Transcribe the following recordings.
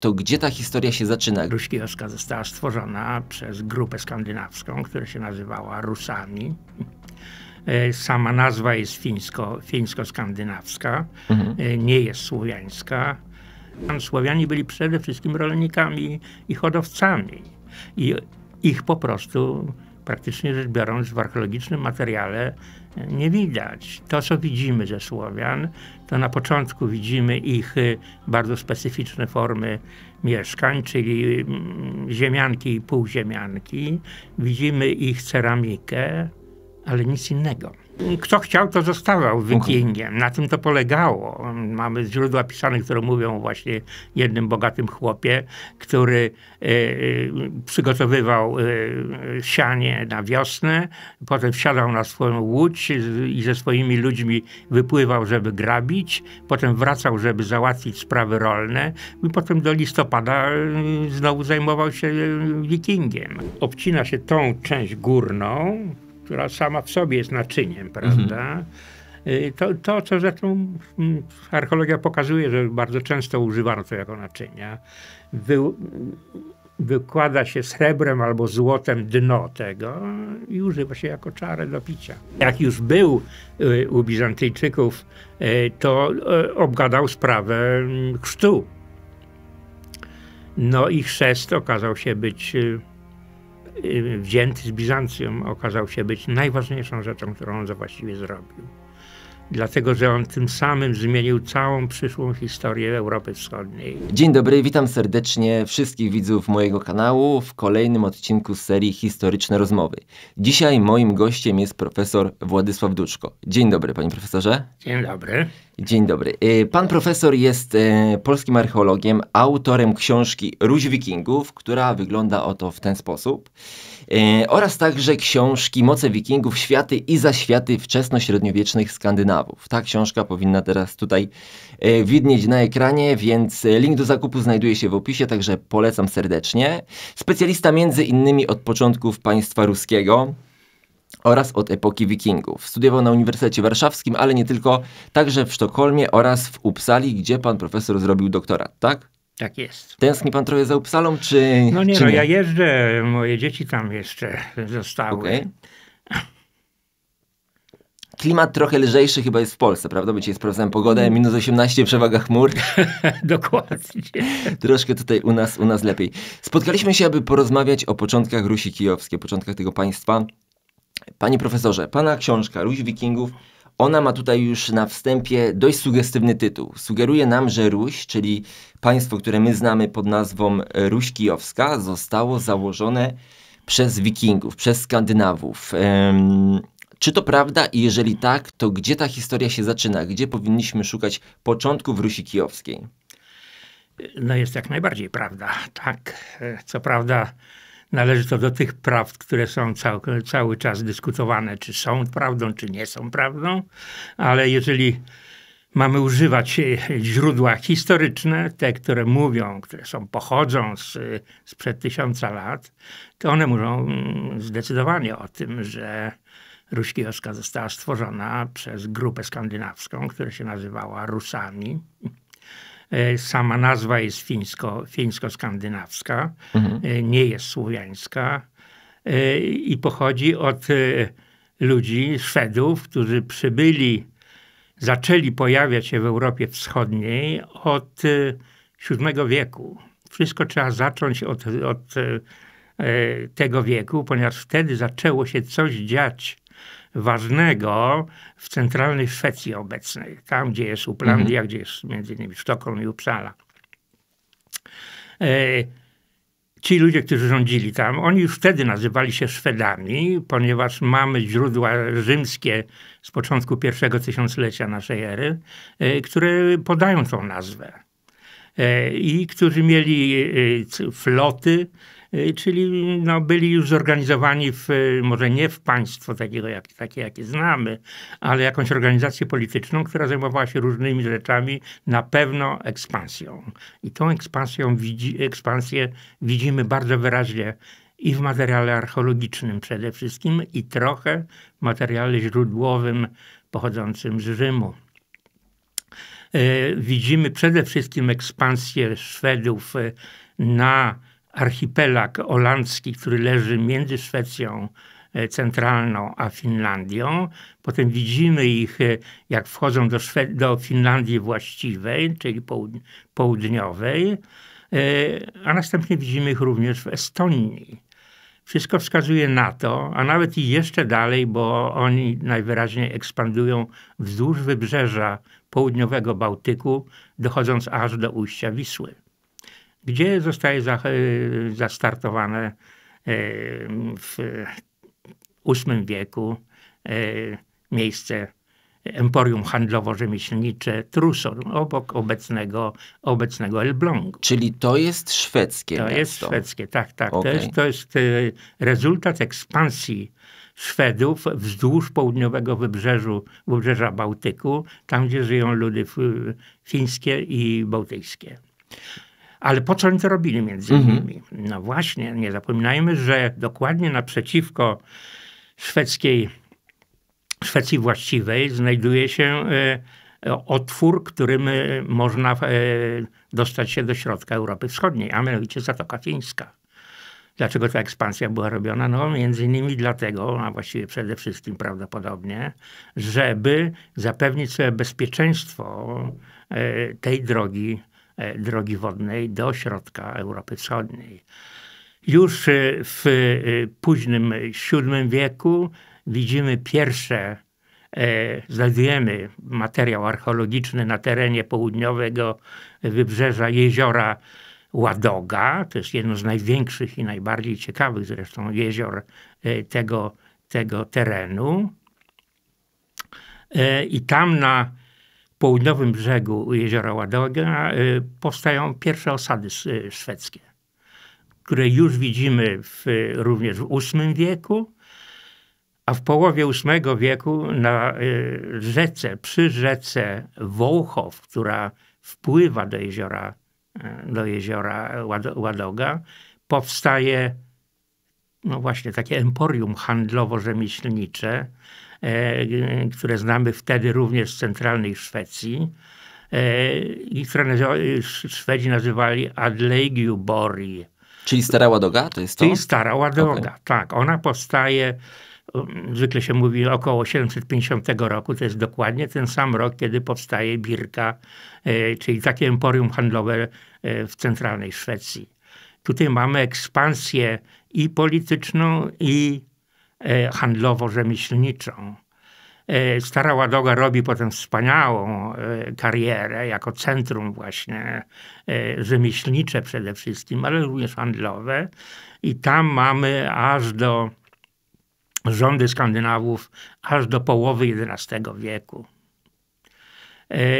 to gdzie ta historia się zaczyna? Ruś Kioska została stworzona przez grupę skandynawską, która się nazywała Rusami. E, sama nazwa jest fińsko, fińsko-skandynawska, mhm. E, nie jest słowiańska. Słowianie byli przede wszystkim rolnikami i hodowcami. I ich po prostu, praktycznie rzecz biorąc, w archeologicznym materiale nie widać. To, co widzimy ze Słowian, to na początku widzimy ich y, bardzo specyficzne formy mieszkań, czyli mm, ziemianki i półziemianki. Widzimy ich ceramikę, ale nic innego. Kto chciał, to zostawał wygieniem. Na tym to polegało. Mamy źródła pisane, które mówią właśnie jednym bogatym chłopie, który e, e, przygotowywał e, sianie na wiosnę, potem wsiadał na swoją łódź i ze swoimi ludźmi wypływał, żeby grabić, potem wracał, żeby załatwić sprawy rolne i potem do listopada znowu zajmował się wikingiem. Obcina się tą część górną, która sama w sobie jest naczyniem, mhm. prawda? Mhm. To, to, co zresztą mm, archeologia pokazuje, że bardzo często używano to jako naczynia, Wy, wykłada się srebrem albo złotem dno tego i używa się jako czarę do picia. Jak już był y, u Bizantyjczyków, y, to obgadał sprawę mm, chrztu. No i chrzest okazał się być wzięty z Bizancjum okazał się być najważniejszą rzeczą, którą on właściwie zrobił dlatego że on tym samym zmienił całą przyszłą historię Europy Wschodniej. Dzień dobry, witam serdecznie wszystkich widzów mojego kanału w kolejnym odcinku serii Historyczne Rozmowy. Dzisiaj moim gościem jest profesor Władysław Duczko. Dzień dobry, panie profesorze. Dzień dobry. Dzień dobry. E, pan profesor jest e, polskim archeologiem, autorem książki Ruś Wikingów, która wygląda oto w ten sposób. E, oraz także książki Moce Wikingów, Światy i Zaświaty wczesnośredniowiecznych Skandynawów. Ta książka powinna teraz tutaj e, widnieć na ekranie, więc e, link do zakupu znajduje się w opisie, także polecam serdecznie. Specjalista między innymi od początków państwa ruskiego, oraz od epoki wikingów. Studiował na Uniwersytecie Warszawskim, ale nie tylko, także w Sztokholmie oraz w Uppsali, gdzie pan profesor zrobił doktorat, tak? Tak jest. Tęskni pan trochę za Upsalą, czy No nie, czy no nie? ja jeżdżę, moje dzieci tam jeszcze zostały. Okay. Klimat trochę lżejszy chyba jest w Polsce, prawda? Bo dzisiaj sprawdzałem pogodę, mm. minus 18, przewaga chmur. Dokładnie. Troszkę tutaj u nas, u nas lepiej. Spotkaliśmy się, aby porozmawiać o początkach Rusi Kijowskiej, początkach tego państwa. Panie profesorze, pana książka Ruś Wikingów ona ma tutaj już na wstępie dość sugestywny tytuł. Sugeruje nam, że Ruś, czyli państwo, które my znamy pod nazwą Ruś Kijowska, zostało założone przez Wikingów, przez Skandynawów. Ehm, czy to prawda i jeżeli tak, to gdzie ta historia się zaczyna? Gdzie powinniśmy szukać początków Rusi Kijowskiej? No jest jak najbardziej prawda, tak. E, co prawda Należy to do tych prawd, które są cał, cały czas dyskutowane, czy są prawdą, czy nie są prawdą, ale jeżeli mamy używać e, źródła historyczne, te, które mówią, które są, pochodzą z, sprzed tysiąca lat, to one mówią mm, zdecydowanie o tym, że Ruś została stworzona przez grupę skandynawską, która się nazywała Rusami. E, sama nazwa jest fińsko, fińsko-skandynawska, mhm. E, nie jest słowiańska e, i pochodzi od ludzi, Szwedów, którzy przybyli, zaczęli pojawiać się w Europie Wschodniej od VII wieku. Wszystko trzeba zacząć od, od tego wieku, ponieważ wtedy zaczęło się coś dziać ważnego w centralnej Szwecji obecnej, tam gdzie jest Uplandia, mhm. gdzie jest między innymi Sztokholm i Uppsala. E, ci ludzie, którzy rządzili tam, oni już wtedy nazywali się Szwedami, ponieważ mamy źródła rzymskie z początku pierwszego tysiąclecia naszej ery, e, które podają tą nazwę. E, I którzy mieli floty, Y, czyli no, byli już zorganizowani w, y, może nie w państwo takiego, jak, takie jakie znamy, ale jakąś organizację polityczną, która zajmowała się różnymi rzeczami, na pewno ekspansją. I tą ekspansją widzi, ekspansję widzimy bardzo wyraźnie i w materiale archeologicznym przede wszystkim, i trochę w materiale źródłowym pochodzącym z Rzymu. Y, widzimy przede wszystkim ekspansję Szwedów na archipelag holandzki, który leży między Szwecją e, centralną a Finlandią. Potem widzimy ich, e, jak wchodzą do, Szwe do Finlandii właściwej, czyli południ południowej, e, a następnie widzimy ich również w Estonii. Wszystko wskazuje na to, a nawet i jeszcze dalej, bo oni najwyraźniej ekspandują wzdłuż wybrzeża południowego Bałtyku, dochodząc aż do ujścia Wisły gdzie zostaje e, zastartowane e, w VIII wieku e, miejsce emporium handlowo-rzemieślnicze Trusor, obok obecnego, obecnego Elblągu. Czyli to jest szwedzkie To miasto. jest szwedzkie, tak, tak. Okay. To, jest, to jest rezultat ekspansji Szwedów wzdłuż południowego wybrzeżu, wybrzeża Bałtyku, tam gdzie żyją ludy fińskie i bałtyjskie. Ale po co oni to robili między mhm. innymi? No właśnie, nie zapominajmy, że dokładnie naprzeciwko szwedzkiej, Szwecji właściwej znajduje się e, otwór, którym e, można e, dostać się do środka Europy Wschodniej, a mianowicie Zatoka Fińska. Dlaczego ta ekspansja była robiona? No między innymi dlatego, a właściwie przede wszystkim prawdopodobnie, żeby zapewnić sobie bezpieczeństwo tej drogi E, drogi wodnej do środka Europy Wschodniej. Już e, w e, późnym VII wieku widzimy pierwsze, znajdujemy materiał archeologiczny na terenie południowego wybrzeża jeziora Ładoga. To jest jedno z największych i najbardziej ciekawych zresztą jezior tego, tego terenu. I tam na południowym brzegu jeziora Ładoga e, powstają pierwsze osady e, szwedzkie, które już widzimy w, e, również w VIII wieku, a w połowie VIII wieku na rzece, przy rzece Wołchow, która wpływa do jeziora, do jeziora Ładoga, powstaje no właśnie takie emporium handlowo-rzemieślnicze, E, które znamy wtedy również z centralnej Szwecji e, i które Szwedzi nazywali Adlegiu Bori. Czyli stara Ładoga, to jest to? Czyli stara Ładoga, okay. tak. Ona powstaje, zwykle się mówi około 750 roku, to jest dokładnie ten sam rok, kiedy powstaje Birka, e, czyli takie emporium handlowe w centralnej Szwecji. Tutaj mamy ekspansję i polityczną, i E, handlowo-rzemieślniczą. E, Stara Ładoga robi potem wspaniałą e, karierę jako centrum właśnie rzemieślnicze przede wszystkim, ale również handlowe. I tam mamy aż do rządy Skandynawów aż do połowy XI wieku.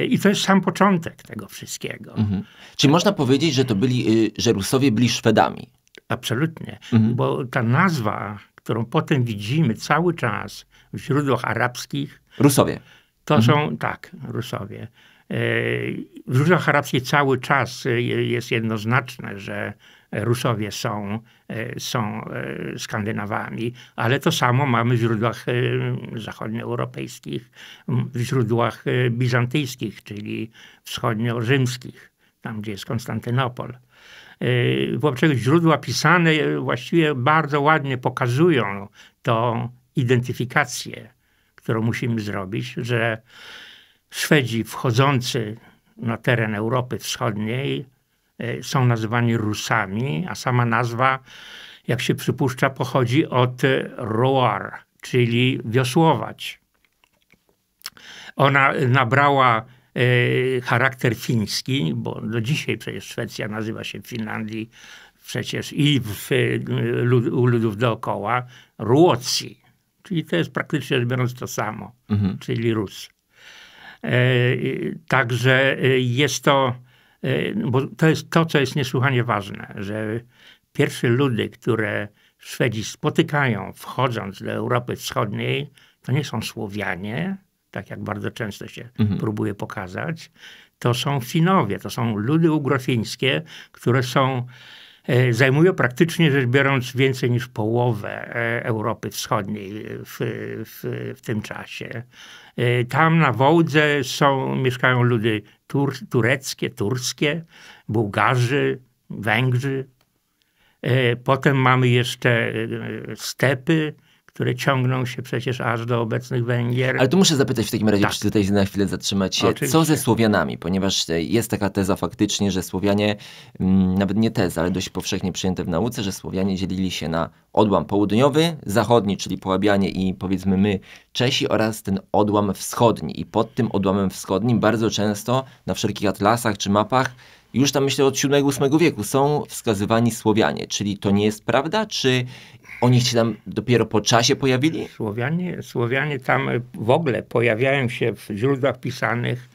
I to jest sam początek tego wszystkiego. Mhm. można powiedzieć, że to byli, y, że Rusowie byli Szwedami? Absolutnie, mhm. bo ta nazwa którą potem widzimy cały czas w źródłach arabskich. Rusowie. To mhm. są, tak, Rusowie. E, w źródłach arabskich cały czas e, jest jednoznaczne, że Rusowie są, e, są Skandynawami, ale to samo mamy w źródłach zachodnioeuropejskich, w źródłach bizantyjskich, czyli wschodnio-rzymskich, tam gdzie jest Konstantynopol. Y, wobec źródła pisane właściwie bardzo ładnie pokazują tą identyfikację, którą musimy zrobić, że Szwedzi wchodzący na teren Europy Wschodniej y, są nazywani Rusami, a sama nazwa, jak się przypuszcza, pochodzi od roar, czyli wiosłować. Ona nabrała E, charakter fiński, bo do dzisiaj przecież Szwecja nazywa się Finlandii przecież i w, u ludów dookoła Ruocji, czyli to jest praktycznie rzecz biorąc to samo, mhm. czyli Rus. E, także e, jest to, bo to jest to, co jest niesłychanie ważne, że pierwsze ludy, które Szwedzi spotykają wchodząc do Europy Wschodniej, to nie są Słowianie, tak jak bardzo często się mhm. próbuje pokazać, to są Finowie, to są ludy ugrofińskie, które są e, zajmują praktycznie rzecz biorąc więcej niż połowę e, Europy Wschodniej w, w, w tym czasie. E, tam na Wołdze są, mieszkają ludy tur, tureckie, turskie, Bułgarzy, Węgrzy. Potem mamy jeszcze stepy, które ciągną się przecież aż do obecnych Węgier. Ale tu muszę zapytać w takim razie, tak. czy tutaj na chwilę zatrzymać się, Oczywiście. co ze Słowianami, ponieważ e, jest taka teza faktycznie, że Słowianie, mm, nawet nie teza, ale dość powszechnie przyjęte w nauce, że Słowianie dzielili się na odłam południowy, zachodni, czyli Połabianie i powiedzmy my Czesi oraz ten odłam wschodni. I pod tym odłamem wschodnim bardzo często na wszelkich atlasach czy mapach już tam myślę od VII-VIII wieku są wskazywani Słowianie. Czyli to nie jest prawda? Czy oni się tam dopiero po czasie pojawili? Słowianie, Słowianie tam e, w ogóle pojawiają się w źródłach pisanych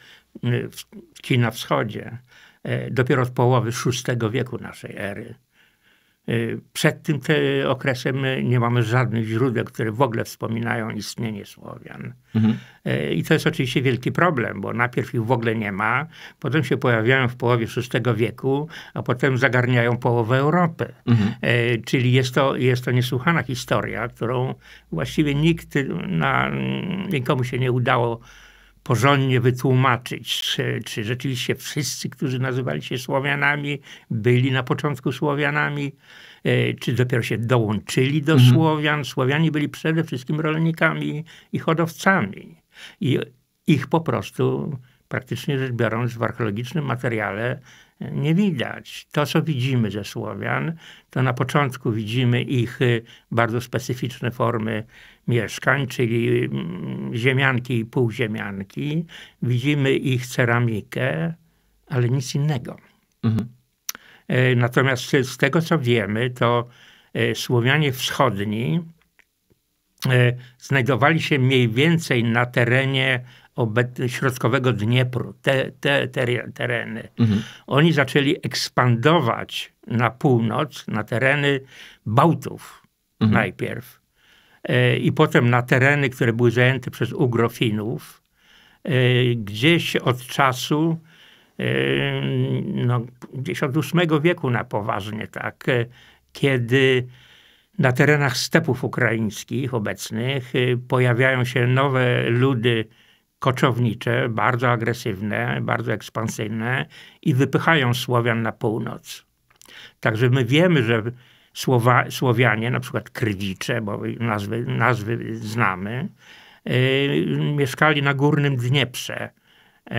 w, ci na wschodzie e, dopiero od połowy VI wieku naszej ery. Y, przed tym te, okresem y, nie mamy żadnych źródeł, które w ogóle wspominają istnienie Słowian. Mhm. Y, I to jest oczywiście wielki problem, bo najpierw ich w ogóle nie ma, potem się pojawiają w połowie VI wieku, a potem zagarniają połowę Europy. Mhm. Czyli jest to, jest to niesłychana historia, którą właściwie nikt, na, nikomu się nie udało porządnie wytłumaczyć, czy, czy rzeczywiście wszyscy, którzy nazywali się Słowianami, byli na początku Słowianami, e, czy dopiero się dołączyli do mhm. Słowian. Słowianie byli przede wszystkim rolnikami i hodowcami. I ich po prostu, praktycznie rzecz biorąc, w archeologicznym materiale e, nie widać. To, co widzimy ze Słowian, to na początku widzimy ich e, bardzo specyficzne formy mieszkań, czyli mm, ziemianki i półziemianki. Widzimy ich ceramikę, ale nic innego. Mhm. E, natomiast z tego, co wiemy, to e, Słowianie wschodni e, znajdowali się mniej więcej na terenie środkowego Dniepru, te, te, te tereny. Mhm. Oni zaczęli ekspandować na północ, na tereny Bałtów mhm. najpierw. E, i potem na tereny, które były zajęte przez Ugrofinów, e, gdzieś od czasu e, no, gdzieś od VIII wieku na poważnie, tak, kiedy na terenach stepów ukraińskich obecnych pojawiają się nowe ludy koczownicze, bardzo agresywne, bardzo ekspansyjne i wypychają Słowian na północ. Także my wiemy, że Słowa, Słowianie, na przykład Krywicze, bo nazwy, nazwy znamy, y, mieszkali na Górnym Dnieprze. Y,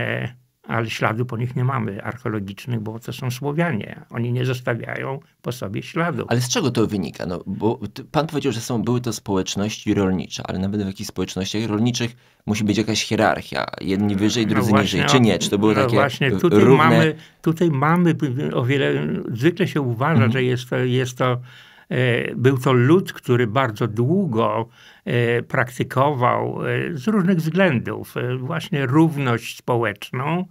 ale śladu po nich nie mamy archeologicznych, bo to są Słowianie. Oni nie zostawiają po sobie śladu. Ale z czego to wynika? No, bo pan powiedział, że są, były to społeczności rolnicze, ale nawet w jakichś społecznościach rolniczych musi być jakaś hierarchia. Jedni wyżej, no drudzy no niżej. Czy nie? Czy to było no takie właśnie, tutaj równe... Mamy, tutaj mamy o wiele... Zwykle się uważa, mhm. że jest to, jest to E, był to lud, który bardzo długo e, praktykował e, z różnych względów właśnie równość społeczną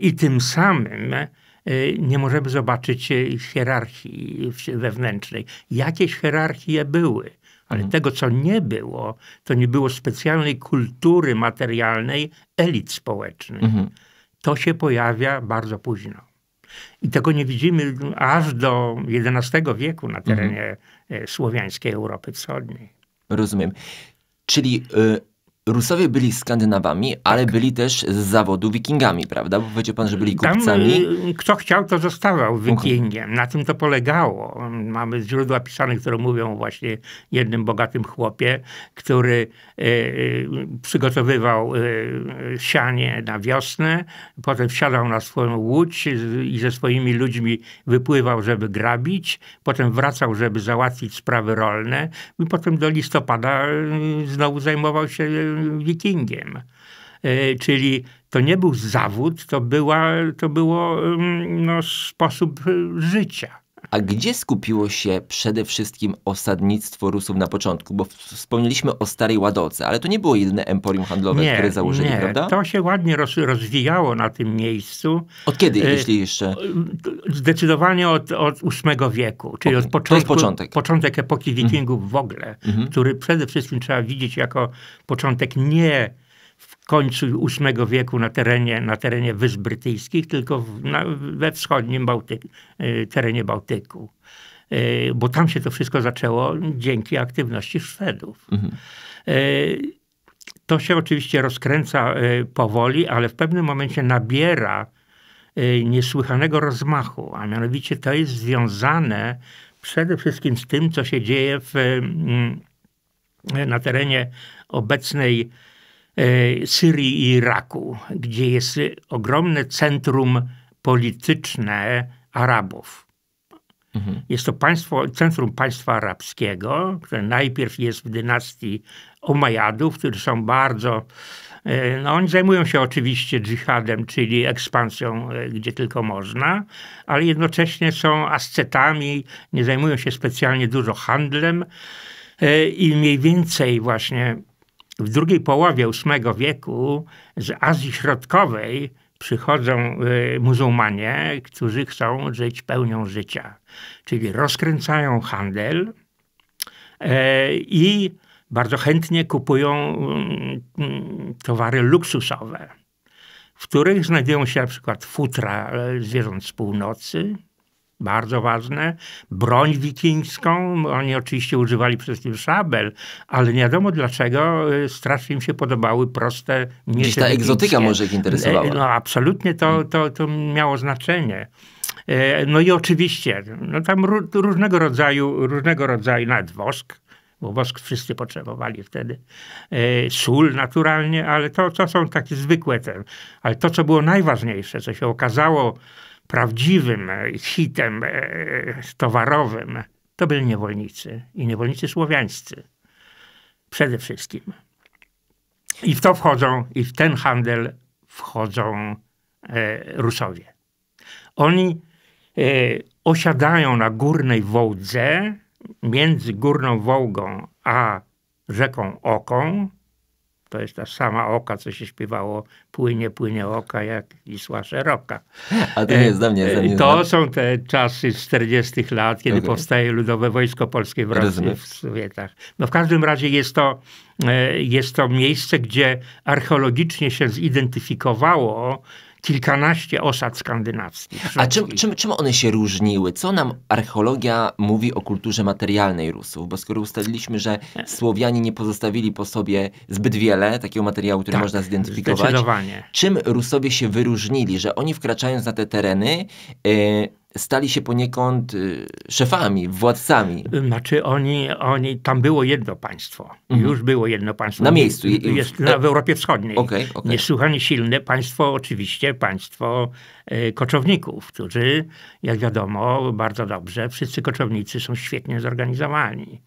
i tym samym nie możemy zobaczyć hierarchii wewnętrznej. Jakieś hierarchie były. Ale mhm. tego, co nie było, to nie było specjalnej kultury materialnej elit społecznych. Mhm. To się pojawia bardzo późno. I tego nie widzimy aż do XI wieku na mhm. terenie mhm. słowiańskiej Europy Wschodniej. Rozumiem. Czyli y Rusowie byli Skandynawami, ale tak. byli też z zawodu wikingami, prawda? Bo powiedział pan, że byli kupcami. Tam, y, kto chciał, to zostawał wikingiem. Na tym to polegało. Mamy źródła pisane, które mówią właśnie jednym bogatym chłopie, który y, y, przygotowywał sianie na wiosnę, potem wsiadał na swoją łódź i ze swoimi ludźmi wypływał, żeby grabić, potem wracał, żeby załatwić sprawy rolne i potem do listopada znowu zajmował się wikingiem. E, czyli to nie był zawód, to, była, to było no, sposób y, życia. A gdzie skupiło się przede wszystkim osadnictwo Rusów na początku? Bo wspomnieliśmy o Starej Ładoce, ale to nie było jedyne emporium handlowe, nie, które założyli, nie. prawda? To się ładnie roz, rozwijało na tym miejscu. Od kiedy, e, jeśli jeszcze? E, zdecydowanie od, od VIII wieku, czyli okay. od początku, początek. początek. epoki mhm. wikingów mm. w ogóle, mm -hmm. który przede wszystkim trzeba widzieć jako początek nie końcu VIII wieku na terenie, na terenie Wysp Brytyjskich, tylko w, na, we wschodnim y, terenie Bałtyku. Y, bo tam się to wszystko zaczęło dzięki aktywności Szwedów. Mhm. Y, to się oczywiście rozkręca powoli, ale w pewnym momencie nabiera niesłychanego rozmachu, a mianowicie to jest związane przede wszystkim z tym, co się dzieje w, mm, na terenie obecnej E, Syrii i Iraku, gdzie jest ogromne centrum polityczne Arabów. Mhm. Jest to państwo, centrum państwa arabskiego, które najpierw jest w dynastii Omajadów, którzy są bardzo e, no, oni zajmują się oczywiście dżihadem, czyli ekspansją e, gdzie tylko można, ale jednocześnie są ascetami, nie zajmują się specjalnie dużo handlem i mniej więcej właśnie w drugiej połowie VIII wieku z Azji Środkowej przychodzą y, muzułmanie, którzy chcą żyć pełnią życia. Czyli rozkręcają handel e, i bardzo chętnie kupują mm, towary luksusowe, w których znajdują się na przykład futra e, zwierząt z północy, bardzo ważne, broń wikińską. Oni oczywiście używali przez tym szabel, ale nie wiadomo dlaczego y, strasznie im się podobały proste miecze Dziś ta wikińskie. egzotyka może ich interesowała. E, no absolutnie to, mm. to, to miało znaczenie. E, no i oczywiście, no tam różnego rodzaju, różnego rodzaju, nawet wosk, bo wosk wszyscy potrzebowali wtedy. E, sól naturalnie, ale to, to są takie zwykłe ten. Ale to, co było najważniejsze, co się okazało prawdziwym e, hitem e, towarowym to byli niewolnicy i niewolnicy słowiańscy przede wszystkim. I w to wchodzą, i w ten handel wchodzą e, Rusowie. Oni osiadają na górnej Wołdze, między górną Wołgą a rzeką Oką, to jest ta sama oka, co się śpiewało płynie, płynie oka, jak Wisła szeroka. A to nie jest dla mnie. dla e, mnie to są te czasy z 40 lat, kiedy okay. powstaje Ludowe Wojsko Polskie w Rosji, w Sowietach. No w każdym razie jest to, e, jest to miejsce, gdzie archeologicznie się zidentyfikowało kilkanaście osad skandynawskich. A czym, czym, czym one się różniły? Co nam archeologia mówi o kulturze materialnej Rusów? Bo skoro ustaliliśmy, że Słowianie nie pozostawili po sobie zbyt wiele takiego materiału, który tak, można zidentyfikować. Czym Rusowie się wyróżnili? Że oni wkraczając na te tereny... Yy, stali się poniekąd y, szefami, władcami. Znaczy oni, oni, tam było jedno państwo. Mhm. Już było jedno państwo. Na miejscu? Jest, na, w Europie Wschodniej. Okay, okay. Niesłychanie silne państwo, oczywiście państwo Y, koczowników, którzy, jak wiadomo, bardzo dobrze, wszyscy koczownicy są świetnie zorganizowani.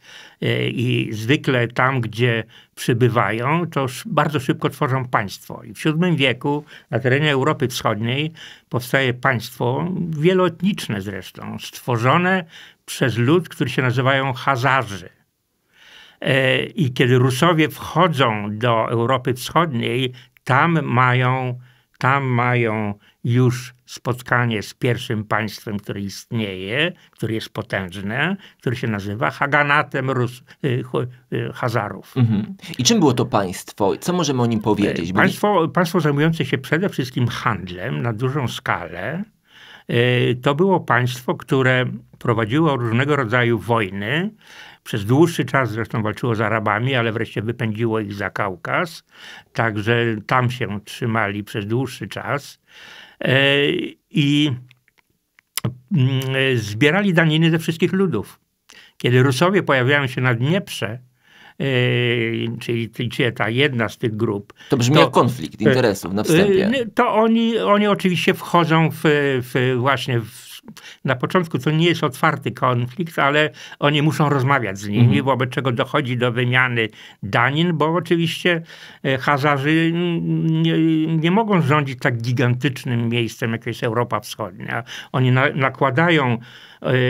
Y, I zwykle tam, gdzie przybywają, to bardzo szybko tworzą państwo. I w VII wieku na terenie Europy Wschodniej powstaje państwo wieloetniczne zresztą, stworzone przez lud, który się nazywają Hazarzy. Y, I kiedy Rusowie wchodzą do Europy Wschodniej, tam mają, tam mają już spotkanie z pierwszym państwem, które istnieje, które jest potężne, które się nazywa Haganatem Rus y, y, Hazarów. Mhm. I czym było to państwo? Co możemy o nim powiedzieć? Państwo, państwo zajmujące się przede wszystkim handlem na dużą skalę. Y, to było państwo, które prowadziło różnego rodzaju wojny, przez dłuższy czas zresztą walczyło z Arabami, ale wreszcie wypędziło ich za Kaukaz. Także tam się trzymali przez dłuższy czas. E, i mm, e, zbierali daniny ze wszystkich ludów. Kiedy Rusowie pojawiają się na Dnieprze, e, czyli, czyli ta jedna z tych grup. To brzmi to, jak konflikt interesów na wstępie. Y, to oni, oni oczywiście wchodzą w, w właśnie w na początku to nie jest otwarty konflikt, ale oni muszą rozmawiać z nimi, mhm. wobec czego dochodzi do wymiany danin, bo oczywiście e, Hazarzy nie, nie mogą rządzić tak gigantycznym miejscem, jak jest Europa Wschodnia. Oni na, nakładają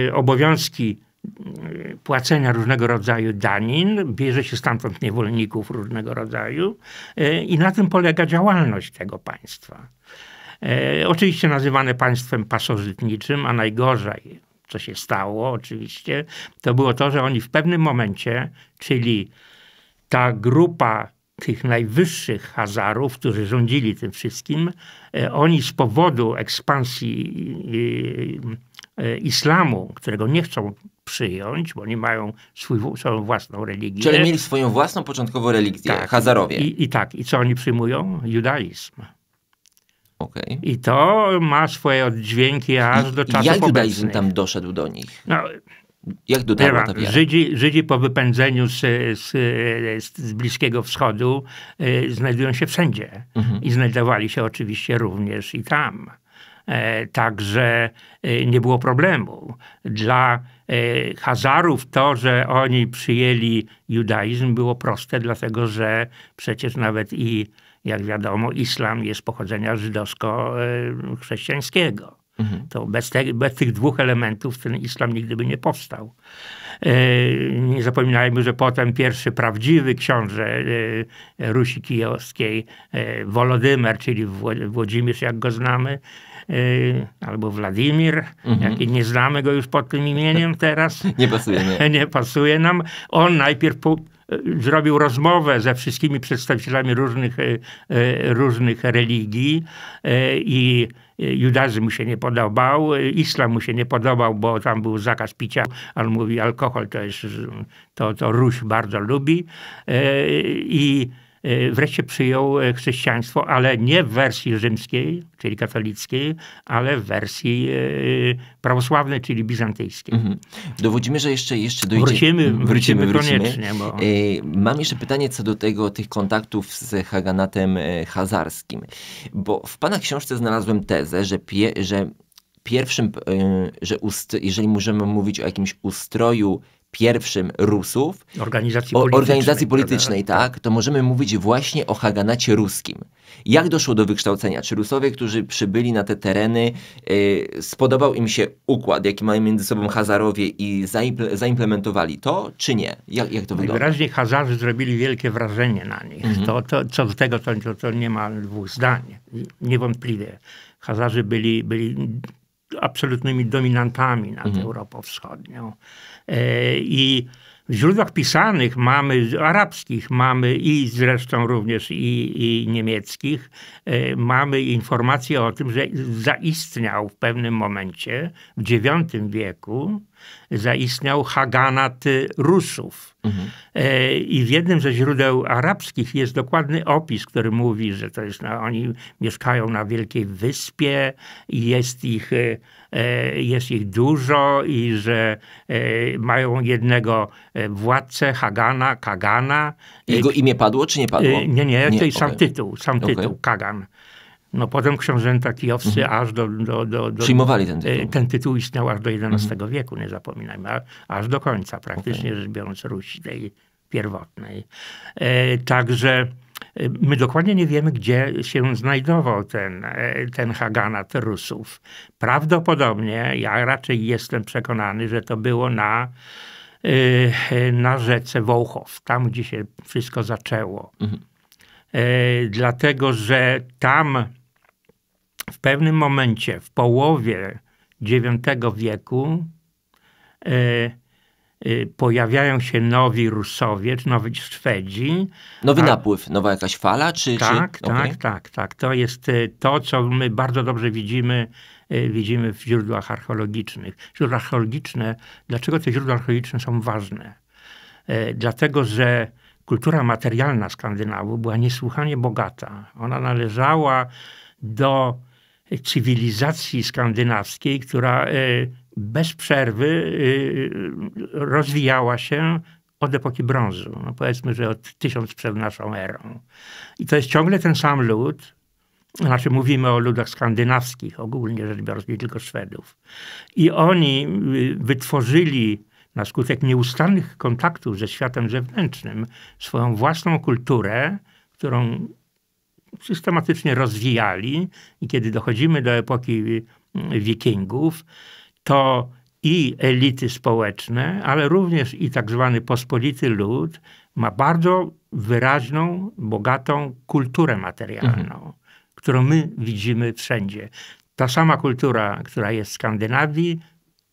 e, obowiązki e, płacenia różnego rodzaju danin, bierze się stamtąd niewolników różnego rodzaju i na tym polega działalność tego państwa. E, oczywiście nazywane państwem pasożytniczym, a najgorzej, co się stało oczywiście, to było to, że oni w pewnym momencie, czyli ta grupa tych najwyższych Hazarów, którzy rządzili tym wszystkim, e, oni z powodu ekspansji e, islamu, którego nie chcą przyjąć, bo oni mają swój, swoją własną religię. Czyli mieli swoją własną początkową religię, tak. Hazarowie. I, I tak, i co oni przyjmują? Judaizm. Okay. I to ma swoje oddźwięki aż I, do czasów jak obecnych. tam doszedł do nich? No, jak do tego? Żydzi, Żydzi po wypędzeniu z, z, z, Bliskiego Wschodu y, znajdują się wszędzie. Mhm. I znajdowali się oczywiście również i tam. E, także y, nie było problemu. Dla y, Hazarów to, że oni przyjęli judaizm było proste, dlatego że przecież nawet i jak wiadomo, islam jest pochodzenia żydowsko-chrześcijańskiego. Mhm. To bez, te, bez, tych dwóch elementów ten islam nigdy by nie powstał. E, nie zapominajmy, że potem pierwszy prawdziwy książę e, Rusi Kijowskiej, e, Wolodymer, czyli Włodzimierz, jak go znamy, albo Władimir, mhm. jak nie znamy go już pod tym imieniem teraz. nie pasuje. Nie. nie pasuje nam. On najpierw... Po, E, zrobił rozmowę ze wszystkimi przedstawicielami różnych, e, e, różnych religii i judaizm mu się nie podobał, islam mu się nie podobał, bo tam był zakaz picia, on mówi alkohol to jest, to, to Ruś bardzo lubi i Y, wreszcie przyjął y, chrześcijaństwo, ale nie w wersji rzymskiej, czyli katolickiej, ale w wersji y, prawosławnej, czyli bizantyjskiej. Mhm. Dowodzimy, że jeszcze, jeszcze dojdzie... Wrócimy, mhm. wrócimy, wrócimy, koniecznie. Bo... Mam jeszcze pytanie co do tego, tych kontaktów z Haganatem Hazarskim, bo w pana książce znalazłem tezę, że, pie, że pierwszym, że ust, jeżeli możemy mówić o jakimś ustroju pierwszym Rusów, organizacji politycznej, organizacji politycznej tak. tak, to możemy mówić właśnie o Haganacie ruskim. Jak doszło do wykształcenia? Czy Rusowie, którzy przybyli na te tereny, yy, spodobał im się układ, jaki mają między sobą Hazarowie i zaimple, zaimplementowali to, czy nie? Jak, jak to wygląda? Najwyraźniej Hazarzy zrobili wielkie wrażenie na nich. Mhm. To, to, co do tego, to, to, to nie ma dwóch zdań. Niewątpliwie. Hazarzy byli, byli absolutnymi dominantami nad mhm. Europą Wschodnią. E, I w źródłach pisanych mamy arabskich, mamy i zresztą również i, i niemieckich, e, mamy informacje o tym, że zaistniał w pewnym momencie w IX wieku zaistniał Haganat Rusów. Mhm. E, I w jednym ze źródeł arabskich jest dokładny opis, który mówi, że to jest, no, oni mieszkają na wielkiej wyspie i jest ich E, jest ich dużo i że e, mają jednego e, władcę, Hagana, Kagana. Jego imię padło czy nie padło? Nie, nie, nie to jest okay. sam tytuł, sam okay. tytuł, Kagan. No potem książęta kijowscy mhm. aż do, do, do, do, Przyjmowali ten tytuł. Ten tytuł istniał aż do XI mhm. wieku, nie zapominajmy, aż do końca praktycznie okay. rzecz biorąc Rusi tej pierwotnej. Także Y, my dokładnie nie wiemy, gdzie się znajdował ten, e, ten Haganat Rusów. Prawdopodobnie, ja raczej jestem przekonany, że to było na, y, na rzece Wołchow, tam gdzie się wszystko zaczęło. Mhm. E, dlatego, że tam w pewnym momencie, w połowie IX wieku, y, Y, pojawiają się nowi Rusowie, nowi Szwedzi. Nowy a... napływ, nowa jakaś fala? Czy, tak, czy... tak, tak okay. tak, tak. To jest y, to, co my bardzo dobrze widzimy y, widzimy w źródłach archeologicznych. Źródła archeologiczne, dlaczego te źródła archeologiczne są ważne? Dlatego, że kultura materialna Skandynawu była niesłychanie bogata. Ona należała do cywilizacji skandynawskiej, która bez przerwy y, y, rozwijała się od epoki brązu, no powiedzmy, że od tysiąc przed naszą erą. I to jest ciągle ten sam lud, znaczy mówimy o ludach skandynawskich, ogólnie rzecz biorąc, nie tylko Szwedów. I oni y, wytworzyli na skutek nieustannych kontaktów ze światem zewnętrznym swoją własną kulturę, którą systematycznie rozwijali. I kiedy dochodzimy do epoki Wikingów, to i elity społeczne, ale również i tak zwany pospolity lud ma bardzo wyraźną, bogatą kulturę materialną, mhm. którą my widzimy wszędzie. Ta sama kultura, która jest w Skandynawii,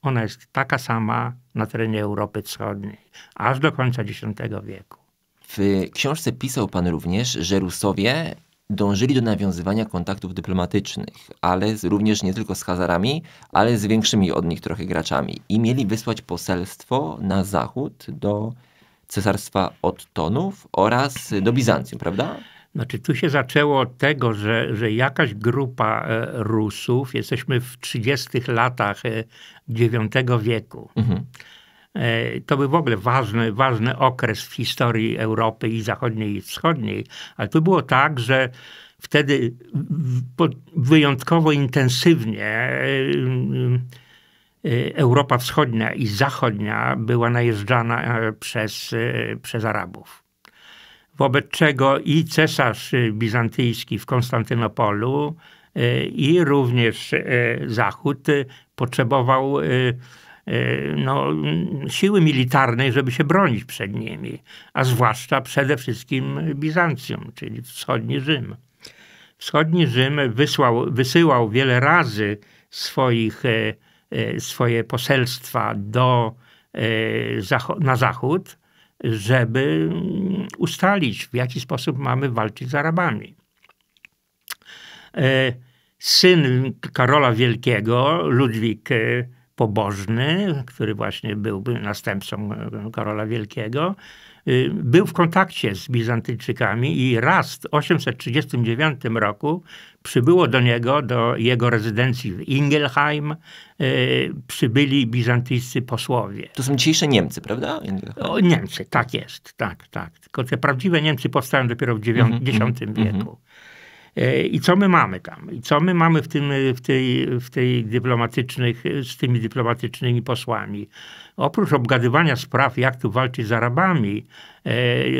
ona jest taka sama na terenie Europy Wschodniej, aż do końca X wieku. W książce pisał pan również, że Rusowie dążyli do nawiązywania kontaktów dyplomatycznych, ale również nie tylko z Hazarami, ale z większymi od nich trochę graczami. I mieli wysłać poselstwo na zachód do Cesarstwa Ottonów oraz do Bizancjum, prawda? Znaczy, tu się zaczęło od tego, że, że jakaś grupa e, Rusów, jesteśmy w 30 latach e, IX wieku, mhm. E, to był w ogóle ważny, ważny okres w historii Europy i zachodniej i wschodniej, ale to było tak, że wtedy wyjątkowo intensywnie e, e, Europa Wschodnia i Zachodnia była najeżdżana przez, przez Arabów. Wobec czego i cesarz bizantyjski w Konstantynopolu, i również Zachód potrzebował Y, no, siły militarnej, żeby się bronić przed nimi, a zwłaszcza przede wszystkim Bizancją, czyli wschodni Rzym. Wschodni Rzym wysłał, wysyłał wiele razy swoich, y, y, swoje poselstwa do, na zachód, żeby ustalić, w jaki sposób mamy walczyć z Arabami. Syn Karola Wielkiego, Ludwik pobożny, który właśnie byłby następcą e, Karola Wielkiego, y, był w kontakcie z Bizantyjczykami i raz w 839 roku przybyło do niego, do jego rezydencji w Ingelheim, e, przybyli bizantyjscy posłowie. To są dzisiejsze Niemcy, prawda? O, Niemcy, tak jest, tak, tak. Tylko te prawdziwe Niemcy powstają dopiero w IX, mm -hmm, X wieku. Mm -hmm. E, I co my mamy tam? I co my mamy w, tym, w, tej, w tej dyplomatycznych, z tymi dyplomatycznymi posłami? Oprócz obgadywania spraw, jak tu walczyć z Arabami,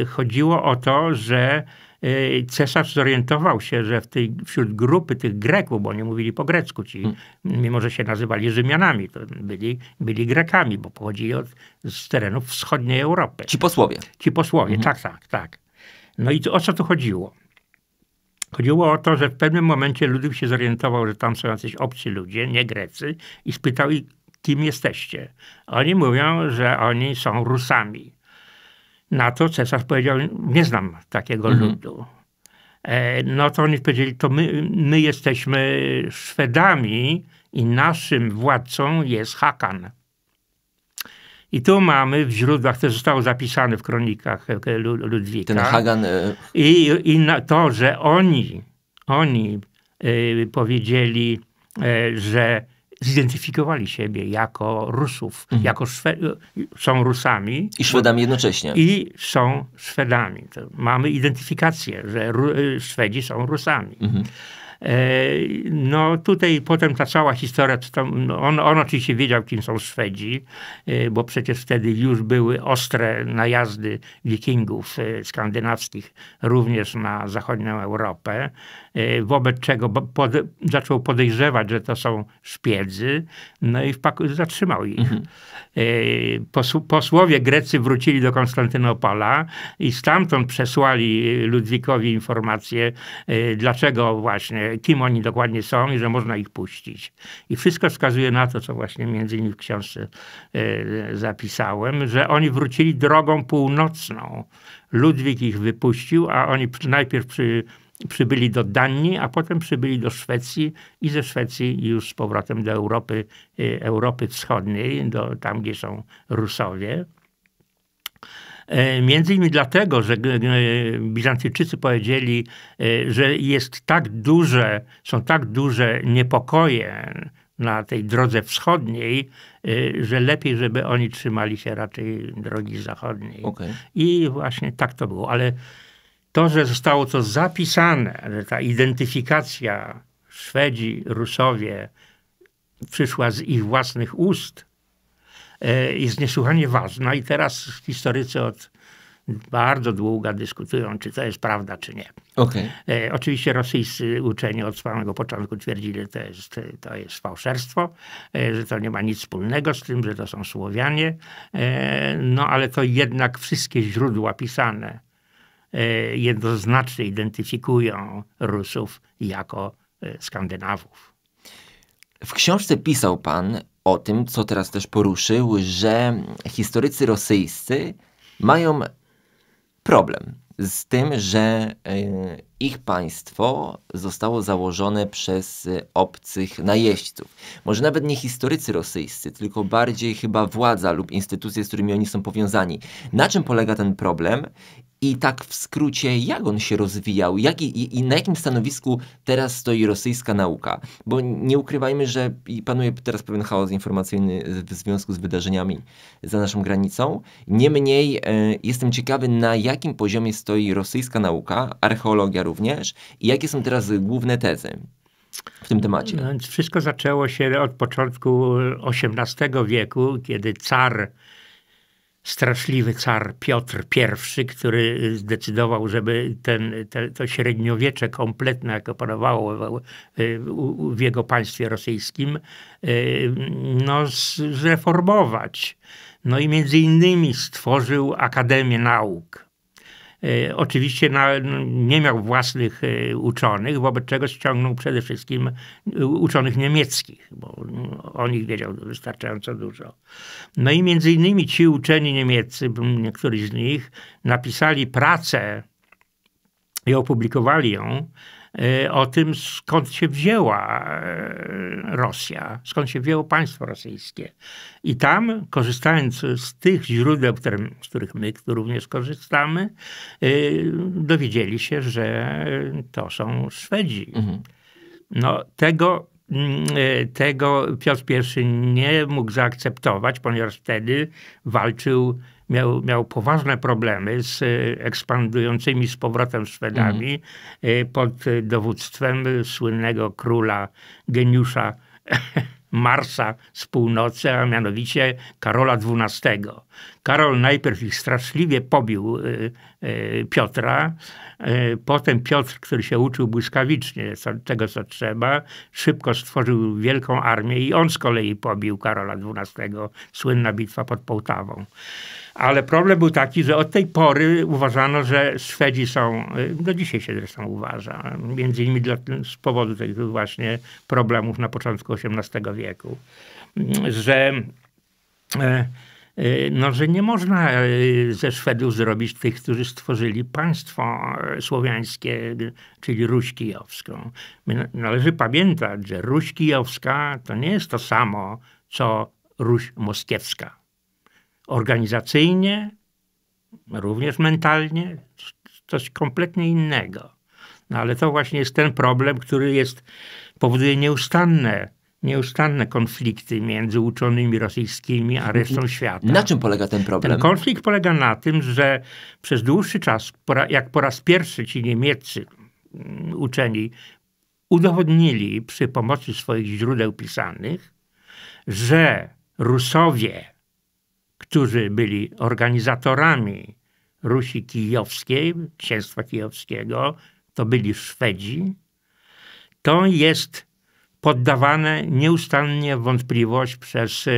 e, chodziło o to, że e, cesarz zorientował się, że w tej, wśród grupy tych Greków, bo oni mówili po grecku ci, hmm. mimo że się nazywali Rzymianami, to byli, byli Grekami, bo pochodzili od, z terenów wschodniej Europy. Ci posłowie. Ci posłowie, mhm. tak, tak, tak. No i o co tu chodziło? Chodziło o to, że w pewnym momencie Ludwik się zorientował, że tam są jacyś obcy ludzie, nie Grecy, i spytał ich, kim jesteście. Oni mówią, że oni są Rusami. Na to cesarz powiedział, nie znam takiego mhm. ludu. E, no to oni powiedzieli, to my, my jesteśmy Szwedami i naszym władcą jest Hakan. I tu mamy w źródłach, to zostało zapisane w kronikach e, e, Ludwika. Ten Hagan... E, I, i to, że oni, oni y, powiedzieli, y, że zidentyfikowali siebie jako Rusów, mhm. jako Szwe są Rusami. I Szwedami jednocześnie. I są Szwedami. To mamy identyfikację, że Ru Szwedzi są Rusami. Mhm. E, no tutaj potem ta cała historia, tam, no, on, on oczywiście wiedział, kim są Szwedzi, e, bo przecież wtedy już były ostre najazdy wikingów e, skandynawskich również na zachodnią Europę, wobec czego zaczął podejrzewać, że to są szpiedzy, no i zatrzymał ich. Mhm. E, posłowie Grecy wrócili do Konstantynopola i stamtąd przesłali e, Ludwikowi informację, e, dlaczego właśnie, kim oni dokładnie są i że można ich puścić. I wszystko wskazuje na to, co właśnie między innymi w książce zapisałem, że oni wrócili drogą północną. Ludwik ich wypuścił, a oni najpierw przy przybyli do Danii, a potem przybyli do Szwecji i ze Szwecji już z powrotem do Europy, y, Europy Wschodniej, do, tam gdzie są Rusowie. E, między innymi dlatego, że e, Bizantyjczycy powiedzieli, e, że jest tak duże, są tak duże niepokoje na tej drodze wschodniej, że lepiej, żeby oni trzymali się raczej drogi zachodniej. Okay. I właśnie tak to było. Ale to, że zostało to zapisane, że ta identyfikacja Szwedzi, Rusowie przyszła z ich własnych ust, e, jest niesłychanie ważna i teraz historycy od bardzo długa dyskutują, czy to jest prawda, czy nie. Okay. E, oczywiście rosyjscy uczeni od samego początku twierdzili, że to jest, to jest fałszerstwo, e, że to nie ma nic wspólnego z tym, że to są Słowianie. no ale to jednak wszystkie źródła pisane E, jednoznacznie identyfikują Rusów jako e, Skandynawów. W książce pisał pan o tym, co teraz też poruszył, że historycy rosyjscy mają problem z tym, że e, ich państwo zostało założone przez obcych najeźdźców. Może nawet nie historycy rosyjscy, tylko bardziej chyba władza lub instytucje, z którymi oni są powiązani. Na czym polega ten problem i tak w skrócie, jak on się rozwijał jak i, i, na jakim stanowisku teraz stoi rosyjska nauka? Bo nie ukrywajmy, że panuje teraz pewien chaos informacyjny w związku z wydarzeniami za naszą granicą. Niemniej e, jestem ciekawy, na jakim poziomie stoi rosyjska nauka, archeologia również, i jakie są teraz główne tezy w tym temacie? No, wszystko zaczęło się od początku XVIII wieku, kiedy car straszliwy car Piotr I, który zdecydował, żeby ten, te, to średniowiecze kompletne, jak opanowało w, jego państwie rosyjskim, e, no, zreformować. No i między innymi stworzył Akademię Nauk E, oczywiście na, nie miał własnych e, uczonych, wobec czego ściągnął przede wszystkim e, uczonych niemieckich, bo mm, o nich wiedział wystarczająco dużo. No i między innymi ci uczeni niemieccy, niektórzy z nich, napisali pracę i opublikowali ją Y, o tym, skąd się wzięła e, Rosja, skąd się wzięło państwo rosyjskie. I tam, korzystając z tych źródeł, z których my również korzystamy, y, dowiedzieli się, że to są Szwedzi. Mhm. No, tego mm, e, tego Piotr I nie mógł zaakceptować, ponieważ wtedy walczył miał, miał poważne problemy z e, ekspandującymi z powrotem Szwedami mhm. E, pod dowództwem słynnego króla, geniusza Marsa z północy, a mianowicie Karola XII. Karol najpierw ich straszliwie pobił e, Piotra, potem Piotr, który się uczył błyskawicznie tego, co trzeba, szybko stworzył wielką armię i on z kolei pobił Karola XII, słynna bitwa pod Połtawą. Ale problem był taki, że od tej pory uważano, że Szwedzi są, y, do dzisiaj się zresztą uważa, między innymi dla, z powodu tych właśnie problemów na początku XVIII wieku, że e, e, no, że nie można e, ze Szwedów zrobić tych, którzy stworzyli państwo słowiańskie, czyli Ruś Kijowską. Należy pamiętać, że Ruś Kijowska to nie jest to samo, co Ruś Moskiewska organizacyjnie, również mentalnie, coś kompletnie innego. No ale to właśnie jest ten problem, który jest, powoduje nieustanne, nieustanne konflikty między uczonymi rosyjskimi a resztą świata. Na czym polega ten problem? Ten konflikt polega na tym, że przez dłuższy czas, jak po raz pierwszy ci niemieccy mm, uczeni udowodnili przy pomocy swoich źródeł pisanych, że Rusowie którzy byli organizatorami Rusi Kijowskiej, księstwa kijowskiego, to byli Szwedzi, to jest poddawane nieustannie wątpliwość przez e,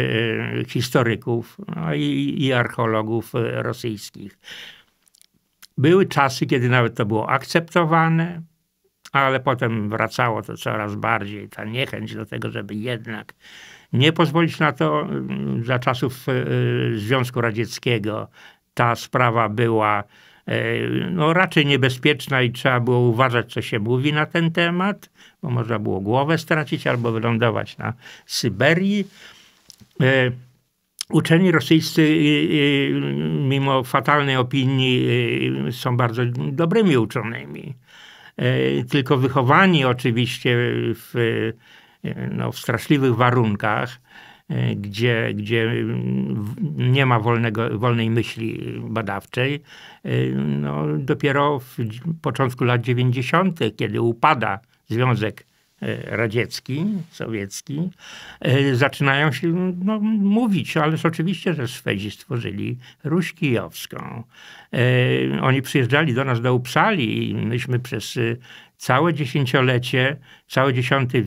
historyków no i, i archeologów e, rosyjskich. Były czasy, kiedy nawet to było akceptowane, ale potem wracało to coraz bardziej, ta niechęć do tego, żeby jednak nie pozwolić na to mm, za czasów e, Związku Radzieckiego. Ta sprawa była e, no, raczej niebezpieczna i trzeba było uważać, co się mówi na ten temat, bo można było głowę stracić albo wylądować na Syberii. E, uczeni rosyjscy, mimo fatalnej opinii, są bardzo dobrymi uczonymi. Tylko wychowani oczywiście w E, no, w straszliwych warunkach, e, gdzie, gdzie nie ma wolnego, wolnej myśli badawczej. E, no, dopiero w początku lat 90., kiedy upada Związek Radziecki, sowiecki, zaczynają się no, mówić, ależ oczywiście, że Szwedzi stworzyli Ruś Kijowską. Oni przyjeżdżali do nas do Upsali i myśmy przez całe dziesięciolecie całe dziesiąte, e,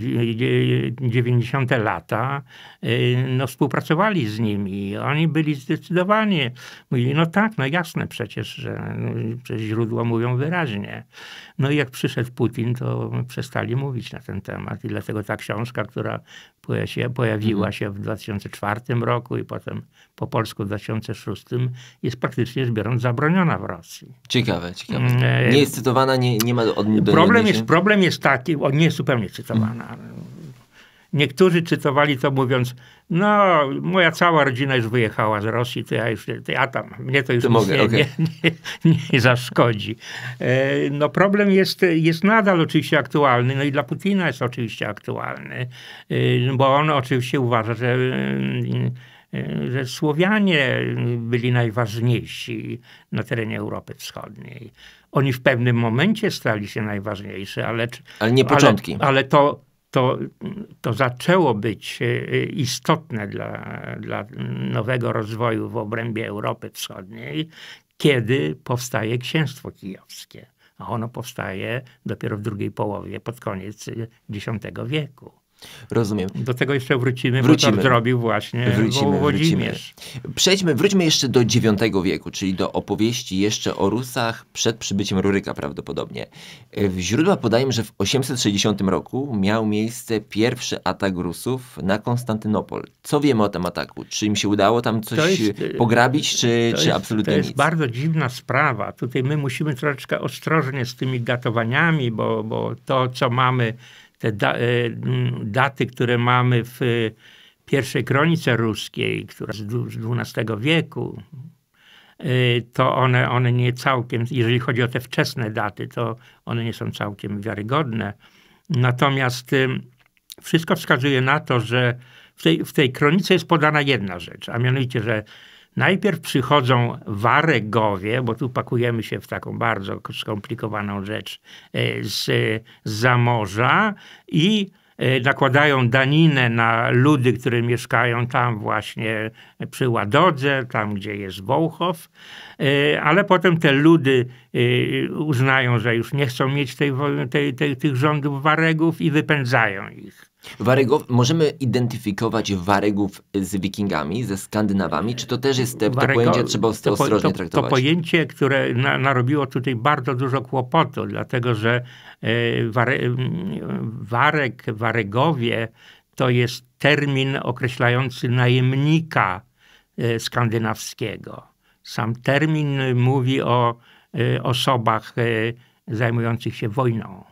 dziewięćdziesiąte lata e, no, współpracowali z nimi. Oni byli zdecydowanie, mówili, no tak, no jasne przecież, że przez no, źródła mówią wyraźnie. No i jak przyszedł Putin, to przestali mówić na ten temat i dlatego ta książka, która pojawiła mhm. się w 2004 roku i potem po polsku w 2006 jest praktycznie biorąc zabroniona w Rosji. Ciekawe, ciekawe. Mm, e, nie jest cytowana, nie, nie ma od Problem jest, problem jest taki, on nie jest zupełnie cytowana. Mm. Niektórzy cytowali to mówiąc, no moja cała rodzina już wyjechała z Rosji, to ja już, to ja tam, mnie to już to mogę, nie, okay. nie, nie, nie, zaszkodzi. E, no problem jest, jest nadal oczywiście aktualny, no i dla Putina jest oczywiście aktualny, e, bo on oczywiście uważa, że e, że Słowianie byli najważniejsi na terenie Europy Wschodniej. Oni w pewnym momencie stali się najważniejsi, ale... Ale nie początki. Ale, ale to, to, to zaczęło być y, istotne dla, dla nowego rozwoju w obrębie Europy Wschodniej, kiedy powstaje księstwo kijowskie. A ono powstaje dopiero w drugiej połowie, pod koniec y, X wieku. Rozumiem. Do tego jeszcze wrócimy, wrócimy. bo to zrobił właśnie wrócimy, Wrócimy. Przejdźmy, wróćmy jeszcze do IX wieku, czyli do opowieści jeszcze o Rusach przed przybyciem Ruryka prawdopodobnie. Źródła podają, że w 860 roku miał miejsce pierwszy atak Rusów na Konstantynopol. Co wiemy o tym ataku? Czy im się udało tam coś jest, y, pograbić, czy, czy absolutnie nic? To jest nic? bardzo dziwna sprawa. Tutaj my musimy troszeczkę ostrożnie z tymi datowaniami, bo, bo to, co mamy te da, e, daty, które mamy w e, pierwszej kronice ruskiej, która z XII wieku, e, to one, one nie całkiem, jeżeli chodzi o te wczesne daty, to one nie są całkiem wiarygodne. Natomiast wszystko wskazuje na to, że w tej, w tej kronice jest podana jedna rzecz, a mianowicie, że Najpierw przychodzą waregowie, bo tu pakujemy się w taką bardzo skomplikowaną rzecz e, z, z zamorza i e, nakładają daninę na ludy, które mieszkają tam właśnie przy Ładodze, tam gdzie jest Wołchow, e, ale potem te ludy uznają, że już nie chcą mieć tej, tej, tej, tych rządów waregów i wypędzają ich. Warygów, możemy identyfikować Warygów z Wikingami, ze Skandynawami? Czy to też jest te, Warygo, to pojęcie, trzeba to, ostrożnie to, traktować? To pojęcie, które na, narobiło tutaj bardzo dużo kłopotu, dlatego że y, e, wary, Warek, Warygowie to jest termin określający najemnika e, skandynawskiego. Sam termin mówi o e, osobach zajmujących się wojną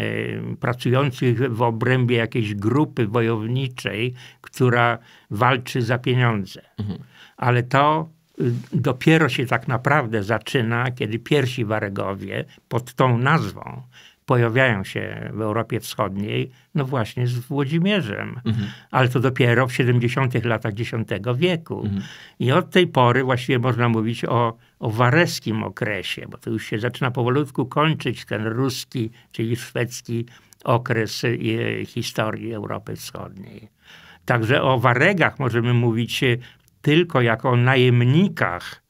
Y, pracujących w obrębie jakiejś grupy wojowniczej, która walczy za pieniądze. Mhm. Ale to y, dopiero się tak naprawdę zaczyna, kiedy pierwsi Waregowie pod tą nazwą pojawiają się w Europie Wschodniej, no właśnie z Włodzimierzem. Mhm. Ale to dopiero w 70 latach X wieku. Mhm. I od tej pory właściwie można mówić o, o wareskim okresie, bo to już się zaczyna powolutku kończyć ten ruski, czyli szwedzki okres y, historii Europy Wschodniej. Także o waregach możemy mówić y, tylko jako o najemnikach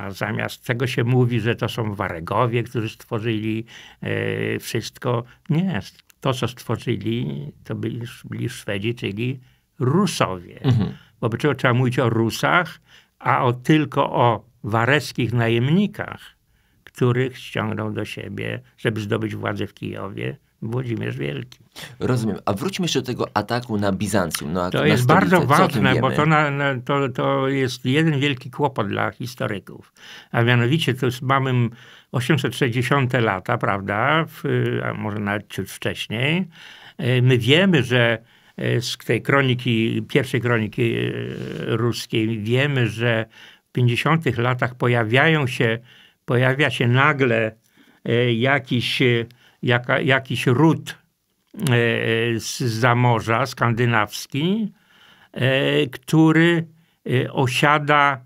a zamiast tego się mówi, że to są Waregowie, którzy stworzyli e, wszystko. Nie, to co stworzyli, to byli, byli Szwedzi, czyli Rusowie. Mhm. Wobec czego trzeba mówić o Rusach, a o, tylko o wareskich najemnikach, których ściągnął do siebie, żeby zdobyć władzę w Kijowie, Włodzimierz Wielki. Rozumiem. A wróćmy jeszcze do tego ataku na Bizancjum. No, to na jest bardzo ważne, bo to, na, na, to, to jest jeden wielki kłopot dla historyków. A mianowicie to jest, mamy 860 lata, prawda? W, a może nawet ciut wcześniej. E, my wiemy, że e, z tej kroniki, pierwszej kroniki e, ruskiej, wiemy, że w 50 latach pojawiają się, pojawia się nagle jakiś jaka, jakiś ród e, z zamorza skandynawski, e, który e, osiada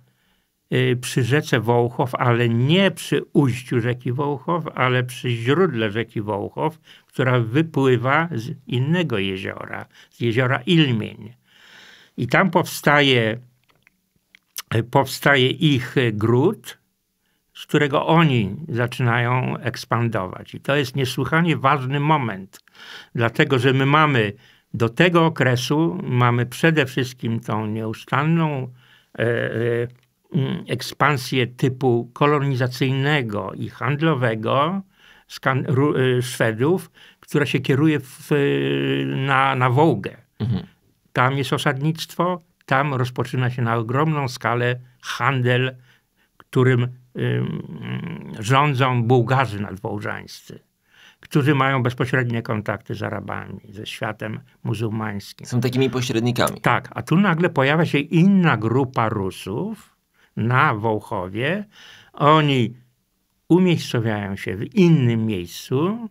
przy rzece Wołchow, ale nie przy ujściu rzeki Wołchow, ale przy źródle rzeki Wołchow, która wypływa z innego jeziora, z jeziora Ilmień. I tam powstaje, powstaje ich gród, z którego oni zaczynają ekspandować. I to jest niesłychanie ważny moment, dlatego że my mamy do tego okresu, mamy przede wszystkim tą nieustanną e, e, mm, ekspansję typu kolonizacyjnego i handlowego skan, ru, e, Szwedów, która się kieruje w, na, na Wołgę. Mhm. Tam jest osadnictwo, tam rozpoczyna się na ogromną skalę handel, którym rządzą Bułgarzy nadwołżańscy, którzy mają bezpośrednie kontakty z Arabami, ze światem muzułmańskim. Są takimi pośrednikami. Tak, a tu nagle pojawia się inna grupa Rusów na Wołchowie. Oni umiejscowiają się w innym miejscu,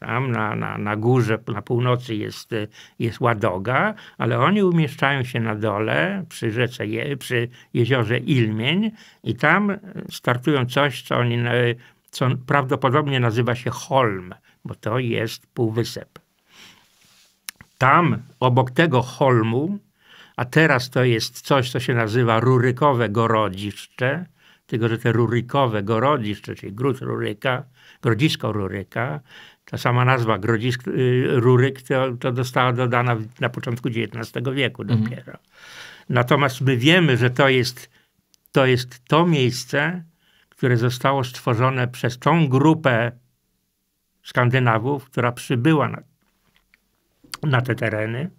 tam na, na, na górze, na północy jest, jest Ładoga, ale oni umieszczają się na dole przy, rzece, je, przy jeziorze Ilmień i tam e, startują coś, co, oni, co prawdopodobnie nazywa się Holm, bo to jest półwysep. Tam, obok tego Holmu, a teraz to jest coś, co się nazywa rurykowe gorodziszcze, tylko że te rurykowe gorodziszcze, czyli gród ruryka, grodzisko ruryka, ta sama nazwa Grodzisk, y, Ruryk to, to została dodana na początku XIX wieku mhm. dopiero. Natomiast my wiemy, że to jest, to jest to miejsce, które zostało stworzone przez tą grupę Skandynawów, która przybyła na, na te tereny,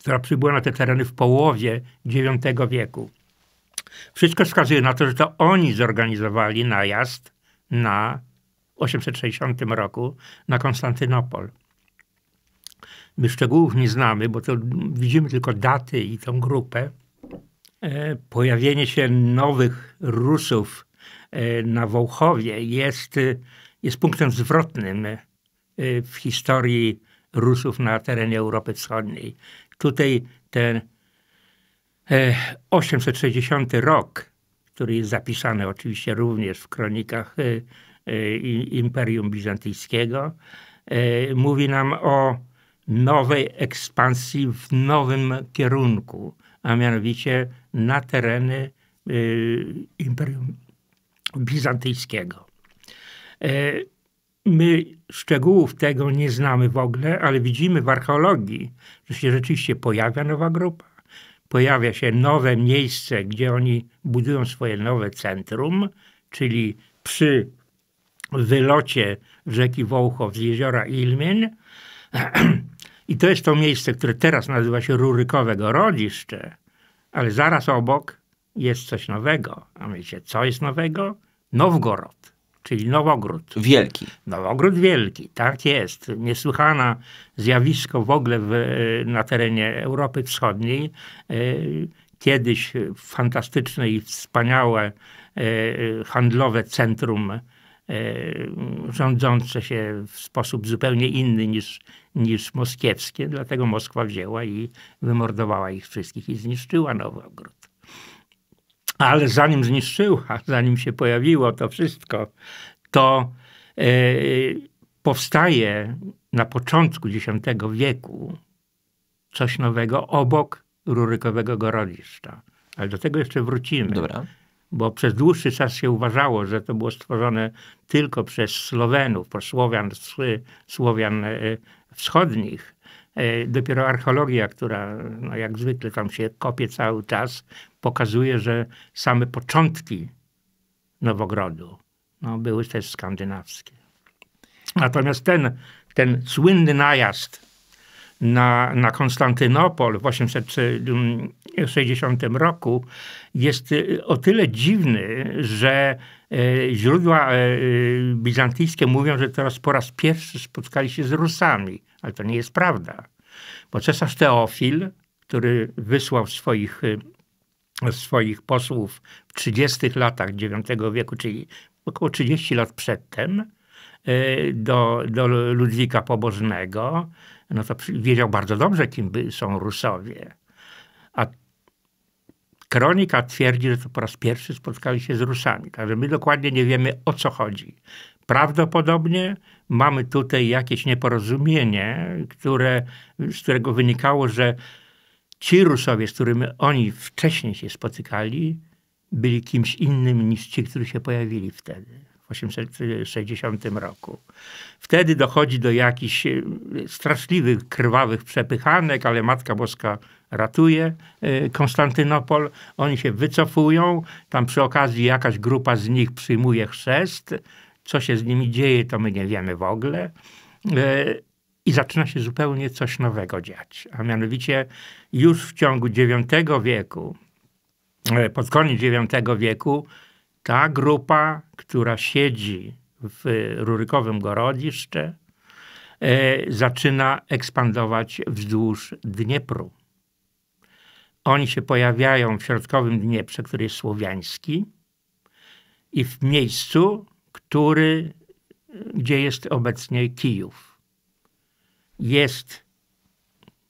która przybyła na te tereny w połowie IX wieku. Wszystko wskazuje na to, że to oni zorganizowali najazd na 860 roku na Konstantynopol. My szczegółów nie znamy, bo to widzimy tylko daty i tą grupę. E, pojawienie się nowych Rusów e, na Wołchowie jest, e, jest punktem zwrotnym w historii Rusów na terenie Europy Wschodniej. Tutaj ten 860 rok, który jest zapisany oczywiście również w kronikach Y, Imperium Bizantyjskiego. Y, mówi nam o nowej ekspansji w nowym kierunku, a mianowicie na tereny y, Imperium Bizantyjskiego. My szczegółów tego nie znamy w ogóle, ale widzimy w archeologii, że się rzeczywiście pojawia nowa grupa, pojawia się nowe miejsce, gdzie oni budują swoje nowe centrum, czyli przy wylocie rzeki Wołchow z jeziora Ilmien I to jest to miejsce, które teraz nazywa się Rurykowego Rodziszcze, ale zaraz obok jest coś nowego. A myślicie, co jest nowego? Nowgorod, czyli Nowogród. Wielki. Nowogród Wielki, tak jest. Niesłychana zjawisko w ogóle w, na terenie Europy Wschodniej. E, kiedyś fantastyczne i wspaniałe e, handlowe centrum E, rządzące się w sposób zupełnie inny niż, niż moskiewskie. Dlatego Moskwa wzięła i wymordowała ich wszystkich i zniszczyła Ogród. Ale zanim zniszczyła, zanim się pojawiło to wszystko, to e, powstaje na początku X wieku coś nowego obok rurykowego Gorodziszcza. Ale do tego jeszcze wrócimy. Dobra bo przez dłuższy czas się uważało, że to było stworzone tylko przez Słowenów, po Słowian, Słowian e, wschodnich. E, dopiero archeologia, która no jak zwykle tam się kopie cały czas, pokazuje, że same początki Nowogrodu no, były też skandynawskie. Natomiast ten, ten słynny najazd na, na Konstantynopol w 860 mm, roku jest y, o tyle dziwny, że e, źródła e, bizantyjskie mówią, że teraz po raz pierwszy spotkali się z Rusami, ale to nie jest prawda. Bo cesarz Teofil, który wysłał swoich, y, swoich posłów w 30 latach IX wieku, czyli około 30 lat przedtem, e, do, do Ludwika Pobożnego, no to wiedział bardzo dobrze, kim są Rusowie. A kronika twierdzi, że to po raz pierwszy spotkali się z Rusami. Także my dokładnie nie wiemy, o co chodzi. Prawdopodobnie mamy tutaj jakieś nieporozumienie, które, z którego wynikało, że ci Rusowie, z którymi oni wcześniej się spotykali, byli kimś innym niż ci, którzy się pojawili wtedy. 1860 roku. Wtedy dochodzi do jakichś e, straszliwych, krwawych przepychanek, ale Matka Boska ratuje e, Konstantynopol. Oni się wycofują, tam przy okazji jakaś grupa z nich przyjmuje chrzest. Co się z nimi dzieje, to my nie wiemy w ogóle. E, I zaczyna się zupełnie coś nowego dziać. A mianowicie już w ciągu IX wieku, pod koniec IX wieku, ta grupa, która siedzi w Rurykowym Gorodziszcze, e, zaczyna ekspandować wzdłuż Dniepru. Oni się pojawiają w środkowym Dnieprze, który jest słowiański, i w miejscu, który, e, gdzie jest obecnie Kijów. Jest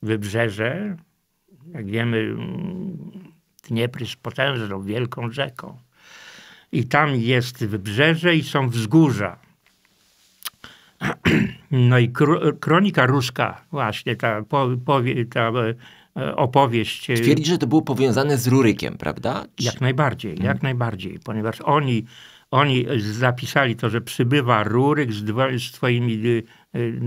wybrzeże, jak wiemy, Dniepr jest potężną, wielką rzeką i tam jest wybrzeże i są wzgórza. No i kronika ruska, właśnie ta, powie, ta e, opowieść. E, Twierdzi, że to było powiązane z Rurykiem, prawda? Czy... Jak najbardziej, jak hmm. najbardziej, ponieważ oni oni zapisali to, że przybywa Ruryk z, dwo, z swoimi y, y,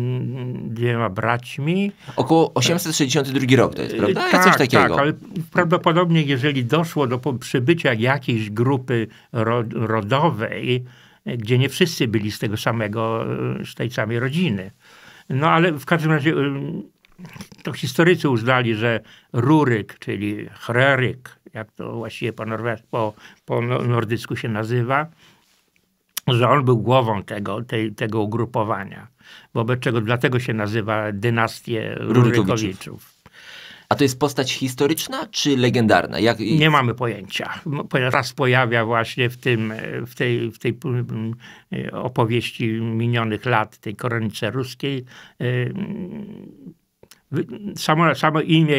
dwiema braćmi. Około 862 rok to jest, y, prawda? Tak, Coś takiego. tak, ale prawdopodobnie jeżeli doszło do przybycia jakiejś grupy ro, rodowej, gdzie nie wszyscy byli z tego samego, z tej samej rodziny. No ale w każdym razie to historycy uznali, że Ruryk, czyli Hreryk, jak to właściwie po, norwe, po, po nordycku się nazywa, że on był głową tego, tej, tego ugrupowania. Wobec czego dlatego się nazywa dynastię Rurykowiczów. A to jest postać historyczna czy legendarna? Jak... Nie mamy pojęcia. Raz pojawia właśnie w, tym, w, tej, w tej mm, opowieści minionych lat, tej koronice ruskiej. Y, samo, samo imię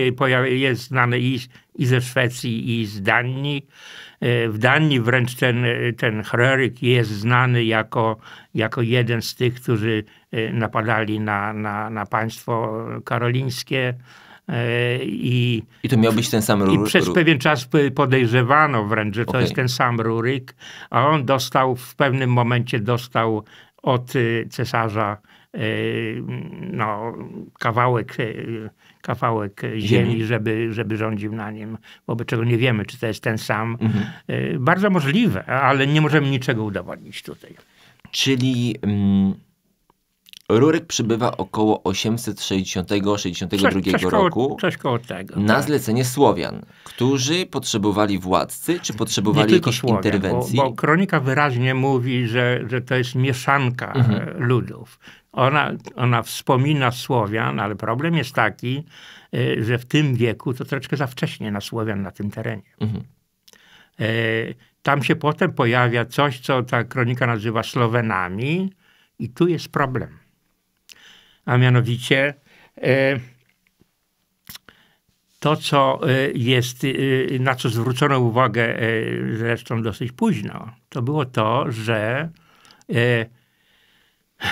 jest znane i, i ze Szwecji, i z Danii. W Danii wręcz ten, ten Hreryk jest znany jako, jako jeden z tych, którzy e, napadali na, na, na państwo karolińskie. E, I, I to miał być ten sam Ruryk. I przez pewien czas podejrzewano wręcz, że to okay. jest ten sam Ruryk, a on dostał, w pewnym momencie dostał od e, cesarza no, kawałek kawałek ziemi, żeby, żeby rządził na nim, wobec czego nie wiemy, czy to jest ten sam. Mhm. Y, bardzo możliwe, ale nie możemy niczego udowodnić tutaj. Czyli mm, Rurek przybywa około 860-62 roku coś koło tego, na tak. zlecenie Słowian, którzy potrzebowali władcy, czy potrzebowali jakiejś interwencji? Bo, bo, kronika wyraźnie mówi, że, że to jest mieszanka mhm. ludów ona, ona wspomina Słowian, ale problem jest taki, e, że w tym wieku to troszeczkę za wcześnie na Słowian na tym terenie. Mhm. E, tam się potem pojawia coś, co ta kronika nazywa Slowenami, i tu jest problem. A mianowicie e, to, co jest, na co zwrócono uwagę zresztą dosyć późno, to było to, że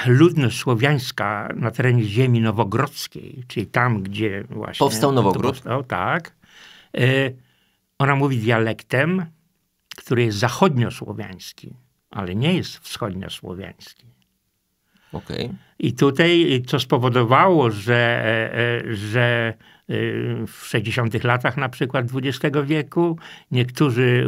ludność słowiańska na terenie ziemi nowogrodzkiej, czyli tam, gdzie właśnie... Powstał Nowogród. Powstał, tak. E, ona mówi dialektem, który jest zachodniosłowiański, ale nie jest wschodniosłowiański. Okay. I tutaj, e, co spowodowało, że, e, że w 60 latach na przykład XX wieku niektórzy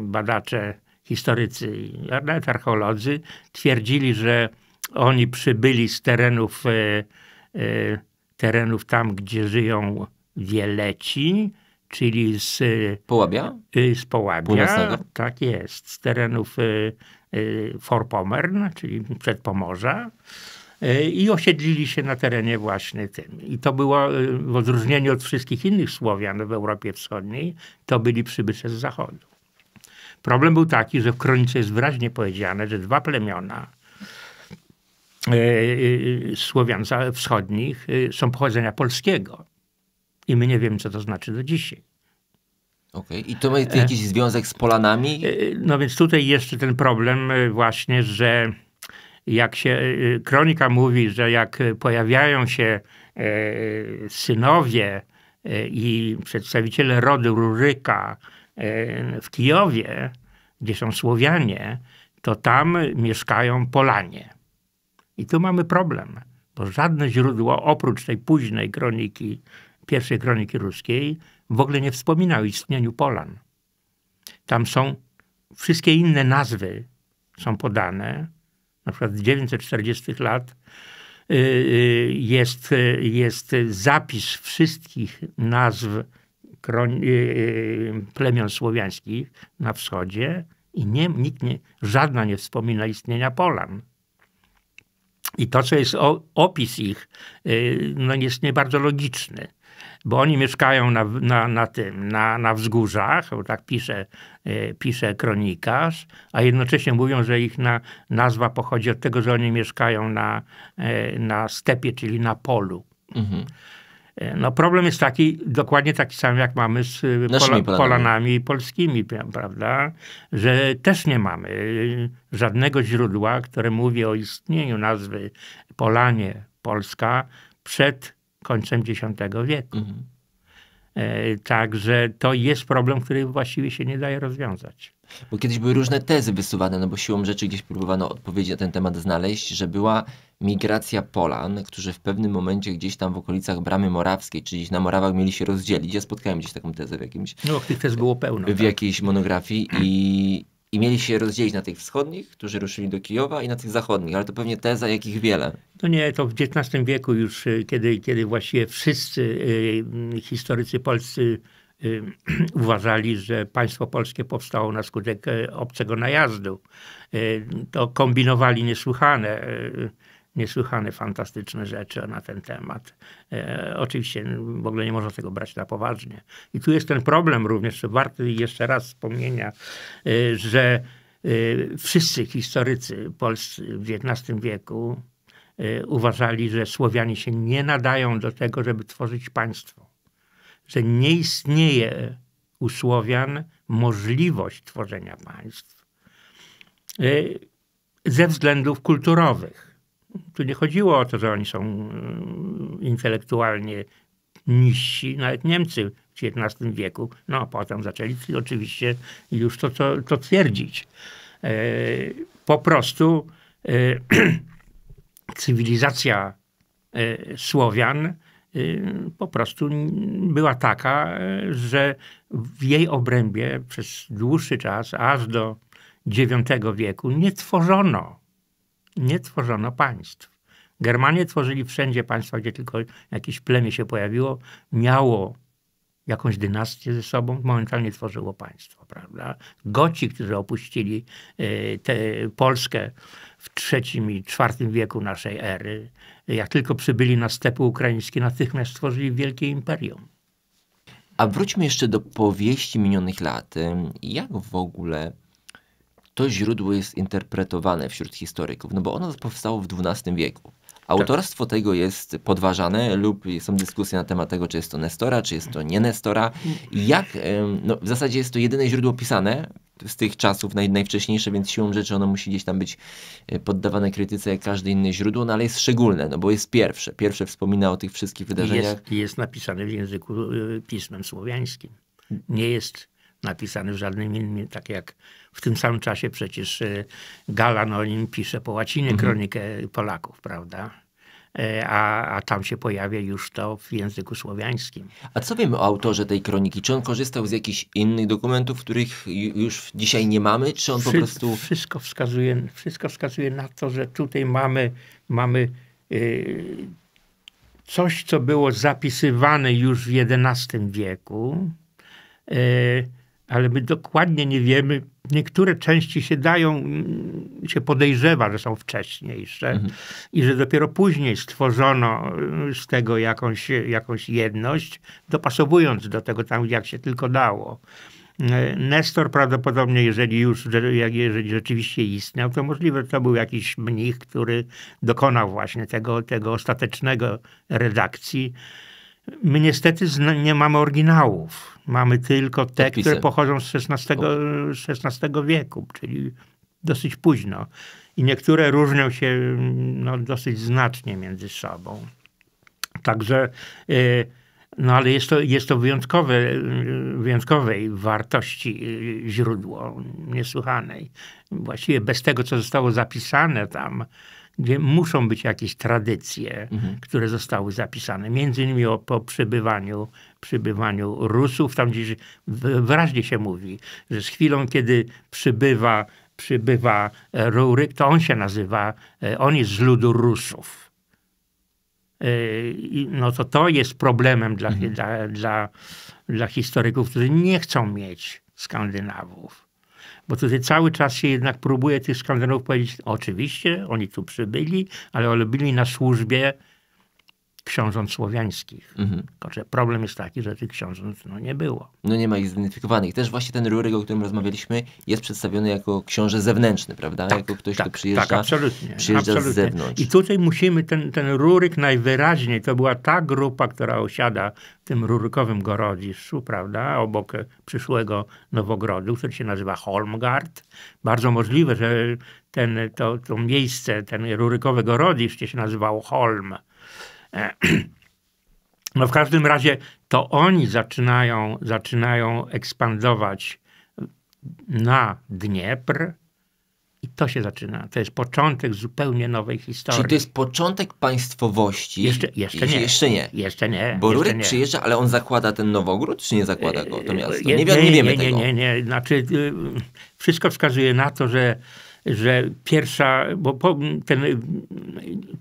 badacze historycy, nawet archeolodzy, twierdzili, że oni przybyli z terenów, e, e, terenów tam, gdzie żyją wieleci, czyli z e, Połabia. Z Połabia, Północnego. tak jest, z terenów Forpommern, czyli przedpomorza. I osiedlili się na terenie właśnie tym. I to było w odróżnieniu od wszystkich innych Słowian w Europie Wschodniej, to byli przybysze z zachodu. Problem był taki, że w kronice jest wyraźnie powiedziane, że dwa plemiona e, e, Słowian wschodnich e, są pochodzenia polskiego. I my nie wiemy, co to znaczy do dzisiaj. Okej, okay. i to ma jakiś związek z Polanami? No więc tutaj jeszcze ten problem właśnie, że jak się, kronika mówi, że jak pojawiają się synowie i przedstawiciele rodu Ruryka, w Kijowie, gdzie są Słowianie, to tam mieszkają Polanie. I tu mamy problem, bo żadne źródło oprócz tej późnej kroniki, pierwszej kroniki ruskiej, w ogóle nie wspomina o istnieniu Polan. Tam są wszystkie inne nazwy są podane. Na przykład z 940 lat y, y, jest, y, jest zapis wszystkich nazw Y, y, plemion słowiańskich na wschodzie i nie, nikt nie, żadna nie wspomina istnienia Polan. I to, co jest o, opis ich, y, no jest nie bardzo logiczny bo oni mieszkają na, na, na tym, na, na wzgórzach, tak pisze, y, pisze kronikarz, a jednocześnie mówią, że ich na, nazwa pochodzi od tego, że oni mieszkają na, y, na stepie, czyli na polu. Mhm. E, no problem jest taki, dokładnie taki sam jak mamy z e, Pola, Polanami polskimi, prawda? Że też nie mamy e, żadnego źródła, które mówi o istnieniu nazwy Polanie Polska przed końcem X wieku. Mhm. E, także to jest problem, który właściwie się nie daje rozwiązać. Bo kiedyś były różne tezy wysuwane, no bo siłą rzeczy gdzieś próbowano odpowiedzi na ten temat znaleźć, że była migracja Polan, którzy w pewnym momencie gdzieś tam w okolicach Bramy Morawskiej, czy gdzieś na Morawach mieli się rozdzielić. Ja spotkałem gdzieś taką tezę w jakimś... No, tych tez było pełno. W tak. jakiejś monografii i i mieli się rozdzielić na tych wschodnich, którzy ruszyli do Kijowa i na tych zachodnich, ale to pewnie teza, jakich wiele. No nie, to w XIX wieku już, y, kiedy, kiedy właściwie wszyscy y, historycy polscy y, uważali, że państwo polskie powstało na skutek obcego najazdu. To kombinowali niesłychane niesłychane, fantastyczne rzeczy na ten temat. E, oczywiście w ogóle nie można tego brać na poważnie. I tu jest ten problem również, że warto jeszcze raz wspomnienia, e, że e, wszyscy historycy polscy w XIX wieku e, uważali, że Słowianie się nie nadają do tego, żeby tworzyć państwo. Że nie istnieje u Słowian możliwość tworzenia państw e, ze względów kulturowych tu nie chodziło o to, że oni są e, intelektualnie niżsi, nawet Niemcy w XIX wieku. No, potem zaczęli oczywiście już to, to, to twierdzić. E, po prostu e, cywilizacja e, Słowian e, po prostu była taka, e, że w jej obrębie przez dłuższy czas, aż do IX wieku, nie tworzono nie tworzono państw. Germanie tworzyli wszędzie państwa, gdzie tylko jakieś plemię się pojawiło, miało jakąś dynastię ze sobą, momentalnie tworzyło państwo, prawda? Goci, którzy opuścili e, Polskę w III i IV wieku naszej ery, jak tylko przybyli na stepy ukraińskie, natychmiast stworzyli wielkie imperium. A wróćmy jeszcze do powieści minionych lat. Jak w ogóle to źródło jest interpretowane wśród historyków, no bo ono powstało w XII wieku. Tak. Autorstwo tak. tego jest podważane lub są dyskusje na temat tego, czy jest to Nestora, czy jest to nie Nestora. Jak, no, w zasadzie jest to jedyne źródło pisane z tych czasów, naj, najwcześniejsze, więc siłą rzeczy ono musi gdzieś tam być e, poddawane krytyce jak każde inne źródło, no ale jest szczególne, no bo jest pierwsze. Pierwsze wspomina o tych wszystkich wydarzeniach. Jest, jest napisane w języku e, pismem słowiańskim. Nie jest napisane w żadnym innym, tak jak w tym samym czasie przecież y, Galan o nim pisze po łacinie mhm. kronikę Polaków, prawda? E, a, a, tam się pojawia już to w języku słowiańskim. A co wiemy o autorze tej kroniki? Czy on korzystał z jakichś innych dokumentów, których już dzisiaj nie mamy? Czy on Wszy po prostu. Wszystko wskazuje, wszystko wskazuje na to, że tutaj mamy, mamy yy, coś, co było zapisywane już w XI wieku. Yy, ale my dokładnie nie wiemy. Niektóre części się dają, mm, się podejrzewa, że są wcześniejsze mhm. i że dopiero później stworzono y, z tego jakąś, jakąś jedność, dopasowując do tego tam, jak się tylko dało. Y, Nestor prawdopodobnie, jeżeli już, jeżeli rzeczywiście istniał, to możliwe, że to był jakiś mnich, który dokonał właśnie tego, tego ostatecznego redakcji My niestety nie mamy oryginałów. Mamy tylko te, Podpisy. które pochodzą z XVI, XVI wieku, czyli dosyć późno. I niektóre różnią się mm, no, dosyć znacznie między sobą. Także, y, no ale jest to, jest to wyjątkowe, y, wyjątkowej wartości y, źródło, niesłychanej. Właściwie bez tego, co zostało zapisane tam, gdzie muszą być jakieś tradycje, mhm. które zostały zapisane. Między innymi o, po przybywaniu, przybywaniu Rusów, tam gdzieś wyraźnie się mówi, że z chwilą, kiedy przybywa, przybywa Ruryk, to on się nazywa, e, on jest z ludu Rusów e, no to to jest problemem dla, mhm. dla, dla, dla historyków, którzy nie chcą mieć Skandynawów bo tutaj cały czas się jednak próbuje tych Skandynawów powiedzieć, oczywiście, oni tu przybyli, ale byli na służbie książąt słowiańskich. Mhm. Tylko, że problem jest taki, że tych książąt no, nie było. No nie ma ich zidentyfikowanych. Też właśnie ten Ruryk, o którym rozmawialiśmy, jest przedstawiony jako książę zewnętrzny, prawda? Tak, jako ktoś, tak, kto przyjeżdża, tak, absolutnie, przyjeżdża absolutnie. z zewnątrz. I tutaj musimy, ten, ten Ruryk najwyraźniej, to była ta grupa, która osiada w tym Rurykowym Gorodziszu, prawda? Obok e, przyszłego Nowogrodu, który się nazywa Holmgard. Bardzo możliwe, że ten, to, to miejsce, ten Rurykowy Gorodzisz, gdzie się nazywał Holm, No w każdym razie to oni zaczynają, zaczynają ekspandować na Dniepr i to się zaczyna. To jest początek zupełnie nowej historii. Czyli to jest początek państwowości. Jeszcze, jeszcze nie. Jeszcze nie. Jeszcze nie. Bo jeszcze Rurek nie. przyjeżdża, ale on zakłada ten Nowogród, czy nie zakłada go, to miasto? E, e, nie, nie, nie, wiemy nie, tego. Nie, nie, nie. Znaczy, y, y, wszystko wskazuje na to, że że pierwsza, bo ten,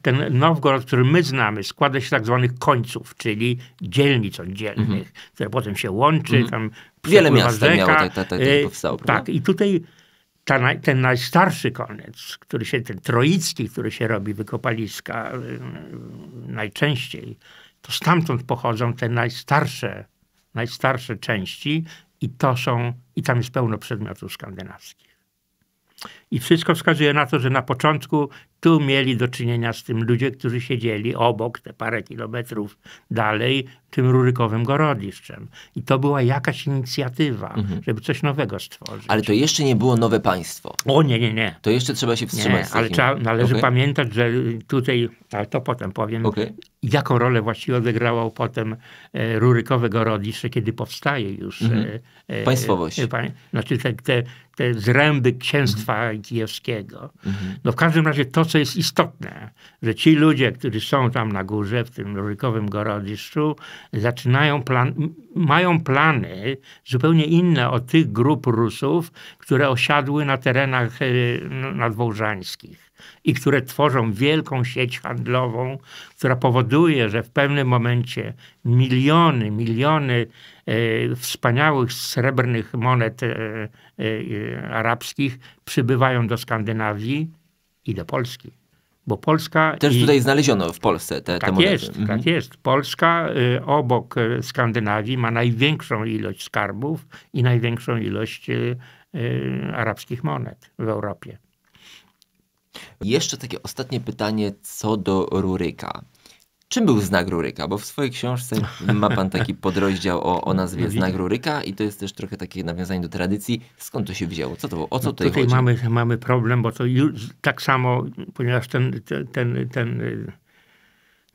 ten Nowgorod, który my znamy, składa się z tak zwanych końców, czyli dzielnic oddzielnych, mm -hmm. które potem się łączy, mm -hmm. tam Wiele miast miało, tak, tak, tak, powstało, e, tak, i tutaj ta, ten najstarszy koniec, który się, ten troicki, który się robi wykopaliska e, najczęściej, to stamtąd pochodzą te najstarsze, najstarsze części i to są, i tam jest pełno przedmiotów skandynawskich. I wszystko wskazuje na to, że na początku tu mieli do czynienia z tym ludzie, którzy siedzieli obok, te parę kilometrów dalej, tym rurykowym gorodiszczem. I to była jakaś inicjatywa, mhm. żeby coś nowego stworzyć. Ale to jeszcze nie było nowe państwo. O nie, nie, nie. To jeszcze trzeba się wstrzymać. Nie, ale trzeba, należy okay. pamiętać, że tutaj, ale to potem powiem, okay. jaką rolę właściwie odegrało potem e, rurykowe gorodiszcze, kiedy powstaje już... Mhm. E, e, Państwowość. E, pa, znaczy te, te, te zręby księstwa Kijewskiego. Mhm. No w każdym razie to, co jest istotne, że ci ludzie, którzy są tam na górze, w tym Rurykowym Gorodziszczu, zaczynają plan, mają plany zupełnie inne od tych grup Rusów, które osiadły na terenach e, no, nadwołżańskich i które tworzą wielką sieć handlową, która powoduje, że w pewnym momencie miliony, miliony E, wspaniałych srebrnych monet e, e, arabskich przybywają do Skandynawii i do Polski. Bo Polska... Też i... tutaj znaleziono w Polsce te, tak te monety. Jest, tak mhm. Tak jest. Polska obok Skandynawii ma największą ilość skarbów i największą ilość arabskich monet w Europie. Jeszcze takie ostatnie pytanie co do Ruryka. Czym był znak Ruryka? Bo w swojej książce ma pan taki podrozdział o, o nazwie znak Ruryka i to jest też trochę takie nawiązanie do tradycji. Skąd to się wzięło? Co to, o co no tutaj, tutaj chodzi? Mamy, mamy problem, bo to już, tak samo, ponieważ ten, ten, ten, ten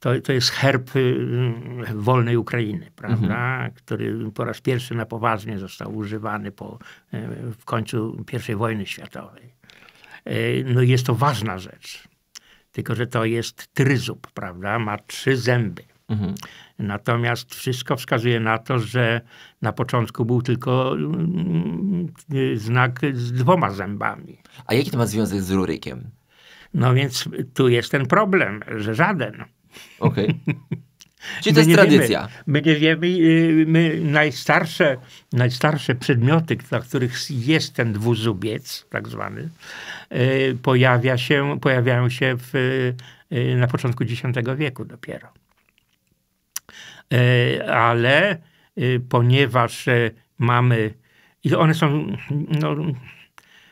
to, to jest herb mm, wolnej Ukrainy, prawda? Mhm. Który po raz pierwszy na poważnie został używany po, e, w końcu I wojny światowej. E, no jest to ważna rzecz tylko, że to jest tryzub, prawda? Ma trzy zęby. Mhm. Natomiast wszystko wskazuje na to, że na początku był tylko mm, y, znak z dwoma zębami. A jaki to ma związek z Rurykiem? No więc tu jest ten problem, że żaden. Okej. Okay. czy to jest tradycja. Wiemy, my nie wiemy, y, my najstarsze, najstarsze przedmioty, na których jest ten dwuzubiec, tak zwany, y, pojawia się, pojawiają się w, y, na początku X wieku dopiero. Ale ponieważ mamy, i one są, no,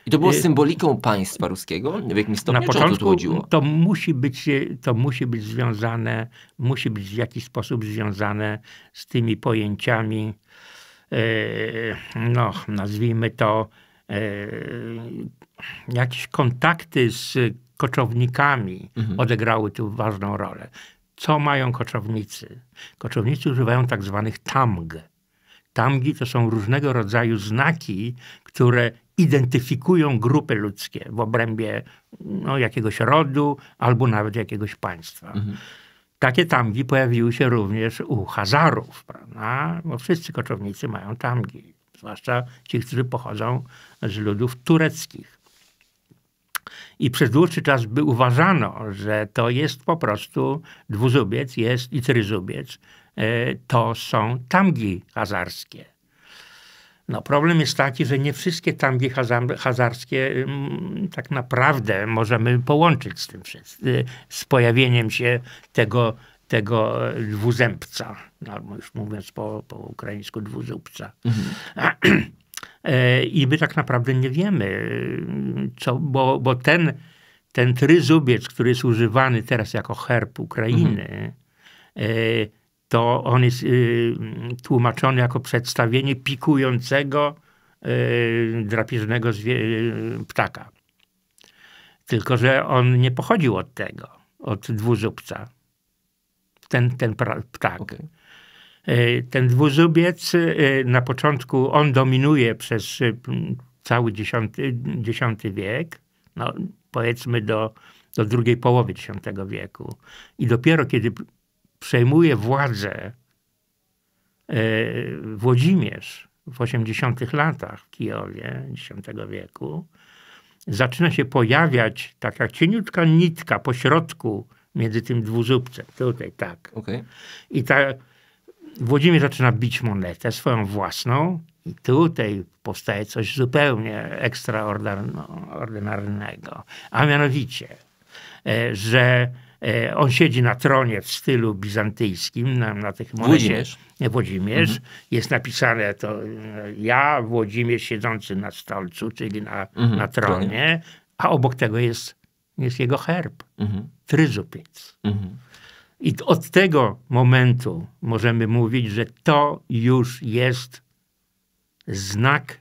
i to było y, symboliką państwa ruskiego w jakimś stopniu? Na początku to, to, musi być, y, to musi być związane, musi być w jakiś sposób związane z tymi pojęciami, y, no nazwijmy to, jakieś kontakty z koczownikami mhm. odegrały tu ważną rolę. Co mają koczownicy? Koczownicy używają tak zwanych tamg Tamgi to są różnego rodzaju znaki, które identyfikują grupy ludzkie w obrębie no, jakiegoś rodu albo nawet jakiegoś państwa. Mhm. Takie tamgi pojawiły się również u Hazarów, prawda? bo wszyscy koczownicy mają tamgi, zwłaszcza ci, którzy pochodzą z ludów tureckich. I przez dłuższy czas by uważano, że to jest po prostu dwuzubiec jest i tryzubiec, E, to są tangi hazarskie. No, problem jest taki, że nie wszystkie tangi hazarskie mm, tak naprawdę możemy połączyć z tym y, z pojawieniem się tego, tego e, dwuzębca, no, już mówiąc po, po ukraińsku dwuzębca. Mhm. E, I my tak naprawdę nie wiemy, y, co, bo, bo ten, ten tryzubiec, który jest używany teraz jako herb Ukrainy, mhm y, to on jest y, tłumaczony jako przedstawienie pikującego y, drapieżnego y, ptaka. Tylko, że on nie pochodził od tego, od dwuzubca. Ten, ten ptak. Okay. Ten dwuzubiec y, na początku, on dominuje przez y, cały X, X wiek, no, powiedzmy do, do drugiej połowy X wieku. I dopiero kiedy przejmuje władzę e, Włodzimierz w 80 latach w Kijowie X wieku, zaczyna się pojawiać taka cieniutka nitka po środku między tym dwuzubcem. Tutaj tak. Okay. I ta Włodzimierz zaczyna bić monetę swoją własną i tutaj powstaje coś zupełnie ekstraordynarnego. No, A mianowicie, e, że E, on siedzi na tronie w stylu bizantyjskim, na, na tych monecie. Włodzimierz. Włodzimierz. Mhm. Jest napisane to e, ja, Włodzimierz siedzący na stolcu, czyli na, mhm. na tronie, a obok tego jest, jest jego herb, mhm. tryzupiec. Mhm. I od tego momentu możemy mówić, że to już jest znak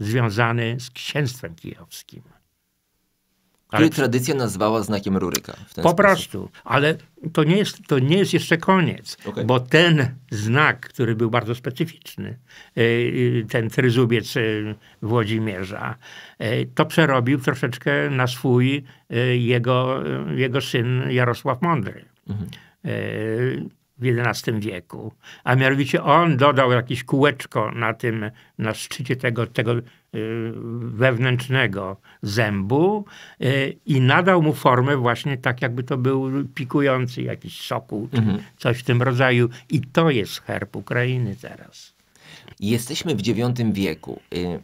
związany z księstwem kijowskim. Ale... Który tradycja nazwała znakiem Ruryka. po sposób. prostu. Ale to nie jest, to nie jest jeszcze koniec, okay. bo ten znak, który był bardzo specyficzny, e, e, ten tryzubiec e, Włodzimierza, to przerobił troszeczkę na swój jego, jego syn Jarosław Mądry. Mhm. W XI wieku. A mianowicie on dodał jakieś kółeczko na tym, na szczycie tego, tego Y, wewnętrznego zębu y, i nadał mu formę właśnie tak, jakby to był pikujący jakiś sokół, mhm. coś w tym rodzaju. I to jest herb Ukrainy teraz. Jesteśmy w IX wieku. Y,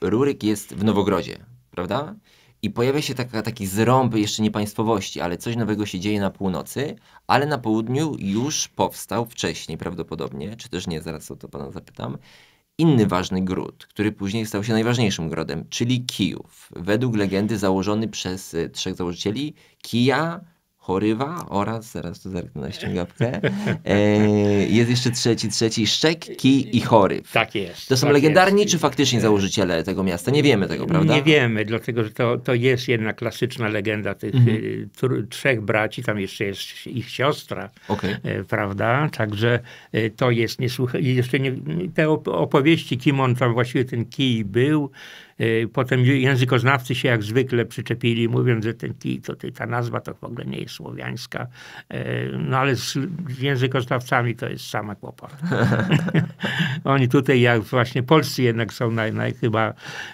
Ruryk jest w Nowogrodzie, prawda? I pojawia się taka, taki zrąb jeszcze nie państwowości, ale coś nowego się dzieje na północy, ale na południu już powstał wcześniej prawdopodobnie, czy też nie, zaraz o to pana zapytam, inny mhm. ważny gród, który później stał się najważniejszym grodem, czyli Kijów. Według legendy założony przez e, trzech założycieli, Kija chorywa oraz, zaraz to zerknę na ściągawkę, e, jest jeszcze trzeci, trzeci, Szczek, Kij i chory Tak jest. To są tak legendarni jest. czy faktycznie e, założyciele tego miasta? Nie wiemy tego, prawda? Nie wiemy, dlatego że to, to jest jedna klasyczna legenda tych mhm. E, trzech braci, tam jeszcze jest ich siostra, okay. E, prawda? Także to jest niesłychane. Jeszcze nie, te opowieści, kim on tam właściwie ten kij był, Y, potem językoznawcy się jak zwykle przyczepili, mówiąc, że ten kij, to, ta nazwa to w ogóle nie jest słowiańska. Y, no ale z, z językoznawcami to jest sama kłopot. Oni tutaj, jak właśnie polscy jednak są naj, naj, chyba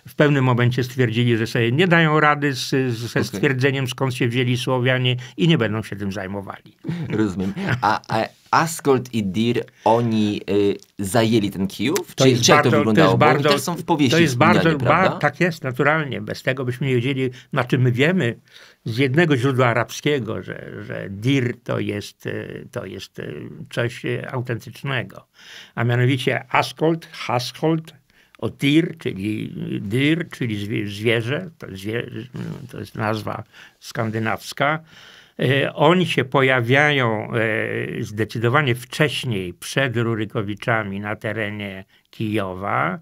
w pewnym momencie stwierdzili, że sobie nie dają rady z, z, ze stwierdzeniem, skąd się wzięli Słowianie i nie będą się tym zajmowali. Rozumiem. A, a Ascolt i Dir, oni y, zajęli ten Kijów? To czy, jest bardzo, to wyglądało? To jest bardzo, też są w powieści to jest bardzo, ba, tak jest, naturalnie. Bez tego byśmy nie wiedzieli, na czym my wiemy z jednego źródła arabskiego, że, że Dir to jest, y, to jest y, coś y, autentycznego. A mianowicie Ascolt, Haskolt, o Dir, czyli Dir, czyli zwierzę, to, to jest nazwa skandynawska, E, oni się pojawiają e, zdecydowanie wcześniej, przed Rurykowiczami na terenie Kijowa,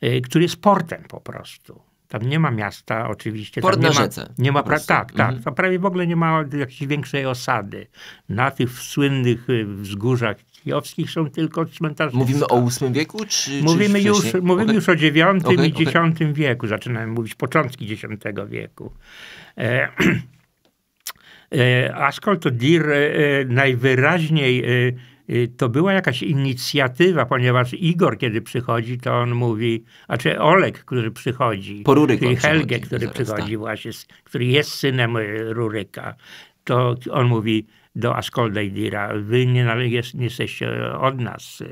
e, który jest portem po prostu. Tam nie ma miasta, oczywiście. Port nie ma, nie ma tak, tak. Mhm. prawie w ogóle nie ma jakiejś większej osady. Na tych słynnych wzgórzach kijowskich są tylko cmentarze. Mówimy o VIII wieku? Czy, mówimy czy już, mówimy okay. już o IX okay, i X okay. wieku. Zaczynamy mówić początki X wieku. E E, to Dir e, najwyraźniej e, to była jakaś inicjatywa, ponieważ Igor, kiedy przychodzi, to on mówi, a czy Olek, który przychodzi, Ruryko, czyli Helge, który zaraz, przychodzi tak. właśnie, który jest synem Ruryka, to on mówi do Askolda i Dira, wy nie, nie jesteście od nas,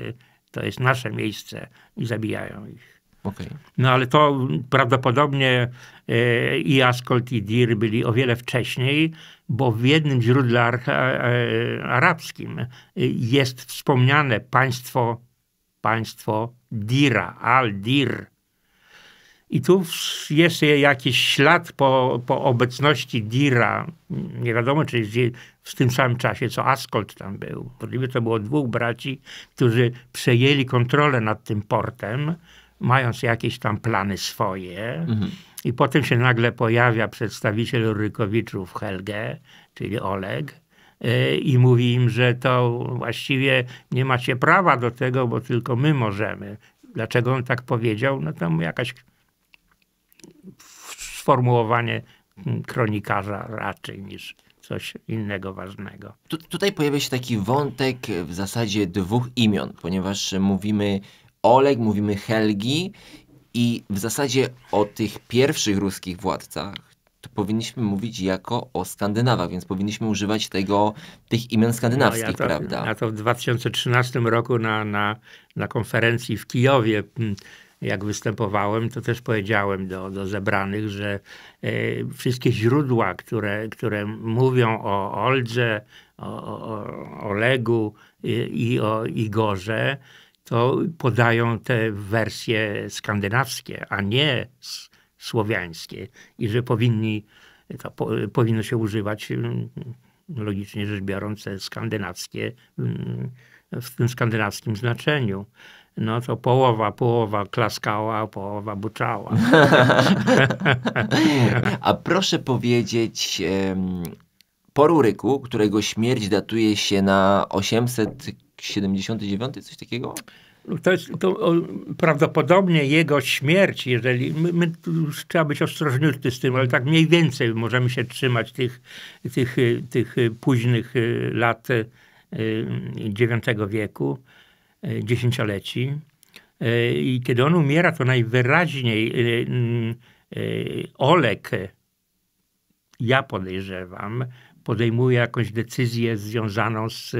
to jest nasze miejsce i zabijają ich. Okay. No ale to prawdopodobnie e, i Ascolt i Dir byli o wiele wcześniej, bo w jednym źródle e, arabskim e, jest wspomniane państwo, państwo Dira, Al-Dir. I tu jest jakiś ślad po, po obecności Dira. Nie wiadomo, czy w tym samym czasie, co Ascolt tam był. Możliwe to było dwóch braci, którzy przejęli kontrolę nad tym portem mając jakieś tam plany swoje mhm. i potem się nagle pojawia przedstawiciel Rykowiczów Helge, czyli Oleg, e, i mówi im, że to właściwie nie macie prawa do tego, bo tylko my możemy. Dlaczego on tak powiedział? No tam jakaś sformułowanie mm, kronikarza raczej niż coś innego ważnego. Tu, tutaj pojawia się taki wątek w zasadzie dwóch imion, ponieważ mówimy Oleg, mówimy Helgi i w zasadzie o tych pierwszych ruskich władcach to powinniśmy mówić jako o Skandynawach, więc powinniśmy używać tego, tych imion skandynawskich, no ja to, prawda? Ja to w 2013 roku na, na, na konferencji w Kijowie mm, jak występowałem, to też powiedziałem do, do zebranych, że e, wszystkie źródła, które, które mówią o Oldze, o, o, o Olegu i, e, i o Igorze, to podają te wersje skandynawskie, a nie słowiańskie i że powinni, po, powinno się używać mm, logicznie rzecz biorąc te skandynawskie mm, w tym skandynawskim znaczeniu. No to połowa, połowa klaskała, połowa buczała. a proszę powiedzieć, poruryku, którego śmierć datuje się na 800 79, coś takiego? No, to jest, to, o, prawdopodobnie jego śmierć, jeżeli. My, my, trzeba być ostrożniutki z tym, ale tak mniej więcej możemy się trzymać tych, tych, tych późnych lat e, IX wieku, e, dziesięcioleci. E, I kiedy on umiera, to najwyraźniej Olek, ja podejrzewam, podejmuje jakąś decyzję związaną z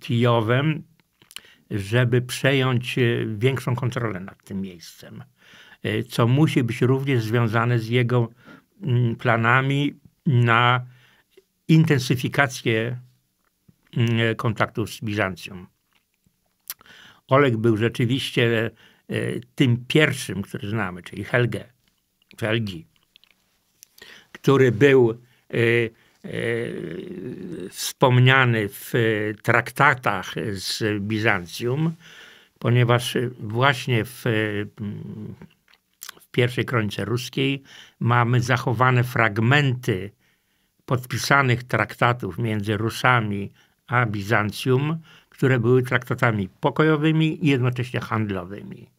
Kijowem, żeby przejąć e, większą kontrolę nad tym miejscem, e, co musi być również związane z jego mm, planami na intensyfikację mm, e, kontaktów z Bizancją. Oleg był rzeczywiście tym pierwszym, który znamy, czyli Helge, Helgi, który był E, wspomniany w traktatach z Bizancjum, ponieważ właśnie w, w pierwszej kronice ruskiej mamy zachowane fragmenty podpisanych traktatów między Rusami a Bizancjum, które były traktatami pokojowymi i jednocześnie handlowymi.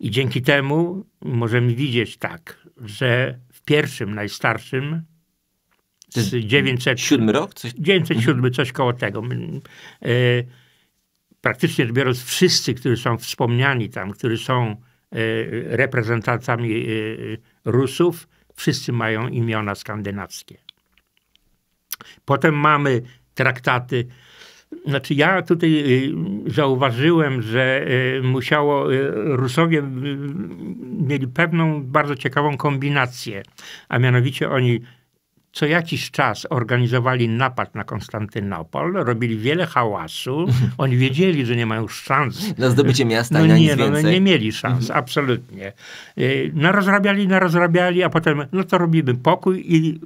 I dzięki temu możemy widzieć tak, że w pierwszym, najstarszym to jest rok? Coś... 907, mhm. coś koło tego. Mm, e, praktycznie biorąc, wszyscy, którzy są wspomniani tam, którzy są e, reprezentantami e, Rusów, wszyscy mają imiona skandynawskie. Potem mamy traktaty. Znaczy, ja tutaj zauważyłem, że musiało, Rusowie mieli pewną bardzo ciekawą kombinację, a mianowicie oni co jakiś czas organizowali napad na Konstantynopol, robili wiele hałasu. Oni wiedzieli, że nie mają szans. Na zdobycie miasta no, nie, no, no, nie mieli szans, mhm. absolutnie. Y, narozrabiali, narozrabiali, a potem, no to robimy pokój i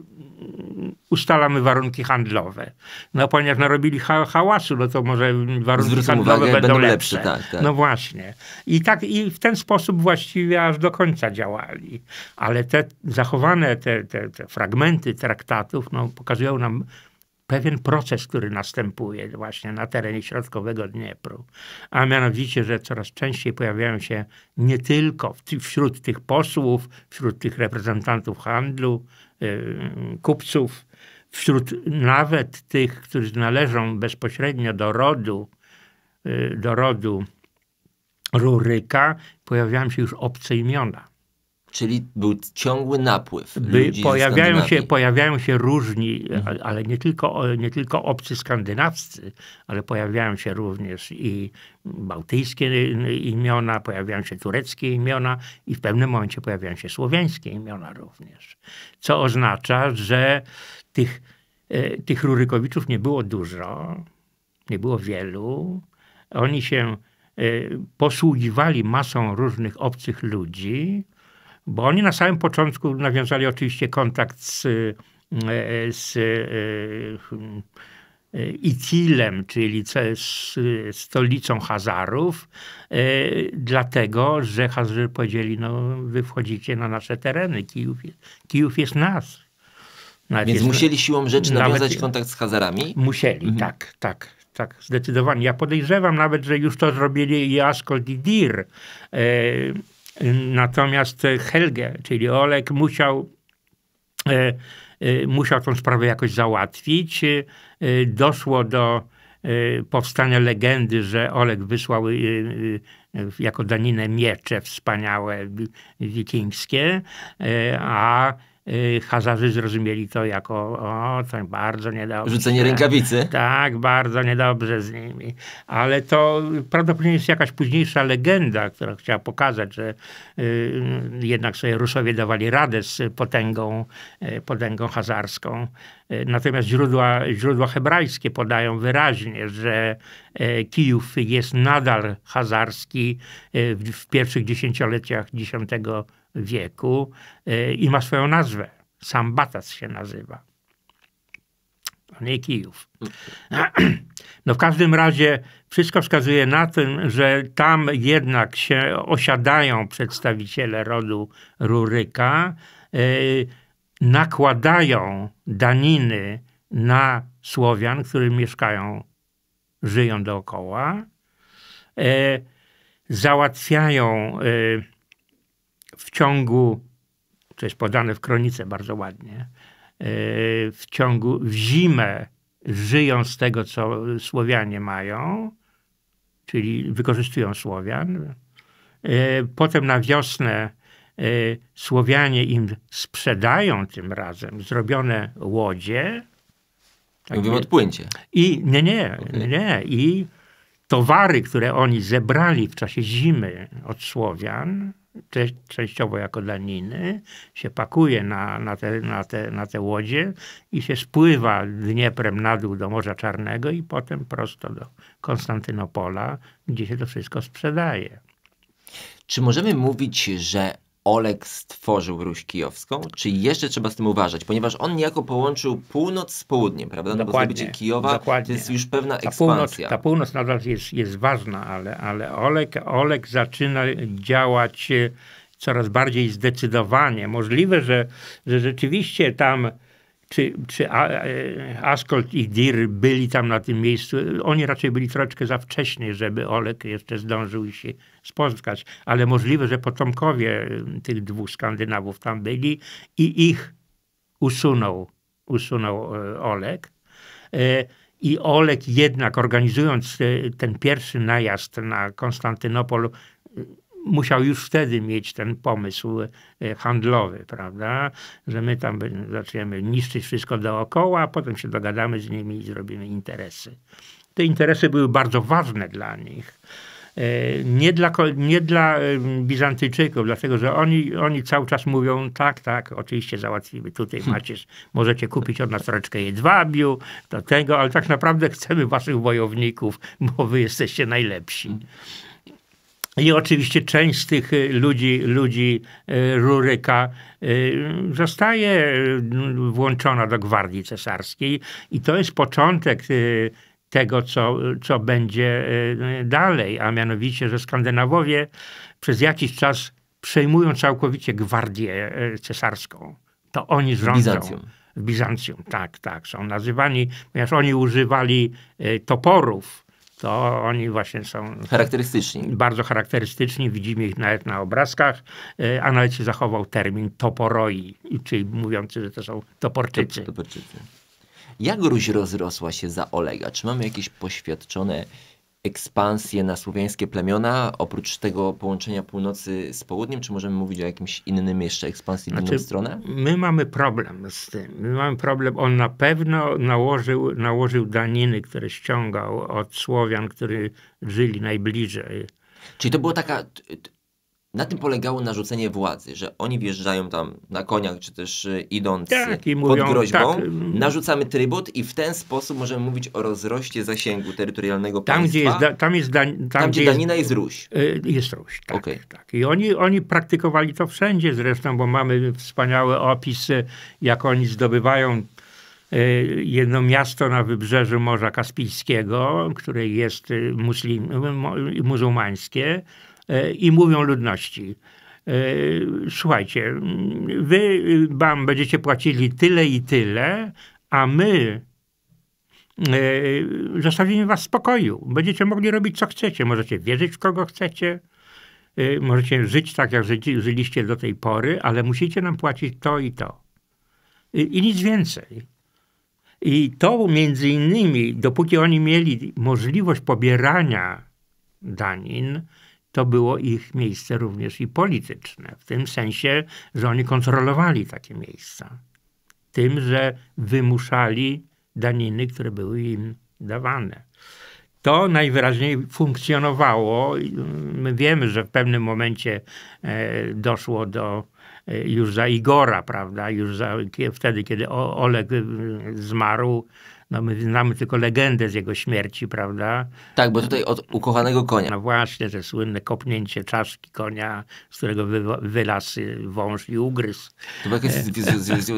ustalamy warunki handlowe. No ponieważ narobili ha hałasu, no to może warunki Zwrócę handlowe uwagę, będą, będą, lepsze. lepsze tak, tak. No właśnie. I tak i w ten sposób właściwie aż do końca działali. Ale te zachowane te, te, te fragmenty traktatów no, pokazują nam pewien proces, który następuje właśnie na terenie środkowego Dniepru. A mianowicie, że coraz częściej pojawiają się nie tylko wśród tych posłów, wśród tych reprezentantów handlu, y, kupców, wśród nawet tych, którzy należą bezpośrednio do rodu, y, do rodu Ruryka, pojawiają się już obce imiona. Czyli był ciągły napływ. By, pojawiają, się, pojawiają się różni, e, mhm. ale nie tylko, nie tylko obcy skandynawscy, ale pojawiają się również i bałtyjskie y, y, imiona, pojawiają się tureckie imiona i w pewnym momencie pojawiają się słowiańskie imiona również. Co oznacza, że tych, e, tych Rurykowiczów nie było dużo, nie było wielu. Oni się e, posługiwali masą różnych obcych ludzi, bo oni na samym początku nawiązali oczywiście kontakt z, e, z Itilem, czyli z stolicą Hazarów, dlatego, że Hazarzy powiedzieli, no wy wchodzicie na nasze tereny, Kijów, Kijów jest nasz. Więc musieli siłą rzeczy nawiązać kontakt z Hazarami? Musieli, mhm. tak, tak, tak, zdecydowanie. Ja podejrzewam nawet, że już to zrobili i Ascot i Dir. E, natomiast Helge, czyli Olek, musiał, e, e, musiał tą sprawę jakoś załatwić. E, doszło do e, powstania legendy, że Olek wysłał e, jako daninę miecze wspaniałe wikingskie, a Y, Hazarzy zrozumieli to jako, o, to bardzo niedobrze. Rzucenie rękawicy. Tak, bardzo niedobrze z nimi. Ale to prawdopodobnie jest jakaś późniejsza legenda, która chciała pokazać, że y, jednak sobie Rusowie dawali radę z potęgą, y, potęgą hazarską. Y, natomiast źródła, źródła hebrajskie podają wyraźnie, że y, Kijów jest nadal hazarski w, w pierwszych dziesięcioleciach X wieku y, i ma swoją nazwę. Sam Batas się nazywa. A nie Kijów. No w każdym razie wszystko wskazuje na tym, że tam jednak się osiadają przedstawiciele rodu Ruryka, y, nakładają daniny na Słowian, którzy mieszkają, żyją dookoła, y, załatwiają w ciągu, co jest podane w kronice bardzo ładnie, e, w ciągu, w zimę żyją z tego, co Słowianie mają, czyli wykorzystują Słowian. E, potem na wiosnę e, Słowianie im sprzedają tym razem zrobione łodzie. Tak Mówimy odpłyncie. I nie, nie, okay. nie. I towary, które oni zebrali w czasie zimy od Słowian, częściowo jako daniny, się pakuje na, na, te, na, te, na te łodzie i się spływa Dnieprem na dół do Morza Czarnego i potem prosto do Konstantynopola, gdzie się to wszystko sprzedaje. Czy możemy mówić, że Olek stworzył Ruś Kijowską, czy jeszcze trzeba z tym uważać? Ponieważ on niejako połączył północ z południem, prawda? No dokładnie, bo zdobycie Kijowa dokładnie. to jest już pewna ekspansja. Ta północ, ta północ nadal jest, jest ważna, ale, ale Olek, Olek zaczyna działać e, coraz bardziej zdecydowanie. Możliwe, że, że rzeczywiście tam czy, czy e, Ascolt i Dir byli tam na tym miejscu. Oni raczej byli troszeczkę za wcześnie, żeby Olek jeszcze zdążył się spotkać, ale możliwe, że potomkowie e, tych dwóch Skandynawów tam byli i ich usunął, usunął e, Olek. I Olek jednak organizując ten pierwszy najazd na Konstantynopol musiał już wtedy mieć ten pomysł e, handlowy, prawda? Że my tam zaczniemy niszczyć wszystko dookoła, a potem się dogadamy z nimi i zrobimy interesy. Te interesy były bardzo ważne dla nich. E, nie dla, nie dla e, Bizantyjczyków, dlatego że oni, oni cały czas mówią, tak, tak, oczywiście załatwimy, tutaj hmm. macie, możecie kupić od nas troszeczkę jedwabiu, do tego, ale tak naprawdę chcemy waszych wojowników, bo wy jesteście najlepsi. Hmm. I oczywiście część z tych y, ludzi, ludzi y, Ruryka y, zostaje włączona do gwardii cesarskiej i to jest początek tego, co, co będzie dalej, a mianowicie, że Skandynawowie przez jakiś czas przejmują całkowicie gwardię cesarską. To oni rządzą. Bizancjum. W Bizancjum, tak, tak. Są nazywani, ponieważ oni używali toporów, to oni właśnie są... Charakterystyczni. Bardzo charakterystyczni, widzimy ich nawet na obrazkach, e, a nawet się zachował termin toporoi, czyli mówiący, że to są toporczycy. Toporczycy. Jak Ruś rozrosła się za Olega? Czy mamy jakieś poświadczone ekspansję na słowiańskie plemiona, oprócz tego połączenia północy z południem, czy możemy mówić o jakimś innym jeszcze ekspansji w inną znaczy, stronę? My mamy problem z tym. My mamy problem, on na pewno nałożył, nałożył daniny, które ściągał od Słowian, którzy żyli najbliżej. Czyli to było taka na tym polegało narzucenie władzy, że oni wjeżdżają tam na koniach, czy też y, idąc tak, mówią, pod tak, groźbą, tak. narzucamy trybut i w ten sposób możemy mówić o rozroście zasięgu terytorialnego tam, państwa. Gdzie jest tam, jest tam, tam, gdzie, gdzie Danina jest, jest Ruś. Y, jest Ruś, tak. Okay. tak. I oni, oni praktykowali to wszędzie zresztą, bo mamy wspaniały opis, jak oni zdobywają jedno miasto na wybrzeżu Morza Kaspijskiego, które jest muslim, muzułmańskie, E, i mówią ludności. E, słuchajcie, wy wam będziecie płacili tyle i tyle, a my e, zostawimy was w spokoju. Będziecie mogli robić co chcecie. Możecie wierzyć w kogo chcecie, możecie żyć tak, jak żyliście do tej pory, ale musicie nam płacić to i to. I, i nic więcej. I to między innymi, dopóki oni mieli możliwość pobierania danin, to było ich miejsce również i polityczne, w tym sensie, że oni kontrolowali takie miejsca. Tym, że wymuszali daniny, które były im dawane. To najwyraźniej funkcjonowało. Mm, my wiemy, że w pewnym momencie e, doszło do e, już za Igora, prawda, już za, wtedy, kiedy Oleg mm, zmarł, no my znamy tylko legendę z jego śmierci, prawda? Tak, bo tutaj od ukochanego konia. No właśnie, że słynne kopnięcie czaszki konia, z którego wy, wylasł y, wąż i ugryzł. To było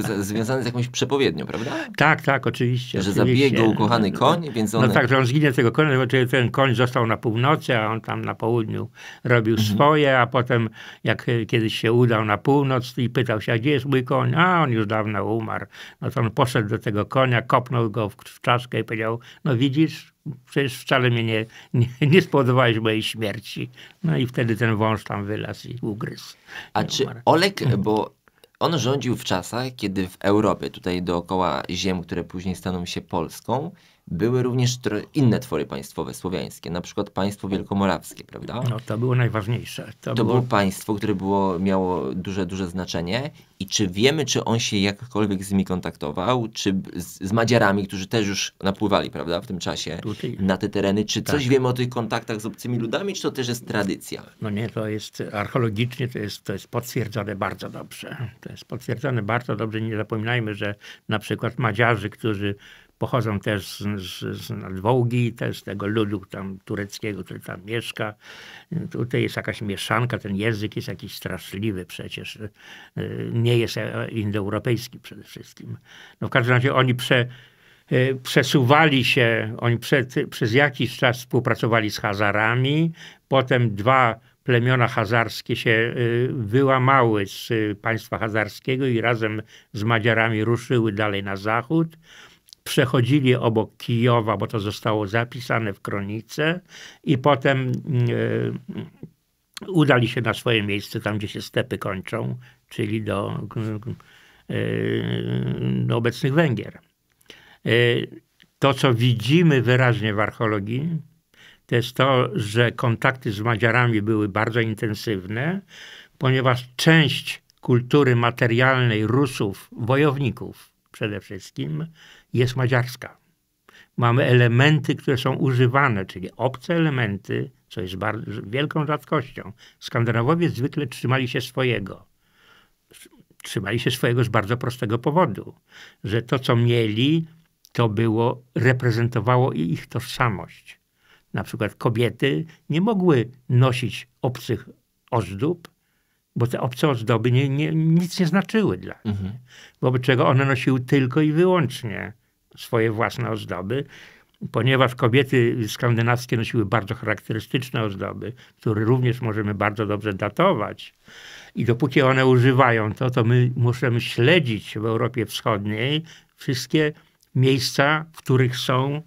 e. związane z jakąś przepowiednią, prawda? Tak, tak, oczywiście. Że zabije go ukochany koń, więc on... No tak, że on zginie tego konia, bo ten koń został na północy, a on tam na południu robił mhm. swoje, a potem jak y, kiedyś się udał na północ i pytał się, a gdzie jest mój koń? A on już dawno umarł. No to on poszedł do tego konia, kopnął go w w czaszkę i powiedział, no widzisz, przecież wcale mnie nie, nie, nie mojej śmierci. No i wtedy ten wąż tam wylazł i ugryzł. A czy umarł. Olek, mhm. bo on rządził w czasach, kiedy w Europie, tutaj dookoła ziem, które później staną się Polską, były również inne twory państwowe słowiańskie, na przykład państwo wielkomorawskie, prawda? No to było najważniejsze. To, to było... było... państwo, które było, miało duże, duże znaczenie i czy wiemy, czy on się jakkolwiek z nimi kontaktował, czy z, z Madziarami, którzy też już napływali, prawda, w tym czasie Tutaj. na te tereny, czy tak. coś wiemy o tych kontaktach z obcymi ludami, czy to też jest tradycja? No nie, to jest archeologicznie, to jest, to jest potwierdzone bardzo dobrze. To jest potwierdzone bardzo dobrze, nie zapominajmy, że na przykład Madziarzy, którzy Pochodzą też z, z nadwołgi, też tego ludu tam tureckiego, który tam mieszka. Tutaj jest jakaś mieszanka, ten język jest jakiś straszliwy przecież. Y, nie jest e, indoeuropejski przede wszystkim. No w każdym razie oni prze, y, przesuwali się, oni przed, przez jakiś czas współpracowali z Hazarami, potem dwa plemiona hazarskie się y, wyłamały z państwa hazarskiego i razem z Madziarami ruszyły dalej na zachód przechodzili obok Kijowa, bo to zostało zapisane w kronice i potem e, udali się na swoje miejsce, tam gdzie się stepy kończą, czyli do, e, do obecnych Węgier. E, to, co widzimy wyraźnie w archeologii, to jest to, że kontakty z Madziarami były bardzo intensywne, ponieważ część kultury materialnej Rusów, wojowników przede wszystkim, jest madziarska. Mamy elementy, które są używane, czyli obce elementy, co jest bardzo, wielką rzadkością. Skandynawowie zwykle trzymali się swojego. Trzymali się swojego z bardzo prostego powodu, że to, co mieli, to było, reprezentowało ich tożsamość. Na przykład kobiety nie mogły nosić obcych ozdób, bo te obce ozdoby nie, nie, nic nie znaczyły dla nich. Mhm. Wobec czego one nosiły tylko i wyłącznie swoje własne ozdoby, ponieważ kobiety skandynawskie nosiły bardzo charakterystyczne ozdoby, które również możemy bardzo dobrze datować. I dopóki one używają to, to my musimy śledzić w Europie Wschodniej wszystkie miejsca, w których są,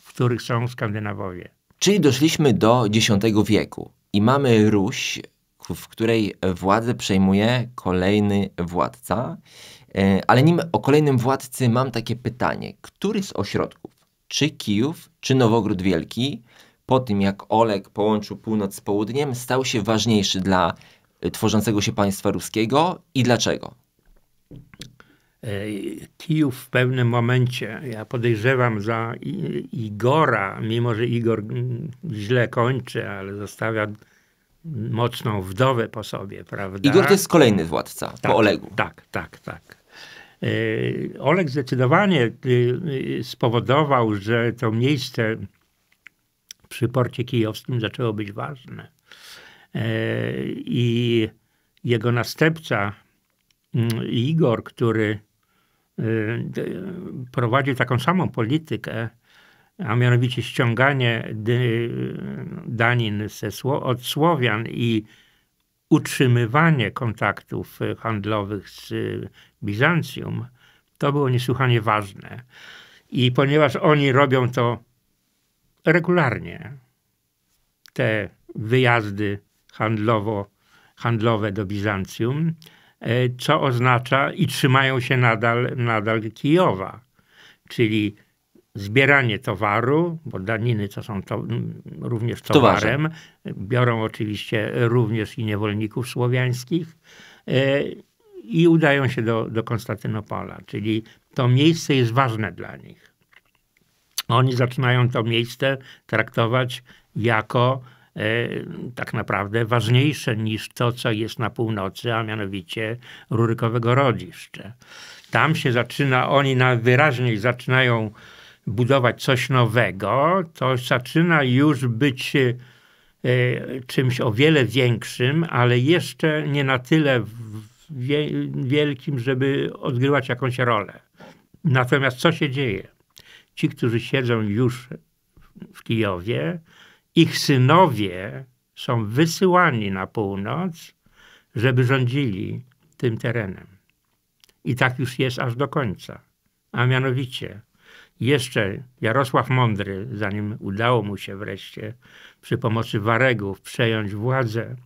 w których są Skandynawowie. Czyli doszliśmy do X wieku i mamy Ruś, w której władzę przejmuje kolejny władca. E, ale nim o kolejnym władcy mam takie pytanie. Który z ośrodków, czy Kijów, czy Nowogród Wielki, po tym jak Oleg połączył północ z południem, stał się ważniejszy dla e, tworzącego się państwa ruskiego i dlaczego? E, Kijów w pewnym momencie, ja podejrzewam za Igora, mimo że Igor źle kończy, ale zostawia mocną wdowę po sobie, prawda? Igor to jest kolejny władca tak, po Olegu. Tak, tak, tak. Y, Olek zdecydowanie y, y, spowodował, że to miejsce przy porcie kijowskim zaczęło być ważne. E, I jego następca mm, Igor, który prowadził taką samą politykę, a mianowicie ściąganie danin od Słowian i utrzymywanie kontaktów y, handlowych z y, Bizancjum, to było niesłychanie ważne. I ponieważ oni robią to regularnie, te wyjazdy handlowo, handlowe do Bizancjum, e, co oznacza i trzymają się nadal, nadal Kijowa, czyli zbieranie towaru, bo daniny to są to, mm, również towarem, Towarze. biorą oczywiście również i niewolników słowiańskich e, i udają się do, do Konstantynopola, czyli to miejsce jest ważne dla nich. Oni zaczynają to miejsce traktować jako e, tak naprawdę ważniejsze niż to, co jest na północy, a mianowicie Rurykowego Rodziszcze. Tam się zaczyna, oni najwyraźniej zaczynają budować coś nowego, to zaczyna już być e, czymś o wiele większym, ale jeszcze nie na tyle wielkim, żeby odgrywać jakąś rolę. Natomiast co się dzieje? Ci, którzy siedzą już w Kijowie, ich synowie są wysyłani na północ, żeby rządzili tym terenem. I tak już jest aż do końca. A mianowicie jeszcze Jarosław Mądry, zanim udało mu się wreszcie przy pomocy waregów przejąć władzę.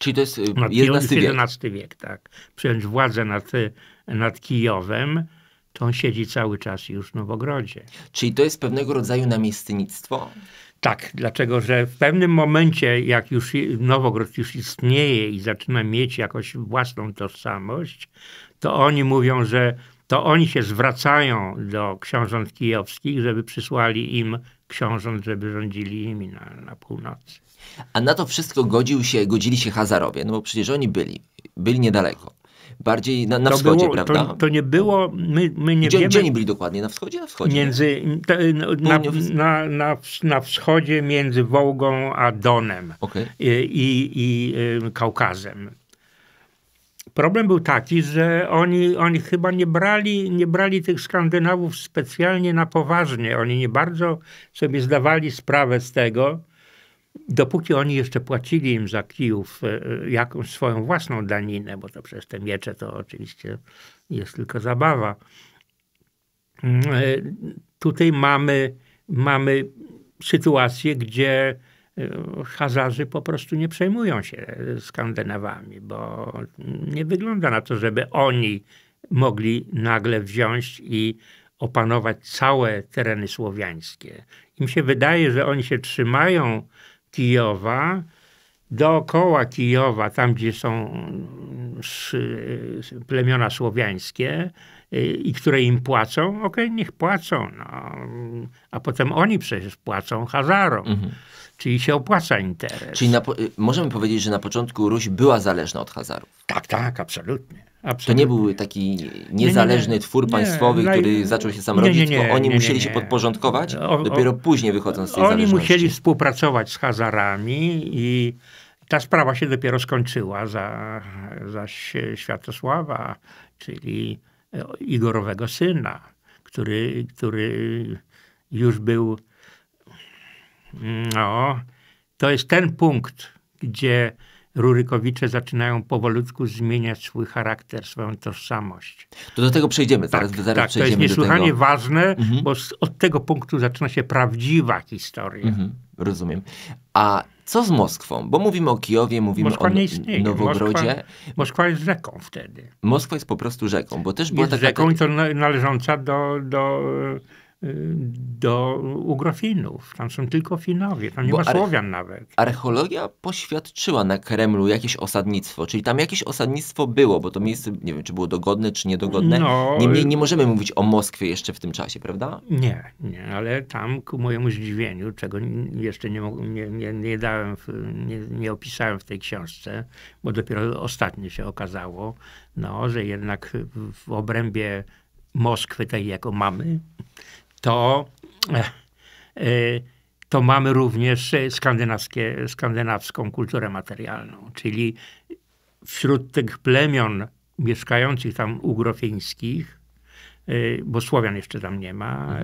Czyli to jest XI y, wiek. XI wiek, tak. Przejąć władzę nad, y, nad Kijowem, to on siedzi cały czas już w Nowogrodzie. Czyli to jest pewnego rodzaju namiestnictwo? Tak, dlatego że w pewnym momencie, jak już Nowogród już istnieje i zaczyna mieć jakąś własną tożsamość, to oni mówią, że to oni się zwracają do książąt kijowskich, żeby przysłali im książąt, żeby rządzili nimi na, na północy. A na to wszystko godził się, godzili się Hazarowie, no bo przecież oni byli, byli niedaleko. Bardziej na, na wschodzie, było, prawda? To, to, nie było, my, my nie gdzie, wiemy. Gdzie oni byli dokładnie? Na wschodzie? Na wschodzie? Między, to, y, no, na, na, na, na, wschodzie między Wołgą a Donem okay. i, i, i y, Kaukazem. Problem był taki, że oni, oni chyba nie brali, nie brali tych Skandynawów specjalnie na poważnie. Oni nie bardzo sobie zdawali sprawę z tego, dopóki oni jeszcze płacili im za Kijów e, e, jakąś swoją własną daninę, bo to przez te miecze to oczywiście jest tylko zabawa. Mm, e, tutaj mamy, mamy sytuację, gdzie Y, Hazarzy po prostu nie przejmują się Skandynawami, bo nie wygląda na to, żeby oni mogli nagle wziąć i opanować całe tereny słowiańskie. Im się wydaje, że oni się trzymają Kijowa, dookoła Kijowa, tam gdzie są mm, y, plemiona słowiańskie y, i które im płacą, okej, okay, niech płacą. No. A potem oni przecież płacą Hazarom. Mhm. Czyli się opłaca interes. Czyli na, y, możemy powiedzieć, że na początku Ruś była zależna od Hazarów. Tak, tak, absolutnie. absolutnie. To nie był taki niezależny nie, nie, twór nie, państwowy, no który zaczął się sam robić, tylko oni musieli się podporządkować, o, dopiero później wychodząc z tej oni zależności. Oni musieli współpracować z Hazarami i ta sprawa się dopiero skończyła za, za Światosława, czyli e, Igorowego syna, który, który już był no, to jest ten punkt, gdzie Rurykowicze zaczynają powolutku zmieniać swój charakter, swoją tożsamość. To do tego przejdziemy Tak, zaraz tak przejdziemy to jest niesłychanie ważne, mhm. bo z, od tego punktu zaczyna się prawdziwa historia. Mhm, rozumiem. A co z Moskwą? Bo mówimy o Kijowie, mówimy Moskwa o nie istnieje. Nowogrodzie. Moskwa, Moskwa, jest rzeką wtedy. Moskwa jest po prostu rzeką, bo też była jest taka... rzeką i to należąca do, do e, Y, do Ugrofinów. Tam są tylko Finowie, tam nie Bo ma Słowian nawet. Archeologia poświadczyła na Kremlu jakieś osadnictwo, czyli tam jakieś osadnictwo było, bo to miejsce, nie wiem, czy było dogodne, czy niedogodne. No, Niemniej nie y- możemy mówić o Moskwie jeszcze w tym czasie, prawda? Nie, nie, ale tam ku mojemu zdziwieniu, czego jeszcze nie, nie, nie, nie dałem, w, nie, nie opisałem w tej książce, bo dopiero ostatnio się okazało, no, że jednak w obrębie Moskwy, tej jaką mamy, to, e, e, to mamy również skandynawskie, skandynawską kulturę materialną, czyli wśród tych plemion mieszkających tam ugrofińskich, e, bo Słowian jeszcze tam nie ma,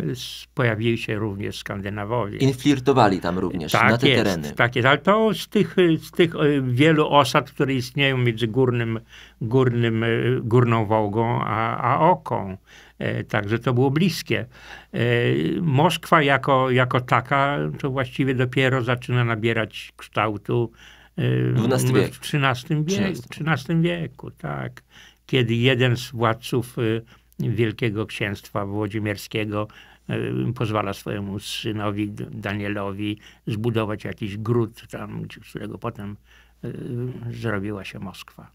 pojawili się również Skandynawowie. Infiltrowali tam również tak na te jest, tereny. Tak jest, ale to z tych, z tych wielu osad, które istnieją między górnym, górnym, górną Wołgą a, a Oką. E, także to było bliskie. E, Moskwa jako, jako taka to właściwie dopiero zaczyna nabierać kształtu e, w XIII wieku, XIII wieku tak. Kiedy jeden z władców Wielkiego Księstwa Włodzimierskiego pozwala swojemu synowi Danielowi zbudować jakiś gród tam, którego potem zrobiła się Moskwa.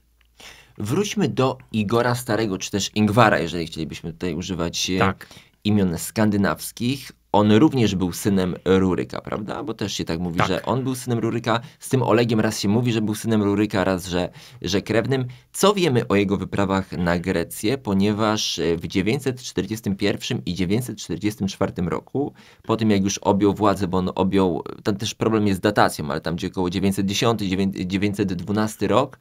Wróćmy do Igora Starego, czy też Ingwara, jeżeli chcielibyśmy tutaj używać e, tak. imion skandynawskich. On również był synem Ruryka, prawda? Bo też się tak mówi, tak. że on był synem Ruryka. Z tym Olegiem raz się mówi, że był synem Ruryka, raz, że, że krewnym. Co wiemy o jego wyprawach na Grecję? Ponieważ e, w 941 i 944 roku, po tym jak już objął władzę, bo on objął, e, tam też problem jest z datacją, ale tam gdzie około 910, 912 rok,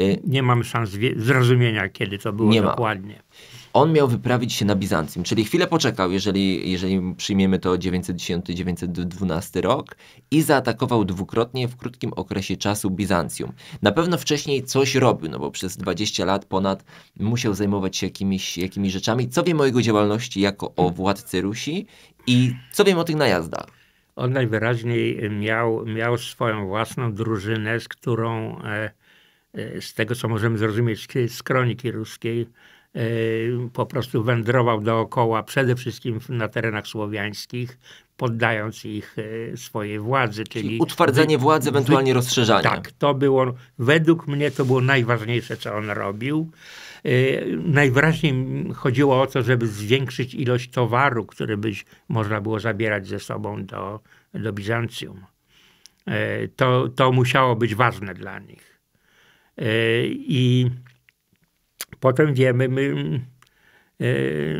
Y, nie mam szans zrozumienia, kiedy to było nie dokładnie. Ma. On miał wyprawić się na Bizancjum, czyli chwilę poczekał, jeżeli, jeżeli przyjmiemy to 910-912 rok i zaatakował dwukrotnie w krótkim okresie czasu Bizancjum. Na pewno wcześniej coś robił, no bo przez 20 lat ponad musiał zajmować się jakimiś, jakimiś rzeczami. Co wiem o jego działalności jako o władcy Rusi i co wiem o tych najazdach? On najwyraźniej miał, miał swoją własną drużynę, z którą e, E, z tego co możemy zrozumieć z kroniki ruskiej, e, po prostu wędrował dookoła, przede wszystkim na terenach słowiańskich, poddając ich e, swojej władzy. Czyli, czyli utwardzenie wy, władzy, ewentualnie wy, rozszerzanie. Tak, to było, według mnie to było najważniejsze, co on robił. Najwyraźniej chodziło o to, żeby zwiększyć ilość towaru, który byś można było zabierać ze sobą do, do Bizancjum. To, to musiało być ważne dla nich. E, I potem wiemy, my, e,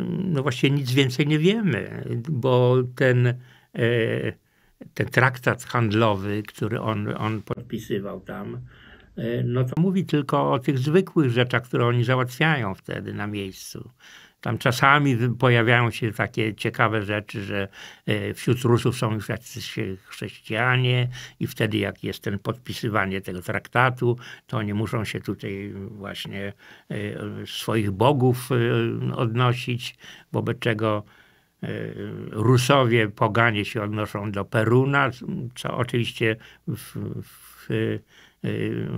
no właśnie nic więcej nie wiemy, bo ten, e, ten traktat handlowy, który on, on podpisywał tam, no to mówi tylko o tych zwykłych rzeczach, które oni załatwiają wtedy na miejscu. Tam czasami pojawiają się takie ciekawe rzeczy, że e, wśród Rusów są już jacyś chrześcijanie i wtedy jak jest ten podpisywanie tego traktatu, to oni muszą się tutaj właśnie e, swoich bogów e, odnosić, wobec czego Rusowie, poganie się odnoszą do Peruna, co oczywiście w, w,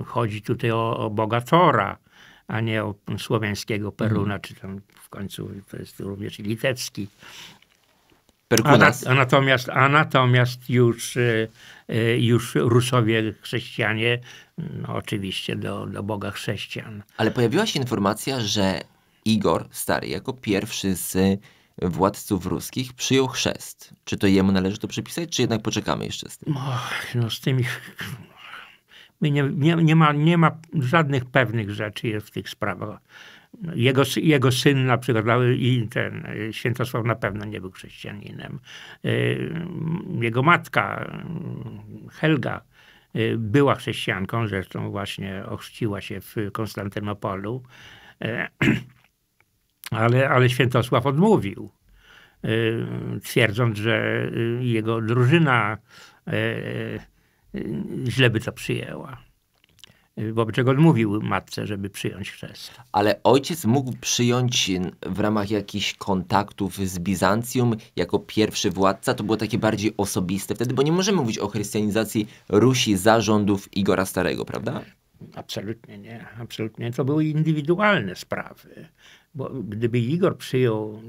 chodzi tutaj o, o Boga Tora, a nie o słowiańskiego Peruna, mhm. czy tam w końcu to jest również i litewski. Perkunas. A, natomiast, a natomiast już, e, e, już Rusowie, chrześcijanie, no oczywiście do, do Boga chrześcijan. Ale pojawiła się informacja, że Igor Stary jako pierwszy z władców ruskich przyjął chrzest. Czy to jemu należy to przypisać, czy jednak poczekamy jeszcze z tym? No, no z tymi nie, nie, nie, ma, nie ma żadnych pewnych rzeczy w tych sprawach. Jego, jego syn na przykład i ten y, Świętosław na pewno nie był chrześcijaninem. Y, jego matka y, Helga była chrześcijanką, zresztą właśnie ochrzciła się w Konstantynopolu, ale, ale Świętosław odmówił, twierdząc, że jego drużyna źle by to przyjęła. Wobec czego odmówił matce, żeby przyjąć chrzest. Ale ojciec mógł przyjąć w ramach jakichś kontaktów z Bizancjum jako pierwszy władca? To było takie bardziej osobiste wtedy, bo nie możemy mówić o chrystianizacji Rusi zarządów Igora Starego, prawda? Absolutnie nie. Absolutnie. To były indywidualne sprawy. Bo gdyby Igor przyjął,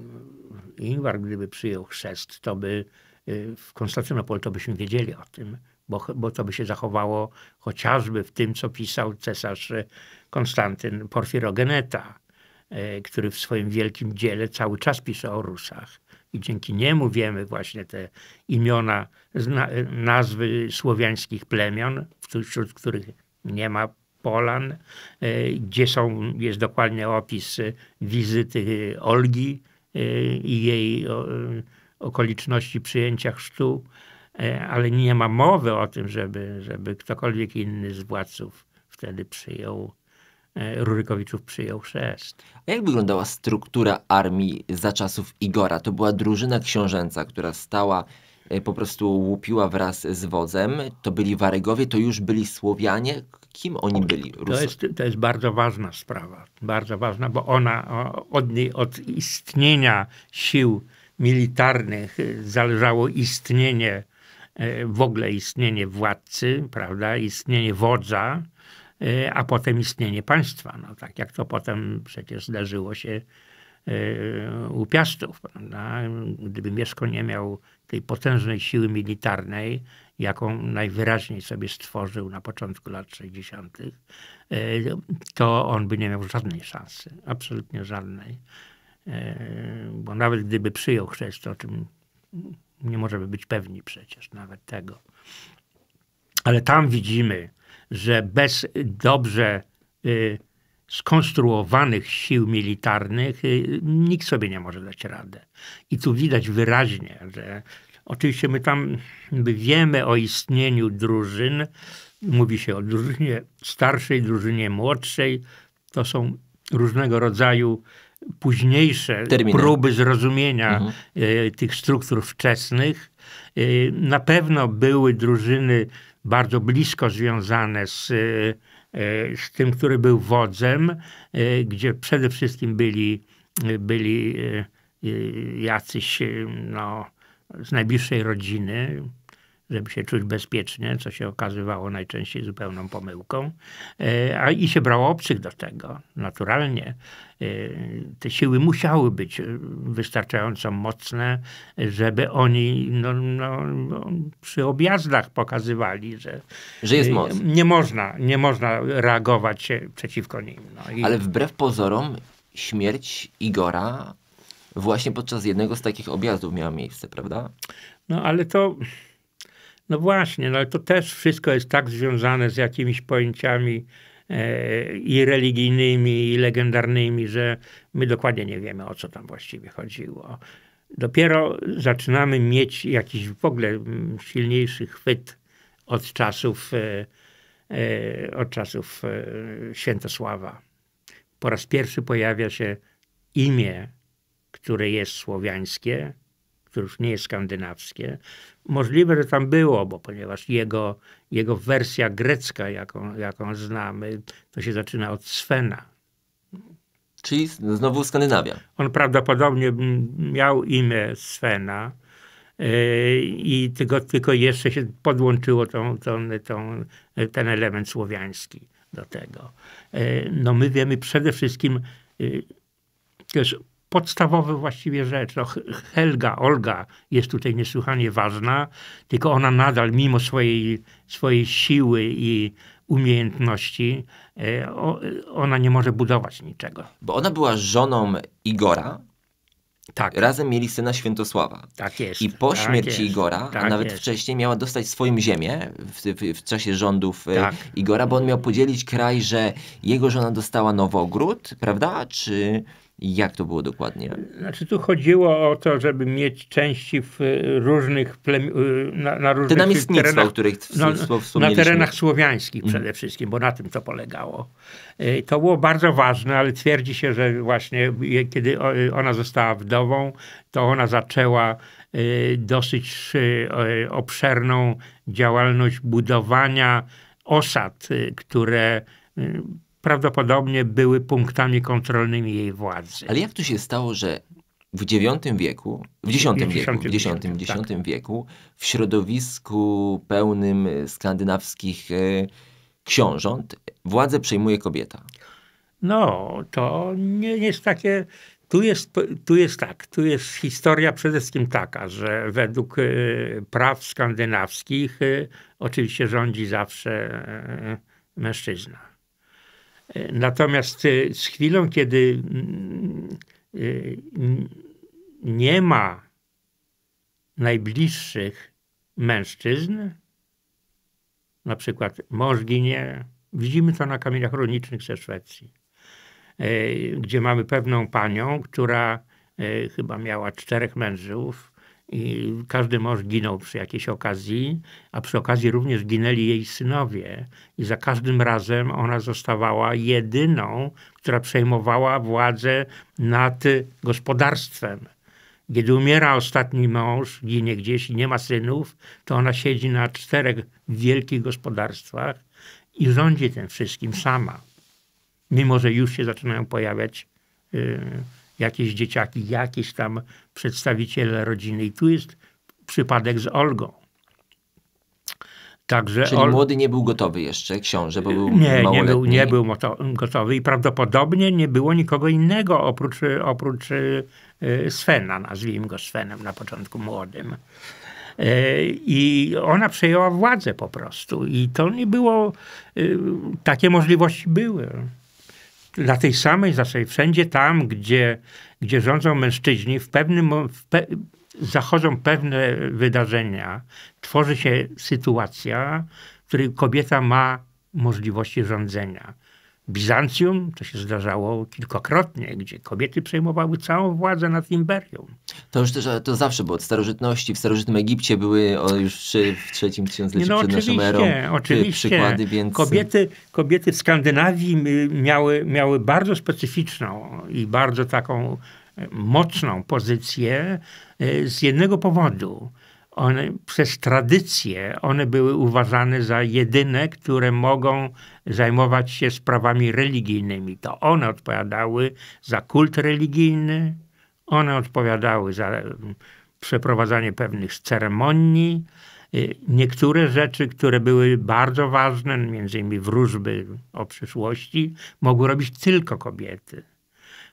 Ingvar gdyby przyjął chrzest, to by y, w Konstantynopol to byśmy wiedzieli o tym bo, bo to by się zachowało chociażby w tym, co pisał cesarz e, Konstantyn Porfirogeneta, e, który w swoim wielkim dziele cały czas pisał o Rusach. I dzięki niemu wiemy właśnie te imiona, nazwy słowiańskich plemion, wśród których nie ma Polan, e, gdzie są, jest dokładnie opis wizyty Olgi i jej okoliczności przyjęcia chrztu E, ale nie ma mowy o tym, żeby, żeby ktokolwiek inny z władców wtedy przyjął e, Rurykowiczów przyjął chrzest. A jak wyglądała struktura armii za czasów Igora? To była drużyna książęca, która stała, e, po prostu łupiła wraz z wodzem. To byli Warygowie, to już byli Słowianie. Kim oni byli? To jest, to jest bardzo ważna sprawa. Bardzo ważna, bo ona od, niej, od istnienia sił militarnych zależało istnienie E, w ogóle istnienie władcy, prawda, istnienie wodza, e, a potem istnienie państwa. No, tak jak to potem przecież zdarzyło się e, u Piastów. Prawda? Gdyby Mieszko nie miał tej potężnej siły militarnej, jaką najwyraźniej sobie stworzył na początku lat 60., to on by nie miał żadnej szansy, absolutnie żadnej. Bo nawet gdyby przyjął chrześć, o czym nie możemy być pewni przecież nawet tego. Ale tam widzimy, że bez dobrze y, skonstruowanych sił militarnych y, nikt sobie nie może dać radę. I tu widać wyraźnie, że oczywiście my tam wiemy o istnieniu drużyn, mówi się o drużynie starszej, drużynie młodszej. To są różnego rodzaju późniejsze Terminy. próby zrozumienia mhm. E, tych struktur wczesnych. E, na pewno były drużyny bardzo blisko związane z, e, z tym, który był wodzem, gdzie przede wszystkim byli, byli jacyś no, z najbliższej rodziny, żeby się czuć bezpiecznie, co się okazywało najczęściej zupełną pomyłką, e, a i się brało obcych do tego, naturalnie. E, te siły musiały być wystarczająco mocne, żeby oni no, no, no przy objazdach pokazywali, że, że jest e, moc. Nie można, nie można reagować przeciwko nim. No. I... Ale wbrew pozorom śmierć Igora właśnie podczas jednego z takich objazdów miała miejsce, prawda? No ale to no właśnie, no ale to też wszystko jest tak związane z jakimiś pojęciami e, i religijnymi, i legendarnymi, że my dokładnie nie wiemy, o co tam właściwie chodziło. Dopiero zaczynamy mieć jakiś w ogóle silniejszy chwyt od czasów, e, e, od czasów e, Świętosława. Po raz pierwszy pojawia się imię, które jest słowiańskie, które już nie jest skandynawskie, Możliwe, że tam było, bo ponieważ jego, jego wersja grecka, jaką, jaką znamy, to się zaczyna od Svena. Czyli znowu Skandynawia. On prawdopodobnie miał imię Svena e, i tylko, tylko jeszcze się podłączyło tą, tą, tą, ten element słowiański do tego. E, no my wiemy przede wszystkim, że podstawowe właściwie rzecz. No, Helga, Olga jest tutaj niesłychanie ważna, tylko ona nadal mimo swojej, swojej siły i umiejętności, e, ona nie może budować niczego. Bo ona była żoną Igora. Tak. Razem mieli syna Świętosława. Tak jest. I po tak śmierci jest, Igora, tak a nawet jest. wcześniej, miała dostać swoją ziemię w, w, w czasie rządów e, tak. Igora, bo on miał podzielić kraj, że jego żona dostała Nowogród, prawda? Czy jak to było dokładnie? Znaczy tu chodziło o to, żeby mieć części w różnych plemi- y, na, na różnych terenach, o których no, Na terenach słowiańskich mhm. przede wszystkim, bo na tym to polegało. Y, to było bardzo ważne, ale twierdzi się, że właśnie kiedy y, ona została wdową, to ona zaczęła dosyć obszerną działalność budowania osad, które prawdopodobnie były punktami kontrolnymi jej władzy. Ale jak to się stało, że w IX wieku, w X wieku, w X, X tak. wieku, w środowisku pełnym skandynawskich e, książąt władzę przejmuje kobieta? No, to nie jest takie... Tu jest, tu jest tak, tu jest historia przede wszystkim taka, że według e, praw skandynawskich e, oczywiście rządzi zawsze e, mężczyzna Natomiast y, z chwilą, kiedy y, y, nie ma najbliższych mężczyzn, na przykład mąż ginie, widzimy to na kamieniach rolniczych ze Szwecji, gdzie mamy pewną panią, która chyba miała czterech mężów, i każdy mąż ginął przy jakiejś okazji, a przy okazji również ginęli jej synowie. I za każdym razem ona zostawała jedyną, która przejmowała władzę nad gospodarstwem. Kiedy umiera ostatni mąż, ginie gdzieś i nie ma synów, to ona siedzi na czterech wielkich gospodarstwach i rządzi tym wszystkim sama. Mimo, że już się zaczynają pojawiać. Yy, jakieś dzieciaki, jakieś tam przedstawiciele rodziny. I tu jest przypadek z Olgą. Także Czyli Ol... młody nie był gotowy jeszcze, książę, bo był nie, małoletni. Nie był, nie był gotowy i prawdopodobnie nie było nikogo innego oprócz, oprócz e, Svena, nazwijmy go Svenem na początku młodym. E, I ona przejęła władzę po prostu. I to nie było, e, takie możliwości były na tej samej zasadzie, wszędzie tam, gdzie, gdzie rządzą mężczyźni, w pewnym, w pe, zachodzą pewne wydarzenia, tworzy się sytuacja, w której kobieta ma możliwości rządzenia. Bizancjum, co się zdarzało kilkokrotnie, gdzie kobiety przejmowały całą władzę nad imperium. To już też, to zawsze było od starożytności. W starożytnym Egipcie były o, już w trzecim tysiącleciu no, przed naszą erą y, oczywiście. przykłady. Więc... Kobiety, kobiety w Skandynawii y, miały, miały bardzo specyficzną i bardzo taką y, mocną pozycję z jednego powodu – one, przez tradycję one były uważane za jedyne, które mogą zajmować się sprawami religijnymi. To one odpowiadały za kult religijny, one odpowiadały za mm, przeprowadzanie pewnych ceremonii. Y, niektóre rzeczy, które były bardzo ważne, między innymi wróżby o przyszłości, mogły robić tylko kobiety.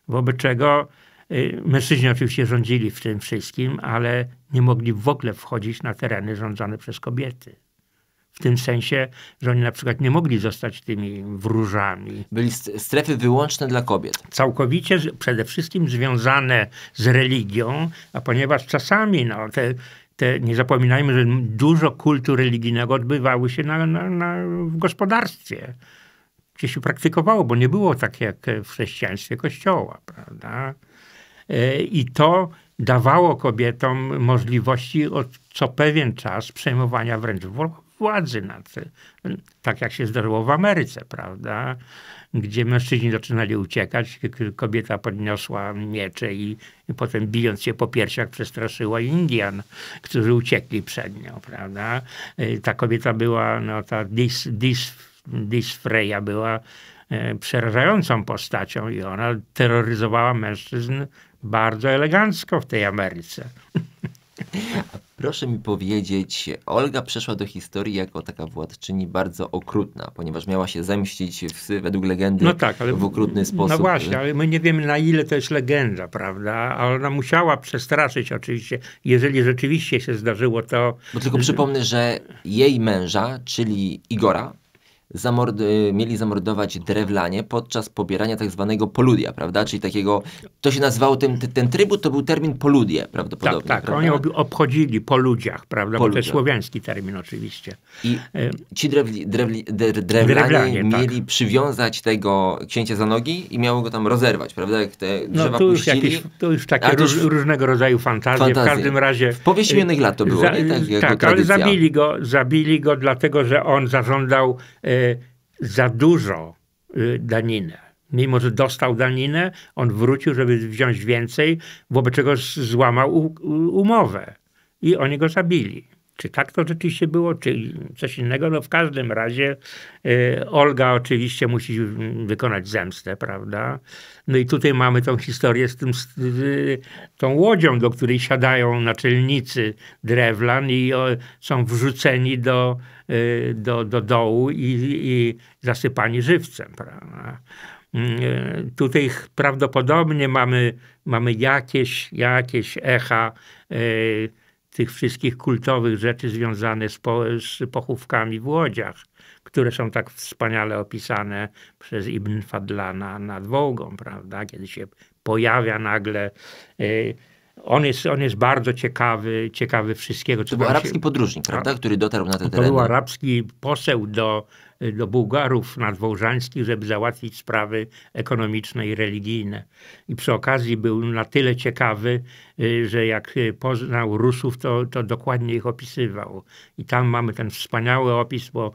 Wobec czego y, mężczyźni oczywiście rządzili w tym wszystkim, ale nie mogli w ogóle wchodzić na tereny rządzone przez kobiety. W tym sensie, że oni na przykład nie mogli zostać tymi wróżami. Byli strefy wyłączne dla kobiet. Całkowicie przede wszystkim związane z religią, a ponieważ czasami no, te, te, nie zapominajmy, że dużo kultu religijnego odbywało się na, na, na, w gospodarstwie, gdzie się praktykowało, bo nie było tak jak w chrześcijaństwie kościoła, prawda? E, I to dawało kobietom możliwości od co pewien czas przejmowania wręcz władzy nad tak jak się zdarzyło w Ameryce, prawda? Gdzie mężczyźni zaczynali uciekać, kobieta podniosła miecze i, i potem bijąc się po piersiach przestraszyła Indian, którzy uciekli przed nią, prawda? E, ta kobieta była, no ta dis, dis, freya była e, przerażającą postacią i ona terroryzowała mężczyzn bardzo elegancko w tej Ameryce. Proszę mi powiedzieć, Olga przeszła do historii jako taka władczyni bardzo okrutna, ponieważ miała się zemścić w, według legendy no tak, ale, w okrutny no sposób. No właśnie, ale my nie wiemy na ile to jest legenda, prawda? A ona musiała przestraszyć oczywiście, jeżeli rzeczywiście się zdarzyło to... Bo tylko przypomnę, że jej męża, czyli Igora, zamord y, mieli zamordować drewlanie podczas pobierania tak zwanego poludia, prawda? Czyli takiego, to się nazywało, ten, ten trybut to był termin poludie prawdopodobnie. Tak, tak. Prawda? oni obchodzili po ludziach, prawda? Po Bo ludziach. to jest słowiański termin oczywiście. I y, ci drewli, drewli, drewlanie, drewlanie tak. mieli tak. przywiązać tego księcia za nogi i miało go tam rozerwać, prawda? Jak te no, drzewa no, to, już puścili, jakieś, to już takie to już... różnego rodzaju fantazje. fantazje. W każdym razie... W powieści minionych y, lat to było, za, nie? Tak, tak ale zabili go, zabili go dlatego, że on zażądał e, za dużo y, daninę. Mimo, że dostał daninę, on wrócił, żeby wziąć więcej, wobec czego złamał umowę i oni go zabili. Czy tak to rzeczywiście było, czy coś innego? No w każdym razie y, Olga oczywiście musi wykonać zemstę, prawda? No i tutaj mamy tą historię z tym, z tą łodzią, do której siadają naczelnicy Drewlan i e, są wrzuceni do, e, do, do dołu i, i zasypani żywcem. Prawda? Mm, e, tutaj prawdopodobnie mamy, mamy jakieś, jakieś echa tych wszystkich kultowych rzeczy związanych z, po, z pochówkami w łodziach, które są tak wspaniale opisane przez Ibn Fadlana nad Wołgą, prawda? Kiedy się pojawia nagle y, on jest, on jest bardzo ciekawy, ciekawy wszystkiego. to był arabski się... podróżnik, prawda, który dotarł na te tereny. To był arabski poseł do, do Bułgarów nadwołżańskich, żeby załatwić sprawy ekonomiczne i religijne. I przy okazji był na tyle ciekawy, y, że jak poznał Rusów, to, to dokładnie ich opisywał. I tam mamy ten wspaniały opis, bo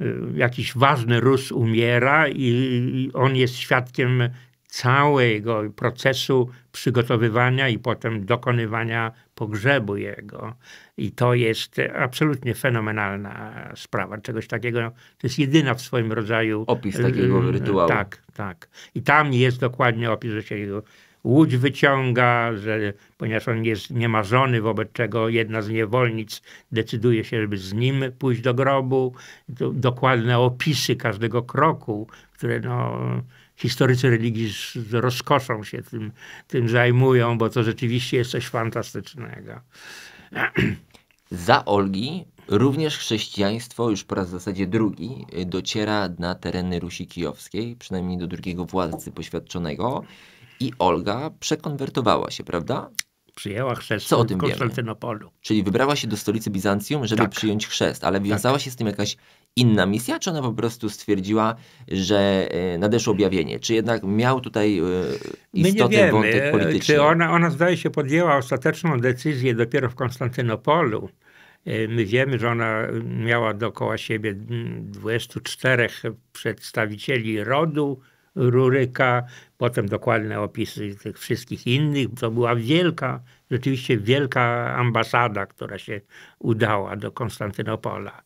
y, jakiś ważny Rus umiera i on jest świadkiem całego procesu przygotowywania i potem dokonywania pogrzebu jego. I to jest absolutnie fenomenalna sprawa. Czegoś takiego, to jest jedyna w swoim rodzaju... Opis takiego rytuału. Tak, tak. I tam jest dokładnie opis, że się jego łódź wyciąga, że, ponieważ on jest, nie ma żony, wobec czego jedna z niewolnic decyduje się, żeby z nim pójść do grobu. To dokładne opisy każdego kroku, które no, historycy religii z rozkoszą się tym, tym zajmują, bo to rzeczywiście jest coś fantastycznego. Za Olgi również chrześcijaństwo już po raz w zasadzie drugi y, dociera na tereny Rusi Kijowskiej, przynajmniej do drugiego władcy poświadczonego. I Olga przekonwertowała się, prawda? przyjęła chrzest Co o tym w Konstantynopolu. Wiemy? Czyli wybrała się do stolicy Bizancjum, żeby tak. przyjąć chrzest, ale tak. wiązała tak. się z tym jakaś inna misja, czy ona po prostu stwierdziła, że e, nadeszło objawienie? Czy jednak miał tutaj e, istotny wątek e, polityczny? Czy ona, ona zdaje się podjęła ostateczną decyzję dopiero w Konstantynopolu. My wiemy, że ona miała dookoła siebie 24 przedstawicieli rodu Ruryka, potem dokładne opisy tych wszystkich innych. To była wielka, rzeczywiście wielka ambasada, która się udała do Konstantynopola.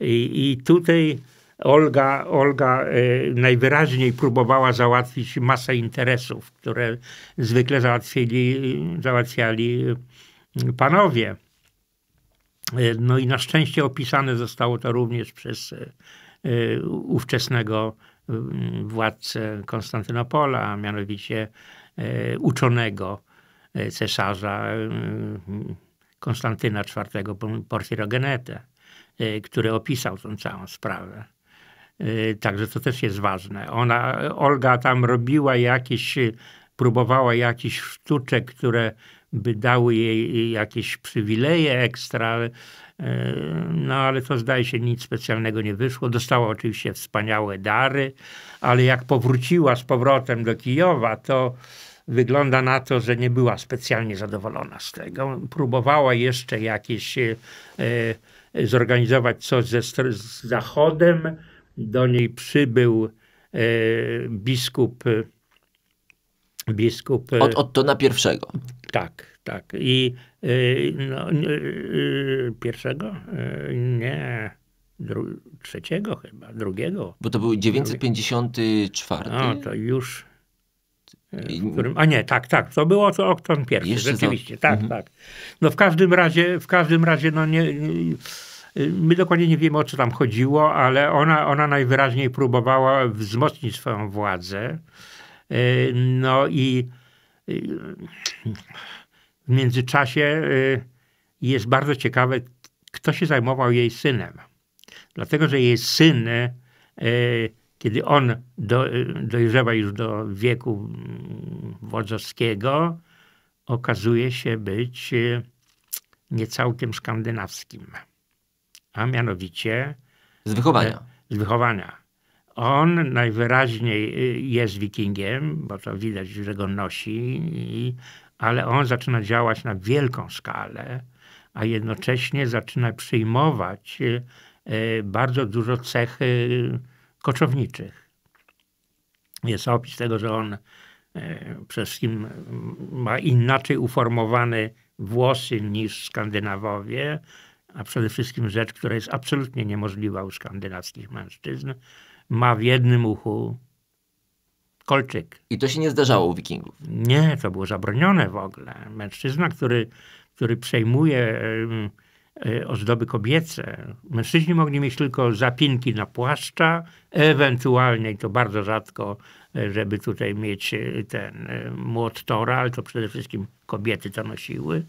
I, i tutaj Olga, Olga e, najwyraźniej próbowała załatwić masę interesów, które zwykle załatwili, załatwiali e, panowie. E, no i na szczęście opisane zostało to również przez ówczesnego władcę Konstantynopola, a mianowicie uczonego cesarza Konstantyna IV Porfirogenetę. Y, który opisał tą całą sprawę. Y, także to też jest ważne. Ona, Olga tam robiła jakieś, y, próbowała jakichś sztuczek, które by dały jej jakieś przywileje ekstra, no ale to zdaje się nic specjalnego nie wyszło. Dostała oczywiście wspaniałe dary, ale jak powróciła z powrotem do Kijowa, to wygląda na to, że nie była specjalnie zadowolona z tego. Próbowała jeszcze jakieś zorganizować coś ze, z Zachodem. Do niej przybył e, biskup biskup. E, Od na pierwszego Tak, tak. I e, no, pierwszego? Nie. Dru trzeciego chyba, drugiego. Bo to był 954. No to już którym, a nie, tak, tak, to było to Okton pierwszy, Jeszcze rzeczywiście, to... tak, mhm. tak. No w każdym razie, w każdym razie, no nie, y, my dokładnie nie wiemy o co tam chodziło, ale ona, ona najwyraźniej próbowała wzmocnić swoją władzę, y, no i y, w międzyczasie jest bardzo ciekawe, kto się zajmował jej synem. Dlatego, że jej syn kiedy on do, dojrzewa już do wieku mm, wodzowskiego, okazuje się być y, niecałkiem skandynawskim. A mianowicie... Z wychowania. E, z wychowania. On najwyraźniej y, jest wikingiem, bo to widać, że go nosi, ale on zaczyna działać na wielką skalę, a jednocześnie zaczyna przyjmować y, bardzo dużo cechy koczowniczych. Jest opis tego, że on e, przede wszystkim ma inaczej uformowane włosy niż Skandynawowie, a przede wszystkim rzecz, która jest absolutnie niemożliwa u skandynawskich mężczyzn, ma w jednym uchu kolczyk. I to się nie zdarzało u wikingów? Nie, to było zabronione w ogóle. Mężczyzna, który, który przejmuje... Yy, Y, ozdoby kobiece. Mężczyźni mogli mieć tylko zapinki na płaszcza, ewentualnie, i to bardzo rzadko, y, żeby tutaj mieć y, ten młot tora, ale to przede wszystkim kobiety to nosiły.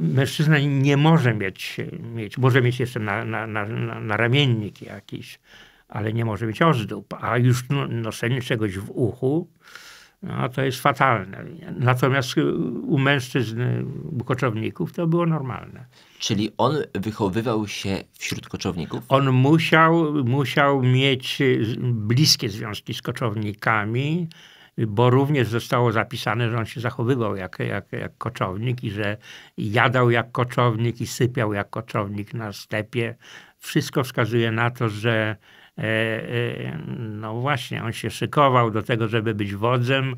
Mężczyzna nie może mieć, mieć może mieć jeszcze na, na, na, na ramiennik jakiś, ale nie może mieć ozdób, a już no, noszenie czegoś w uchu, no, to jest fatalne. Natomiast u mężczyzn, u koczowników to było normalne. Czyli on wychowywał się wśród koczowników? On musiał, musiał mieć bliskie związki z koczownikami, bo również zostało zapisane, że on się zachowywał jak, jak, jak koczownik i że jadał jak koczownik i sypiał jak koczownik na stepie. Wszystko wskazuje na to, że E, e, no właśnie, on się szykował do tego, żeby być wodzem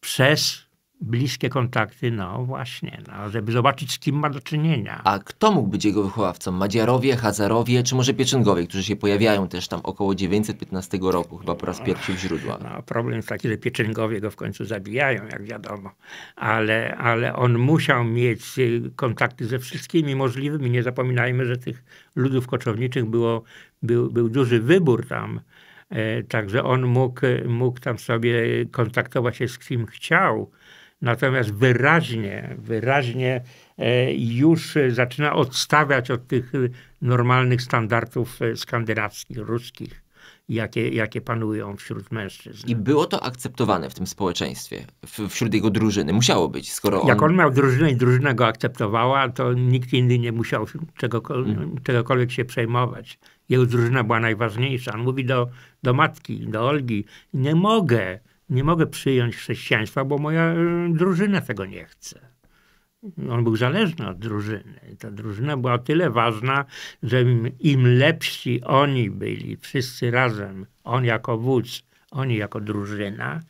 przez bliskie kontakty, no właśnie, no, żeby zobaczyć, z kim ma do czynienia. A kto mógł być jego wychowawcą? Madziarowie, Hazarowie, czy może Pieczyngowie, którzy się pojawiają też tam około 915 roku, chyba po raz no, pierwszy w źródłach? No, problem jest taki, że Pieczyngowie go w końcu zabijają, jak wiadomo, ale, ale on musiał mieć y, kontakty ze wszystkimi możliwymi. Nie zapominajmy, że tych ludów koczowniczych było był, był duży wybór tam. E, także on mógł, mógł tam sobie kontaktować się z kim chciał. Natomiast wyraźnie, wyraźnie e, już zaczyna odstawiać od tych normalnych standardów e, skandynawskich, ruskich, jakie, jakie panują wśród mężczyzn. I było to akceptowane w tym społeczeństwie, wśród jego drużyny. Musiało być, skoro on... Jak on miał drużynę i drużyna go akceptowała, to nikt inny nie musiał czegokolwiek mm. się przejmować jego drużyna była najważniejsza. On mówi do, do matki, do Olgi, nie mogę, nie mogę przyjąć chrześcijaństwa, bo moja y, drużyna tego nie chce on był zależny od drużyny. Ta drużyna była o tyle ważna, że im, im, lepsi oni byli, wszyscy razem, on jako wódz, oni jako drużyna,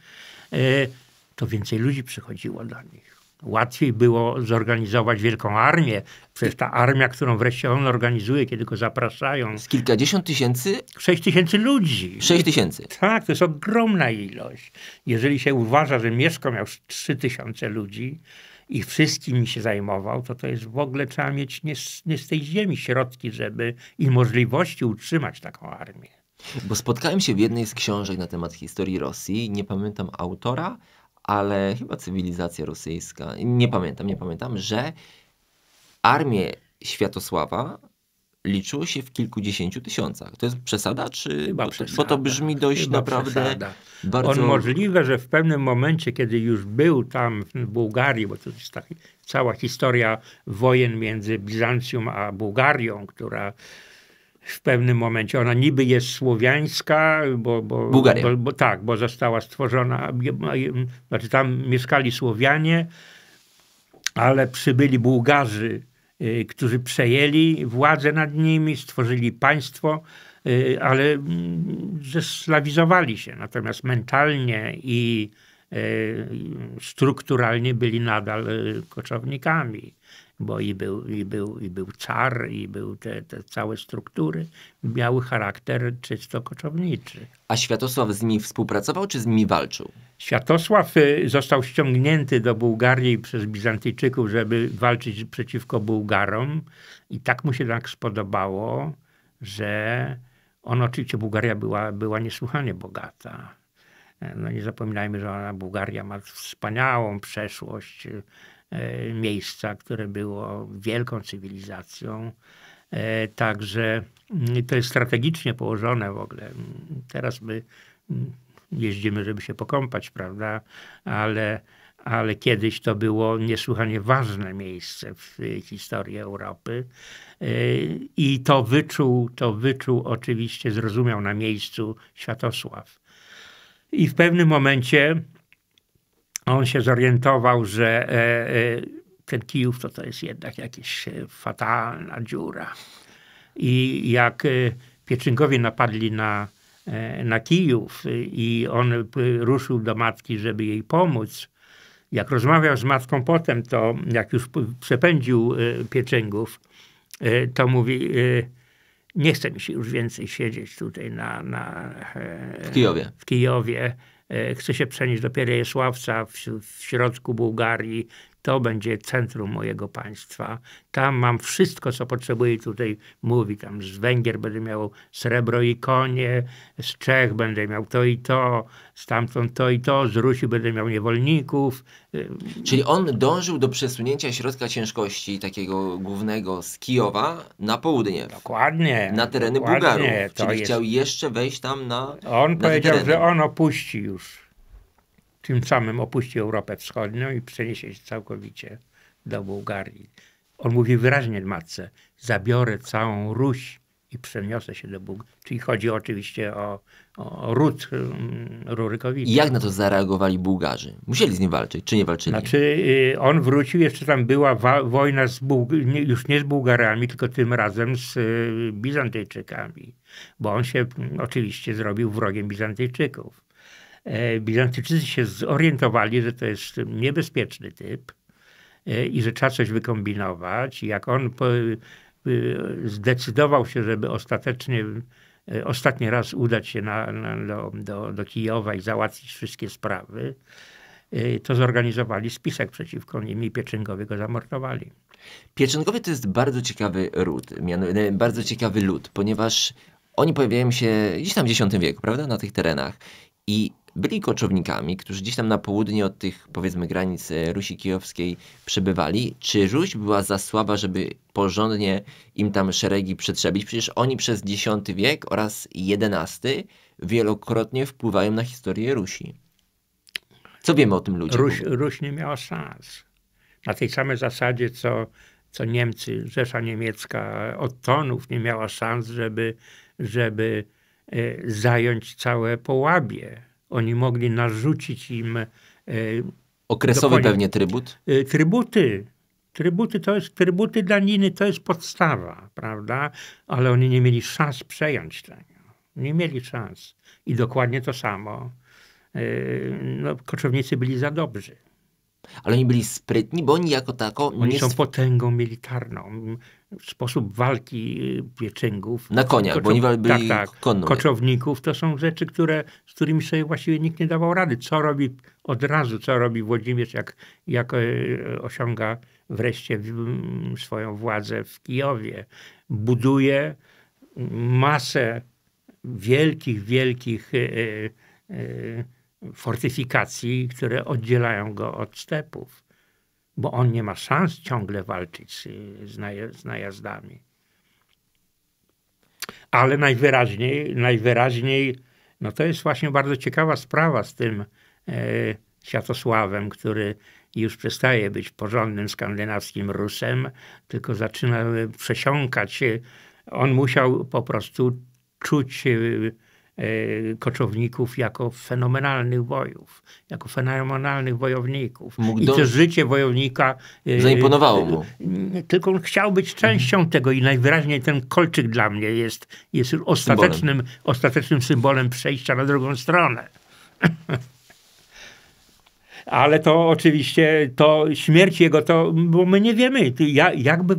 y, to więcej ludzi przychodziło do nich. Łatwiej było zorganizować wielką armię. Przecież ta armia, którą wreszcie on organizuje, kiedy go zapraszają. Z kilkadziesiąt tysięcy? Sześć tysięcy ludzi. Sześć tysięcy. Tak, to jest ogromna ilość. Jeżeli się uważa, że Mieszko miał trzy tysiące ludzi, i wszystkim się zajmował, to to jest w ogóle trzeba mieć nie z, nie z, tej ziemi środki, żeby i możliwości utrzymać taką armię. Bo spotkałem się w jednej z książek na temat historii Rosji, nie pamiętam autora, ale chyba cywilizacja rosyjska, nie pamiętam, nie pamiętam, że armię Światosława liczyło się w kilkudziesięciu tysiącach. To jest przesada, czy chyba bo, przesada. bo to brzmi dość chyba naprawdę przesada. bardzo... On możliwe, że w pewnym momencie, kiedy już był tam w Bułgarii, bo to jest ta cała historia wojen między Bizancjum a Bułgarią, która w pewnym momencie. Ona niby jest słowiańska, bo, bo, Bułgaria. bo, bo tak, bo została stworzona, znaczy tam mieszkali Słowianie, ale przybyli Bułgarzy, y, którzy przejęli władzę nad nimi, stworzyli państwo, y, ale mm, zeslawizowali się. Natomiast mentalnie i y, strukturalnie byli nadal koczownikami bo i był, i był, i był czar, i były te, te, całe struktury, miały charakter czysto koczowniczy. A Światosław z nimi współpracował, czy z nimi walczył? Światosław y, został ściągnięty do Bułgarii przez Bizantyjczyków, żeby walczyć przeciwko Bułgarom i tak mu się tak spodobało, że on oczywiście, Bułgaria była, była niesłychanie bogata. E, no nie zapominajmy, że ona, Bułgaria ma wspaniałą przeszłość E, miejsca, które było wielką cywilizacją. E, także mm, to jest strategicznie położone w ogóle. Teraz my mm, jeździmy, żeby się pokąpać, prawda? Ale, ale kiedyś to było niesłychanie ważne miejsce w historii Europy. E, I to wyczuł, to wyczuł oczywiście, zrozumiał na miejscu Światosław. I w pewnym momencie on się zorientował, że e, e, ten Kijów to, to jest jednak jakaś e, fatalna dziura. I jak pieczynkowie napadli na, na Kijów i on ruszył do matki, żeby jej pomóc, jak rozmawiał z matką potem, to jak już przepędził pieczyngów, to mówi, nie chce mi się już więcej siedzieć tutaj na, na w Kijowie. W Kijowie E, chce się przenieść do Pieryesławca w, w środku Bułgarii, to będzie centrum mojego państwa. Tam mam wszystko, co potrzebuję tutaj mówi. Tam z Węgier będę miał srebro i konie, z Czech będę miał to i to, stamtąd to i to, z Rusi będę miał niewolników. Y, Czyli on dążył do przesunięcia środka ciężkości takiego głównego z Kijowa na południe. Dokładnie. Na tereny dokładnie, Bułgarów. Czyli jest... chciał jeszcze wejść tam na On na powiedział, że on opuści już tym samym opuści Europę Wschodnią i przeniesie się całkowicie do Bułgarii. On mówi wyraźnie matce, zabiorę całą Ruś i przeniosę się do Bułgarii. Czyli chodzi oczywiście o, o ród mm, Rurykowicza. I jak na to zareagowali Bułgarzy? Musieli z nim walczyć, czy nie walczyli? Znaczy, y, on wrócił, jeszcze tam była wojna z Bułg już nie z Bułgarami, tylko tym razem z y, Bizantyjczykami. Bo on się mm, oczywiście zrobił wrogiem Bizantyjczyków. E, Bizantyczycy się zorientowali, że to jest niebezpieczny typ e, i że trzeba coś wykombinować. jak on e, zdecydował się, żeby ostatecznie ostatni raz udać się na, na, do, do, do Kijowa i załatwić wszystkie sprawy, to zorganizowali spisek przeciwko nim i Pieczyngowie go zamordowali. Pieczyngowie to jest bardzo ciekawy ród, bardzo ciekawy lud, ponieważ oni pojawiają się gdzieś tam w X wieku, prawda, na tych terenach. I byli koczownikami, którzy gdzieś tam na południe od tych, powiedzmy, granic e, Rusi Kijowskiej przebywali. Czy Ruś była za słaba, żeby porządnie im tam szeregi przetrzebić? Przecież oni przez X wiek oraz XI wielokrotnie wpływają na historię Rusi. Co wiemy o tym ludziom? Ruś, Ruś nie miała szans. Na tej samej zasadzie, co, co Niemcy, Rzesza Niemiecka od tonów nie miała szans, żeby, żeby e, zająć całe połabie oni mogli narzucić im... E, Okresowy pewnie trybut? E, trybuty, Trybuty to jest, trybuty daniny to jest podstawa, prawda? Ale oni nie mieli szans przejąć tego. Nie mieli szans. I dokładnie to samo. E, no, koczownicy byli za dobrzy ale oni byli sprytni, bo oni jako tako... Oni nie... są potęgą militarną. Sposób walki y, pieczyngów... Na koniach, bo oni byli tak, tak. Konno, Koczowników, to są rzeczy, które, z którymi sobie właściwie nikt nie dawał rady. Co robi od razu, co robi Włodzimierz, jak, jak e, osiąga wreszcie mm, swoją władzę w Kijowie. Buduje masę wielkich, wielkich... Yy, yy, fortyfikacji, które oddzielają go od stepów, bo on nie ma szans ciągle walczyć y, z, najazdami. Ale najwyraźniej, najwyraźniej, no to jest właśnie bardzo ciekawa sprawa z tym e, Światosławem, który już przestaje być porządnym skandynawskim Rusem, tylko zaczyna e, przesiąkać. On musiał po prostu czuć y, E, koczowników jako fenomenalnych bojów, jako fenomenalnych wojowników. Mógł I do... to życie wojownika... E, Zaimponowało e, mu. Tylko on chciał być częścią mhm. tego i najwyraźniej ten kolczyk dla mnie jest, jest ostatecznym, symbolem. ostatecznym symbolem przejścia na drugą stronę. Ale to oczywiście, to śmierć jego, to, bo my nie wiemy, jakby,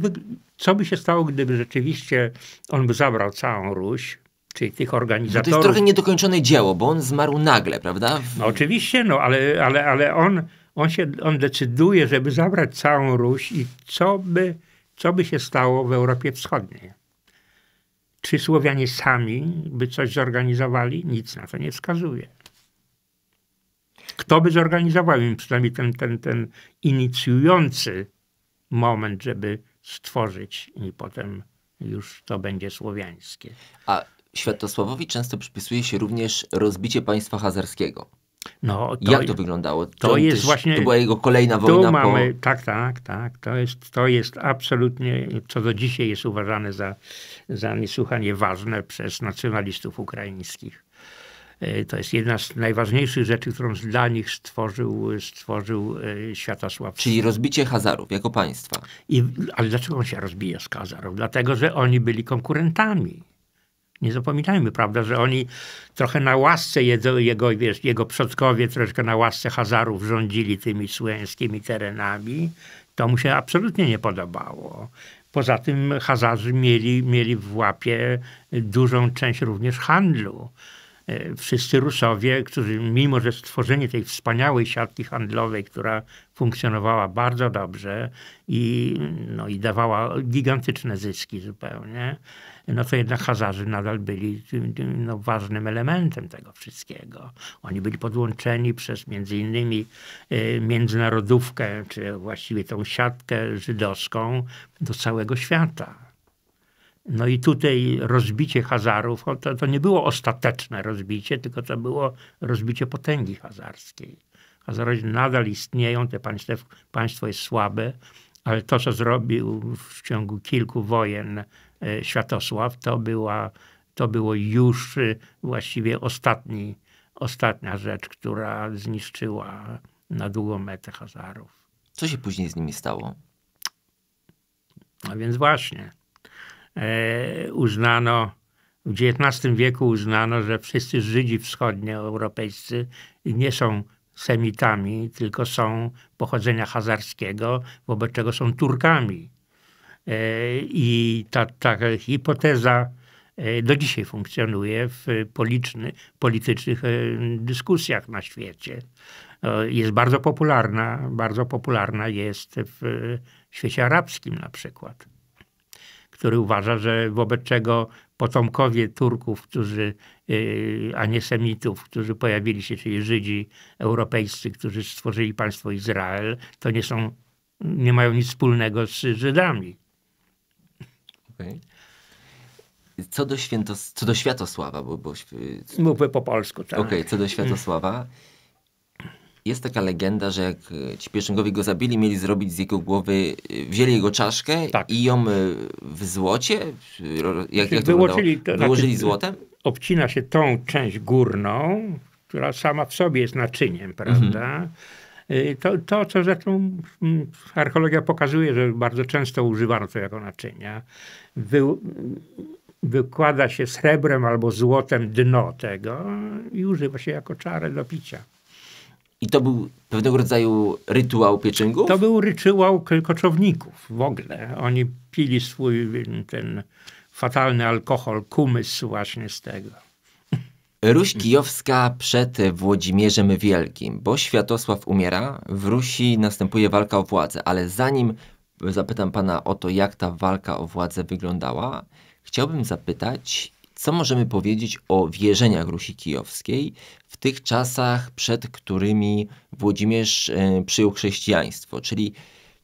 co by się stało, gdyby rzeczywiście on by zabrał całą Ruś, czyli tych organizatorów. No to jest trochę niedokończone dzieło, bo on zmarł nagle, prawda? W... No oczywiście, no, ale, ale, ale on, on, się, on decyduje, żeby zabrać całą Ruś i co by, co by się stało w Europie Wschodniej. Czy Słowianie sami by coś zorganizowali? Nic na to nie wskazuje. Kto by zorganizował im przynajmniej ten, ten, ten inicjujący moment, żeby stworzyć i potem już to będzie słowiańskie. A Światosławowi często przypisuje się również rozbicie państwa hazarskiego. No, to, Jak to wyglądało? To, to jest też, właśnie. To była jego kolejna wojna. Tu mamy, po... Tak, tak, tak. To jest, to jest absolutnie, co do dzisiaj jest uważane za, za niesłychanie ważne przez nacjonalistów ukraińskich. E, to jest jedna z najważniejszych rzeczy, którą dla nich stworzył, stworzył e, Światosław. Czyli rozbicie Hazarów jako państwa. I, ale dlaczego on się rozbija z Hazarów? Dlatego, że oni byli konkurentami. Nie zapominajmy, prawda, że oni trochę na łasce jego, jego, wiesz, jego przodkowie, troszkę na łasce Hazarów rządzili tymi słowiańskimi terenami. To mu się absolutnie nie podobało. Poza tym Hazarzy mieli, mieli w łapie dużą część również handlu e, wszyscy Rusowie, którzy mimo, że stworzenie tej wspaniałej siatki handlowej, która funkcjonowała bardzo dobrze i, no, i dawała gigantyczne zyski zupełnie, no to jednak Hazarzy nadal byli no, ważnym elementem tego wszystkiego. Oni byli podłączeni przez między innymi e, międzynarodówkę, czy właściwie tą siatkę żydowską do całego świata. No i tutaj rozbicie Hazarów, to, to nie było ostateczne rozbicie, tylko to było rozbicie potęgi hazarskiej. Hazarowie nadal istnieją, te państwo, państwo jest słabe, ale to, co zrobił w ciągu kilku wojen E, Światosław, to, była, to było już e, właściwie ostatni, ostatnia rzecz, która zniszczyła na długą metę Hazarów. Co się później z nimi stało? A więc właśnie, e, uznano, w XIX wieku uznano, że wszyscy Żydzi wschodnioeuropejscy nie są Semitami, tylko są pochodzenia hazarskiego, wobec czego są Turkami. E, I ta, ta hipoteza e, do dzisiaj funkcjonuje w policzny, politycznych e, dyskusjach na świecie. Jest bardzo popularna, bardzo popularna jest w świecie arabskim na przykład, który uważa, że wobec czego potomkowie Turków, którzy, a nie Semitów, którzy pojawili się, czyli Żydzi europejscy, którzy stworzyli państwo Izrael, to nie są, nie mają nic wspólnego z Żydami Okay. Co do, świętos- co do Światosława, bo... bo... po polsku, tak. Okej, okay, co do mm. Światosława. Jest taka legenda, że jak ci pieszczęgowie go zabili, mieli zrobić z jego głowy, y, wzięli jego czaszkę tak. i ją y, w złocie, jak, jak wyłożyli, to znaczy, wyłożyli y, złotem? Obcina się tą część górną, która sama w sobie jest naczyniem, mhm. prawda? Mhm Y, to, to, co zresztą mm, archeologia pokazuje, że bardzo często używano to jako naczynia, Wy, wykłada się srebrem albo złotem dno tego i używa się jako czarę do picia. I to był pewnego rodzaju rytuał pieczęgów? To był rytuał koczowników w ogóle. Oni pili swój ten fatalny alkohol, kumys właśnie z tego. Ruś kijowska przed Włodzimierzem Wielkim, bo Światosław umiera, w Rusi następuje walka o władzę, ale zanim zapytam pana o to, jak ta walka o władzę wyglądała, chciałbym zapytać, co możemy powiedzieć o wierzeniach Rusi Kijowskiej w tych czasach, przed którymi Włodzimierz e, przyjął chrześcijaństwo? Czyli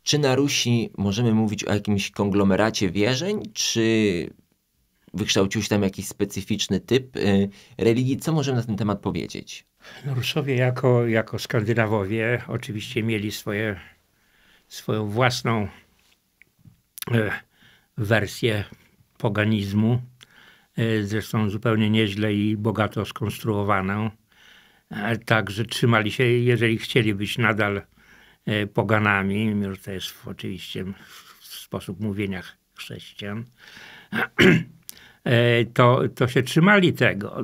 czy na Rusi możemy mówić o jakimś konglomeracie wierzeń, czy wykształcił się tam jakiś specyficzny typ y, religii. Co możemy na ten temat powiedzieć? No Rusowie jako, jako Skandynawowie oczywiście mieli swoje, swoją własną e, wersję poganizmu, e, zresztą zupełnie nieźle i bogato skonstruowaną. E, także trzymali się, jeżeli chcieli być nadal poganami, mimo że to jest oczywiście w sposób mówienia chrześcijan, E, to, to się trzymali tego.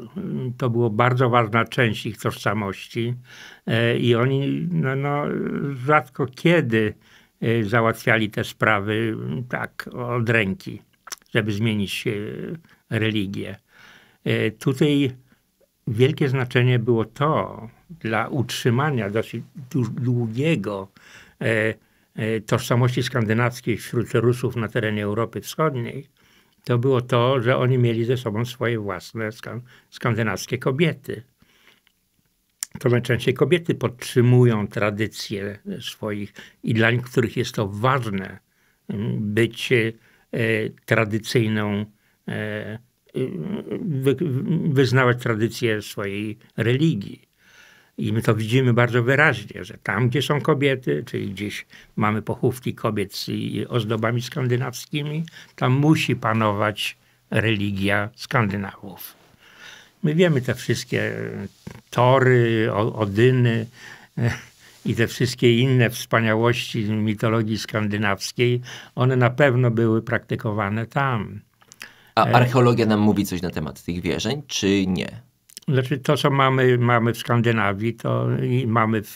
To było bardzo ważna część ich tożsamości e, i oni no, no, rzadko kiedy e, załatwiali te sprawy tak od ręki, żeby zmienić religię. Tutaj wielkie znaczenie było to dla utrzymania dosyć długiego tożsamości skandynawskiej wśród Rusów na terenie Europy Wschodniej, to było to, że oni mieli ze sobą swoje własne skandynawskie kobiety. To najczęściej kobiety podtrzymują tradycje swoich i dla których jest to ważne mm, być e, tradycyjną, e, y, wyznawać tradycję swojej religii. I my to widzimy bardzo wyraźnie, że tam, gdzie są kobiety, czyli gdzieś mamy pochówki kobiet z ozdobami skandynawskimi, tam musi panować religia Skandynawów. My wiemy te wszystkie e, tory, odyny e, i te wszystkie inne wspaniałości mitologii skandynawskiej, one na pewno były praktykowane tam. A archeologia nam mówi coś na temat tych wierzeń, czy nie? Znaczy to, co mamy, mamy w Skandynawii, to mamy w,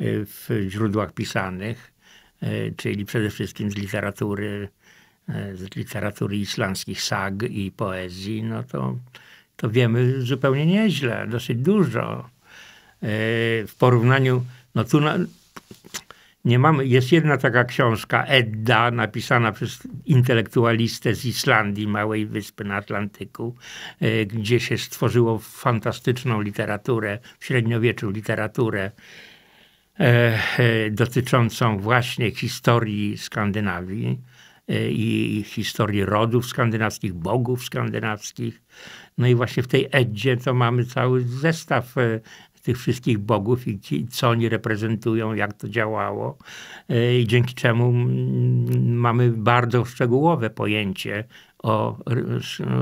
w źródłach pisanych, e, czyli przede wszystkim z literatury, e, z literatury islandzkich sag i poezji, no to, to wiemy zupełnie nieźle, dosyć dużo. E, w porównaniu, no tu na, nie mamy, jest jedna taka książka, Edda, napisana przez intelektualistę z Islandii, małej wyspy na Atlantyku, e, gdzie się stworzyło fantastyczną literaturę, w średniowieczu literaturę e, e, dotyczącą właśnie historii Skandynawii i historii rodów skandynawskich, bogów skandynawskich. No i właśnie w tej Eddzie to mamy cały zestaw tych wszystkich bogów i co oni reprezentują, jak to działało e, i dzięki czemu mamy bardzo szczegółowe pojęcie o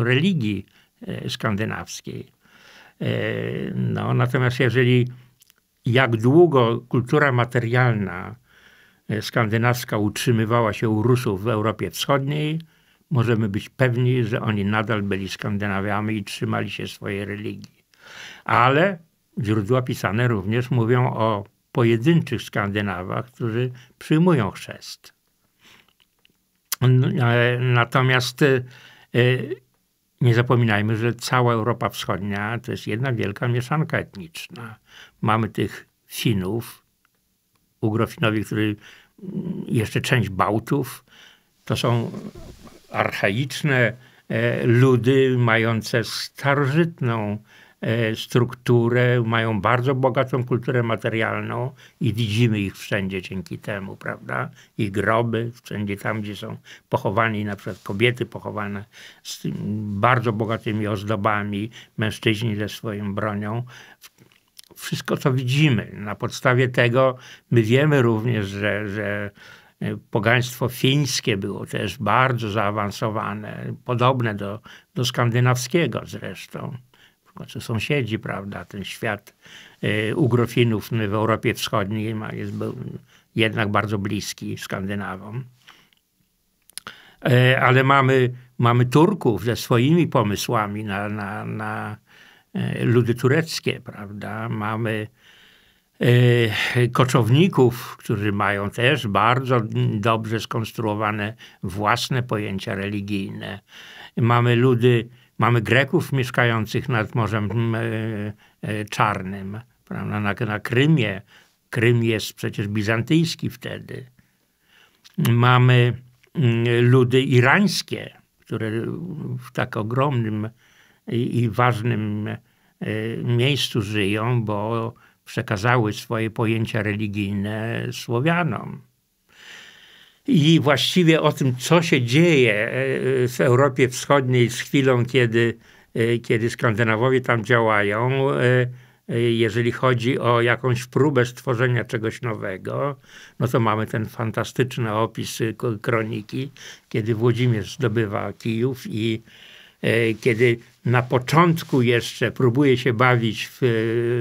religii e, skandynawskiej. E, no, natomiast jeżeli jak długo kultura materialna skandynawska utrzymywała się u Rusów w Europie Wschodniej, możemy być pewni, że oni nadal byli Skandynawiami i trzymali się swojej religii. Ale źródła pisane również mówią o pojedynczych Skandynawach, którzy przyjmują chrzest. E, natomiast e, e, nie zapominajmy, że cała Europa Wschodnia to jest jedna wielka mieszanka etniczna. Mamy tych Finów, Ugrofinowie, którzy jeszcze część Bałtów, to są archaiczne ludy mające starożytną E, strukturę, mają bardzo bogatą kulturę materialną i widzimy ich wszędzie dzięki temu, prawda? Ich groby, wszędzie tam, gdzie są pochowani, na przykład kobiety pochowane z bardzo bogatymi ozdobami, mężczyźni ze swoją bronią. Wszystko to widzimy. Na podstawie tego my wiemy również, że, że e, Pogaństwo fińskie było też bardzo zaawansowane, podobne do, do skandynawskiego zresztą znaczy sąsiedzi, prawda, ten świat y, Ugrofinów w Europie Wschodniej jest, był jednak bardzo bliski Skandynawom. Y, ale mamy, mamy Turków ze swoimi pomysłami na, na, na e, ludy tureckie, prawda, mamy koczowników, którzy mają też bardzo dobrze skonstruowane własne pojęcia religijne. Mamy ludy Mamy Greków mieszkających nad Morzem e, e, Czarnym, prawda? Na, na Krymie. Krym jest przecież bizantyjski wtedy. Mamy mm, ludy irańskie, które w tak ogromnym i, i ważnym e, miejscu żyją, bo przekazały swoje pojęcia religijne Słowianom i właściwie o tym, co się dzieje e, w Europie Wschodniej z chwilą, kiedy, e, kiedy Skandynawowie tam działają, e, jeżeli chodzi o jakąś próbę stworzenia czegoś nowego, no to mamy ten fantastyczny opis kroniki, kiedy Włodzimierz zdobywa Kijów i kiedy na początku jeszcze próbuje się bawić w,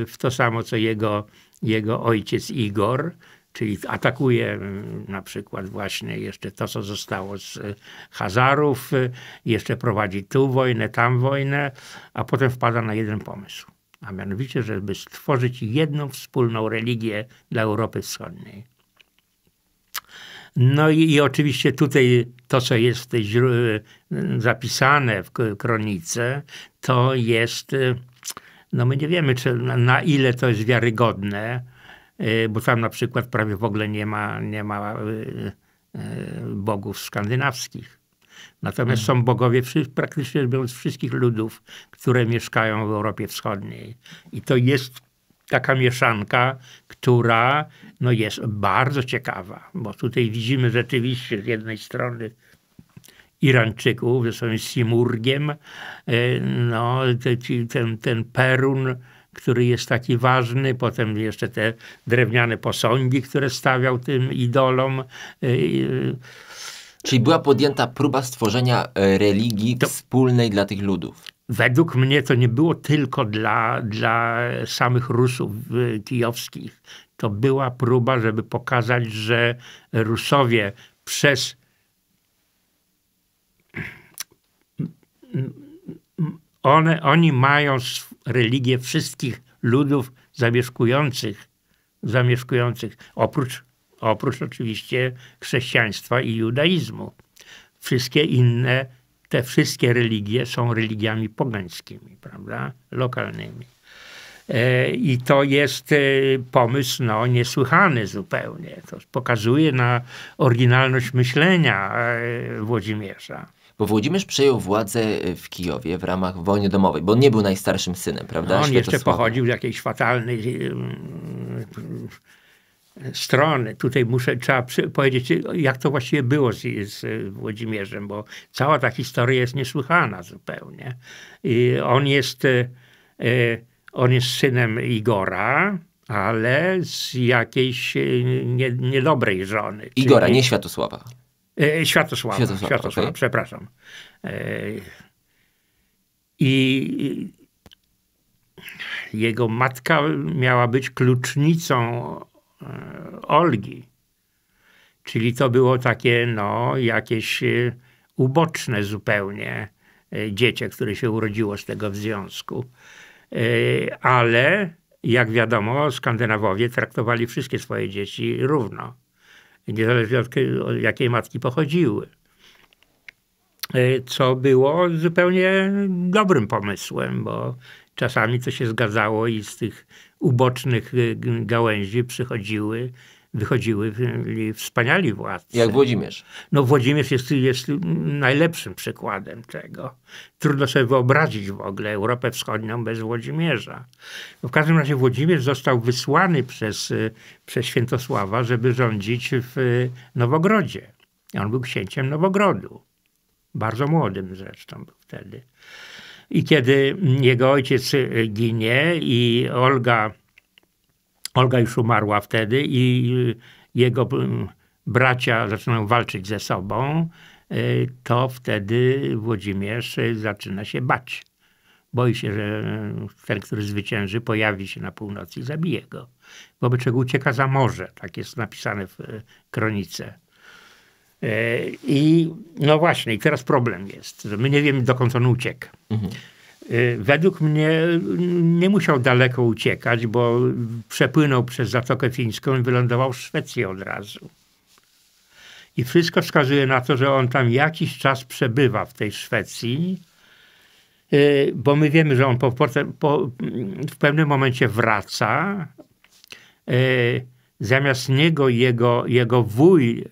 w to samo, co jego, jego ojciec Igor, czyli atakuje mm, na przykład właśnie jeszcze to, co zostało z e, Hazarów, e, jeszcze prowadzi tu wojnę, tam wojnę, a potem wpada na jeden pomysł. A mianowicie, żeby stworzyć jedną wspólną religię dla Europy Wschodniej. No i, i, oczywiście tutaj to, co jest w tej zapisane w kronice, to jest, e, no my nie wiemy, czy, na, na ile to jest wiarygodne, Y, bo tam na przykład prawie w ogóle nie ma, nie ma y, y, bogów skandynawskich. Natomiast mhm. są bogowie praktycznie biorąc wszystkich ludów, które mieszkają w Europie Wschodniej. I to jest taka mieszanka, która no jest bardzo ciekawa, bo tutaj widzimy rzeczywiście z jednej strony Irańczyków, że są Simurgiem, no, ten, ten Perun, który jest taki ważny, potem jeszcze te drewniane posągi, które stawiał tym idolom. Y, y, Czyli była podjęta próba stworzenia e, religii to... wspólnej dla tych ludów według mnie to nie było tylko dla, dla samych Rusów y, kijowskich. To była próba, żeby pokazać, że Rusowie przez one, oni mają sw religie wszystkich ludów zamieszkujących, zamieszkujących oprócz, oprócz oczywiście chrześcijaństwa i judaizmu. Wszystkie inne, te wszystkie religie są religiami pogańskimi, prawda, lokalnymi. E, I to jest e, pomysł no, niesłychany zupełnie. To pokazuje na oryginalność myślenia e, Włodzimierza. Bo Włodzimierz przejął władzę e, w Kijowie w ramach wojny domowej, bo on nie był najstarszym synem, prawda? No, on jeszcze pochodził z jakiejś fatalnej y, y, y, strony. Tutaj muszę, trzeba powiedzieć, jak to właściwie było z, z Włodzimierzem, bo cała ta historia jest niesłychana zupełnie. I on jest, e, e, on jest synem Igora, ale z jakiejś niedobrej żony. Igora, czyli... nie Światosława. Światosława, e, e, Światosława, Światosława okay. przepraszam. E, I jego matka miała być klucznicą Olgi. Czyli to było takie, no, jakieś uboczne zupełnie dziecię, które się urodziło z tego w związku. Ale, jak wiadomo, Skandynawowie traktowali wszystkie swoje dzieci równo niezależnie od, od jakiej matki pochodziły. E, co było zupełnie dobrym pomysłem, bo czasami to się zgadzało i z tych ubocznych e, gałęzi przychodziły wychodziły wspaniali władcy. Jak Włodzimierz. No Włodzimierz jest, jest najlepszym przykładem tego. Trudno sobie wyobrazić w ogóle Europę Wschodnią bez Włodzimierza. No, w każdym razie Włodzimierz został wysłany przez, y, przez Świętosława, żeby rządzić w y, Nowogrodzie. On był księciem Nowogrodu. Bardzo młodym zresztą był wtedy. I kiedy jego ojciec y, ginie i Olga Olga już umarła wtedy i y, jego y, bracia zaczynają walczyć ze sobą, y, to wtedy Włodzimierz zaczyna się bać. Boi się, że ten, który zwycięży, pojawi się na północy i zabije go. Wobec czego ucieka za morze. Tak jest napisane w kronice. I no właśnie, i teraz problem jest, my nie wiemy, dokąd on uciekł. Mhm. Y, według mnie y, nie musiał daleko uciekać, bo przepłynął przez Zatokę Fińską i wylądował w Szwecji od razu. I wszystko wskazuje na to, że on tam jakiś czas przebywa w tej Szwecji, y, bo my wiemy, że on po, po, w pewnym momencie wraca. Zamiast niego jego, jego wuj,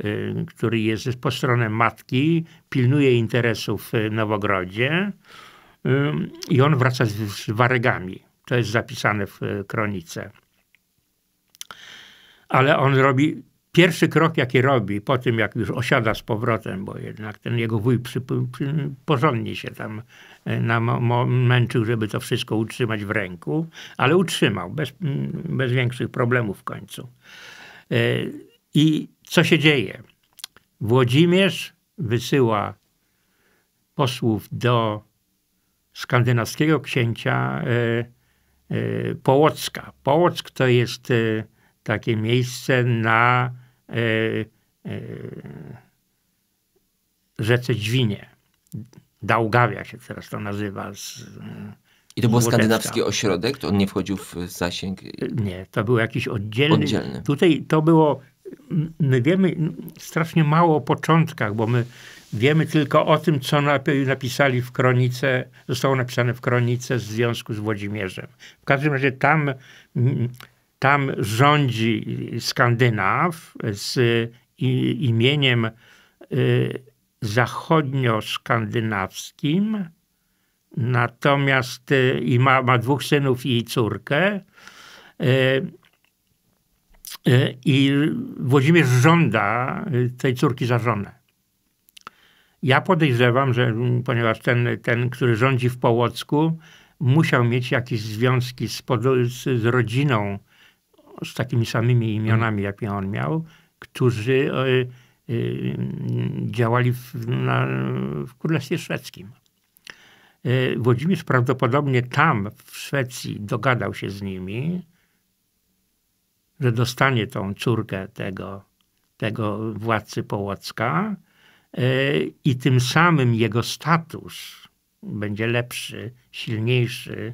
który jest po stronie matki, pilnuje interesów w Nowogrodzie i on wraca z, z waregami. To jest zapisane w e, kronice. Ale on robi pierwszy krok, jaki robi, po tym jak już osiada z powrotem, bo jednak ten jego wuj przy, przy, porządnie się tam e, męczył, żeby to wszystko utrzymać w ręku, ale utrzymał, bez, mm, bez większych problemów w końcu. E, I co się dzieje? Włodzimierz wysyła posłów do skandynawskiego księcia e, e, Połocka. Połock to jest e, takie miejsce na rzece Dźwinie. Daugawia się teraz to nazywa. Z, I to był skandynawski ośrodek? To on nie wchodził w zasięg? Nie, to był jakiś oddzielny. oddzielny. Tutaj to było my wiemy strasznie mało o początkach, bo my wiemy tylko o tym, co napisali w kronice, zostało napisane w kronice w związku z Włodzimierzem. W każdym razie tam, tam rządzi Skandynaw z imieniem y, zachodnio-skandynawskim, natomiast y, i ma, ma dwóch synów i córkę. Y, Y, I Włodzimierz żąda y, tej córki za żonę. Ja podejrzewam, że mm, ponieważ ten, ten który rządzi w Połocku, musiał mieć jakieś związki z, z, z rodziną, z takimi samymi imionami, mhm. jakie on miał, którzy y, y, działali w, na, w Królestwie Szwedzkim. Y, Włodzimierz prawdopodobnie tam, w Szwecji, dogadał się z nimi że dostanie tą córkę tego, tego władcy Połocka e, i tym samym jego status będzie lepszy, silniejszy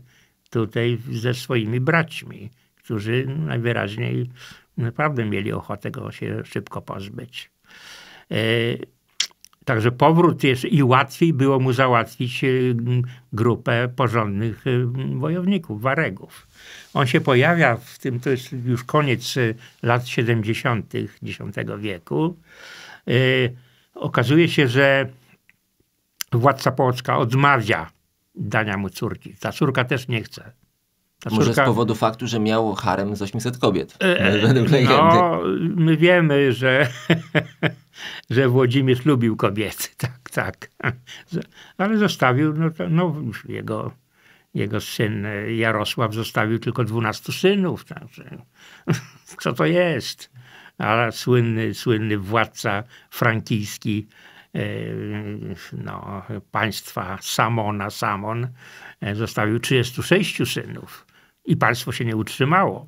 tutaj ze swoimi braćmi, którzy najwyraźniej naprawdę mieli ochotę go się szybko pozbyć. E, Także powrót jest i łatwiej było mu załatwić y, grupę porządnych y, wojowników, waregów. On się pojawia w tym, to jest już koniec y, lat 70. X wieku. Okazuje się, że władca Połocka odmawia dania mu córki. Ta córka też nie chce. Ta Może córka... z powodu faktu, że miał harem z 800 kobiet. E, e No, my wiemy, że, że Włodzimierz lubił kobiety, tak, tak. Ale zostawił, no, no jego, jego syn e, Jarosław zostawił tylko 12 synów. Także, co to jest? Ale słynny, słynny władca frankijski, e, no, państwa Samona Samon zostawił 36 synów. I państwo się nie utrzymało.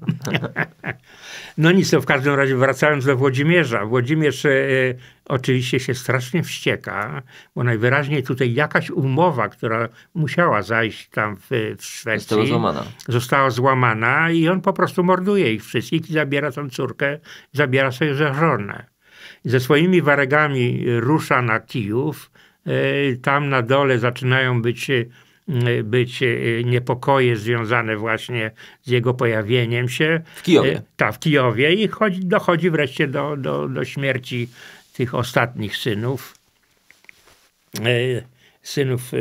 no nic, no w każdym razie wracając do Włodzimierza. Włodzimierz e, oczywiście się strasznie wścieka, bo najwyraźniej tutaj jakaś umowa, która musiała zajść tam w, w Szwecji, została złamana. została złamana i on po prostu morduje ich wszystkich i zabiera tą córkę, zabiera sobie żonę. Ze swoimi waregami rusza na Kijów, e, tam na dole zaczynają być Y, być y, niepokoje związane właśnie z jego pojawieniem się. W Kijowie. Y, tak, w Kijowie i chodzi, dochodzi wreszcie do, do, do śmierci tych ostatnich synów, synów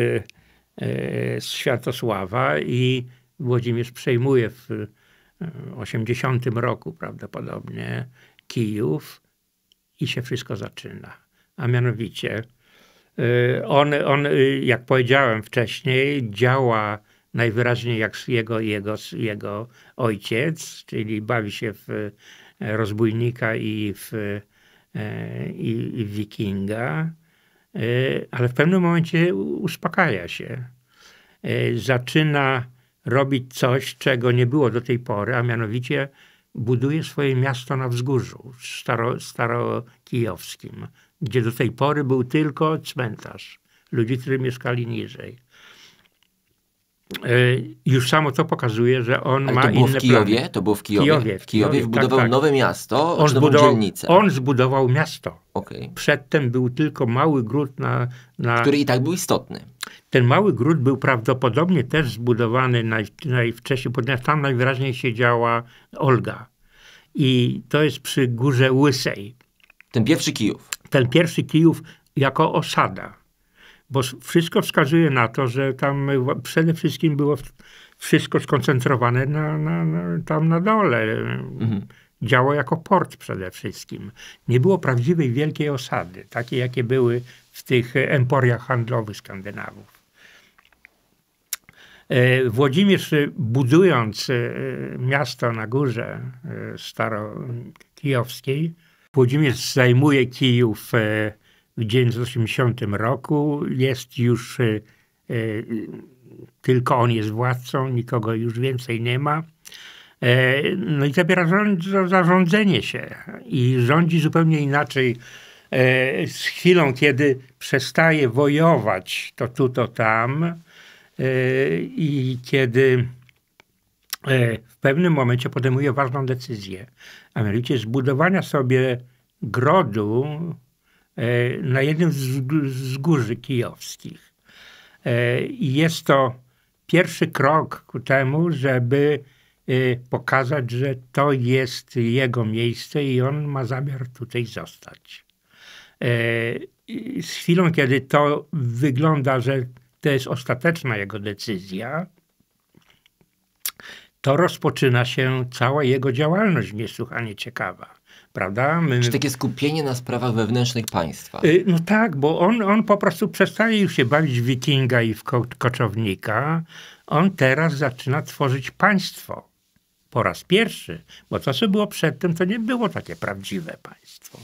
z Światosława i Włodzimierz przejmuje w 80 roku prawdopodobnie Kijów i się wszystko zaczyna. A mianowicie Y, on, on, y, jak powiedziałem wcześniej, działa najwyraźniej jak jego, jego, jego ojciec, czyli bawi się w e, rozbójnika i w, e, i, i wikinga, y, ale w pewnym momencie uspokaja się. Zaczyna robić coś, czego nie było do tej pory, a mianowicie buduje swoje miasto na wzgórzu staro, starokijowskim gdzie do tej pory był tylko cmentarz ludzi, którzy mieszkali niżej. E, już samo to pokazuje, że on Ale ma to było inne w Kijowie? Plany. To było w Kijowie? Kijowie w Kijowie, Kijowie tak, wbudował tak, tak. nowe miasto, on znaczy zbudował, dzielnicę. On zbudował miasto. Okay. Przedtem był tylko mały gród na, na... Który i tak był istotny. Ten mały gród był prawdopodobnie też zbudowany naj, najwcześniej, ponieważ tam najwyraźniej siedziała Olga. I to jest przy Górze Łysej. Ten pierwszy Kijów ten pierwszy Kijów jako osada. Bo wszystko wskazuje na to, że tam przede wszystkim było wszystko skoncentrowane na, na, na tam na dole. Mhm. Działo jako port przede wszystkim. Nie było prawdziwej wielkiej osady, takiej jakie były w tych e, emporiach handlowych Skandynawów. E, Włodzimierz e, budując miasto na górze starokijowskiej, Włodzimierz zajmuje Kijów e, w 1980 roku. Jest już, e, e, tylko on jest władcą, nikogo już więcej nie ma. No i zabiera zarządzenie się i rządzi zupełnie inaczej. Z chwilą, kiedy przestaje wojować to tu, to tam i kiedy E, w pewnym momencie podejmuje ważną decyzję, a mianowicie zbudowania sobie grodu e, na jednym z górzy kijowskich. E, I jest to pierwszy krok ku temu, żeby pokazać, że to jest jego miejsce i on ma zamiar tutaj zostać. Z chwilą, kiedy to wygląda, że to jest ostateczna jego decyzja, to rozpoczyna się cała jego działalność niesłychanie ciekawa prawda? My... Czy takie skupienie na sprawach wewnętrznych państwa? Y, no tak, bo on, on po prostu przestaje już się bawić w wikinga i w ko koczownika. On teraz zaczyna tworzyć państwo. Po raz pierwszy, bo to, co było przedtem, to nie było takie prawdziwe państwo.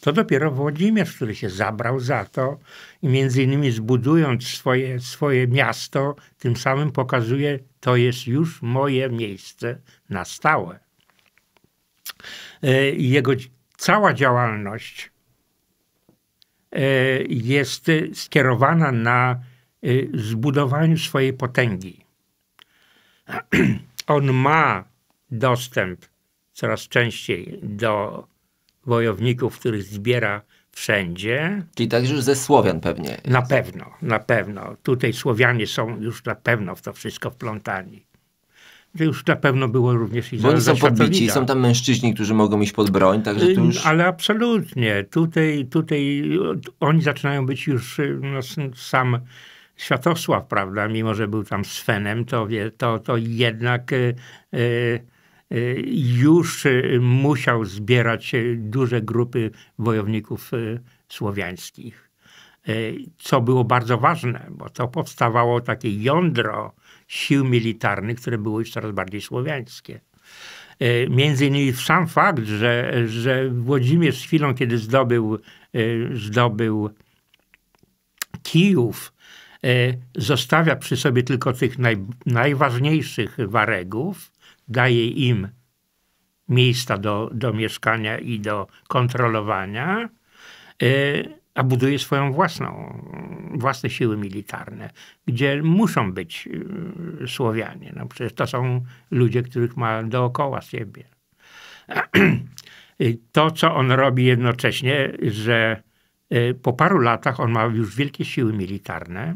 To dopiero Włodzimierz, który się zabrał za to i między innymi zbudując swoje, swoje miasto, tym samym pokazuje to jest już moje miejsce na stałe. E, jego cała działalność e, jest skierowana na e, zbudowaniu swojej potęgi. On ma dostęp coraz częściej do wojowników, których zbiera wszędzie. Czyli także już ze Słowian pewnie. Jest. Na pewno, na pewno. Tutaj Słowianie są już na pewno w to wszystko wplątani. To już na pewno było również i Bo oni są podbici, są tam mężczyźni, którzy mogą iść pod broń, także tu już... Ale absolutnie. Tutaj, tutaj oni zaczynają być już y, no, sam Światosław, prawda, mimo że był tam Svenem, to, to, to jednak... Yy, Y, już y, musiał zbierać y, duże grupy wojowników słowiańskich. Co było bardzo ważne, bo to powstawało takie jądro sił militarnych, które były już coraz bardziej słowiańskie. Między innymi sam fakt, że, że Włodzimierz z chwilą, kiedy zdobył, zdobył Kijów, zostawia przy sobie tylko tych naj, najważniejszych waregów, daje im miejsca do, do mieszkania i do kontrolowania, e, a buduje swoją własną, własne siły militarne, gdzie muszą być e, Słowianie. No przecież to są ludzie, których ma dookoła siebie. E, to, co on robi jednocześnie, że po paru latach on ma już wielkie siły militarne,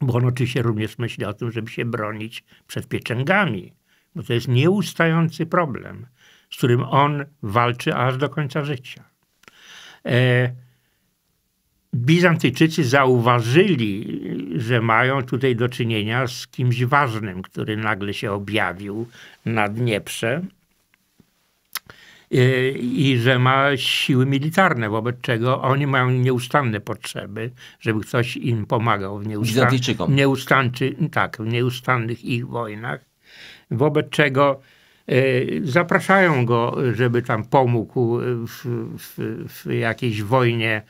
bo on oczywiście również myśli o tym, żeby się bronić przed pieczęgami bo to jest nieustający problem, z którym on walczy aż do końca życia. E, Bizantyjczycy zauważyli, że mają tutaj do czynienia z kimś ważnym, który nagle się objawił na Dnieprze e, i że ma siły militarne, wobec czego oni mają nieustanne potrzeby, żeby ktoś im pomagał w, nieustan- tak, w nieustannych ich wojnach wobec czego e, zapraszają go, żeby tam pomógł e, w, w, w jakiejś wojnie e,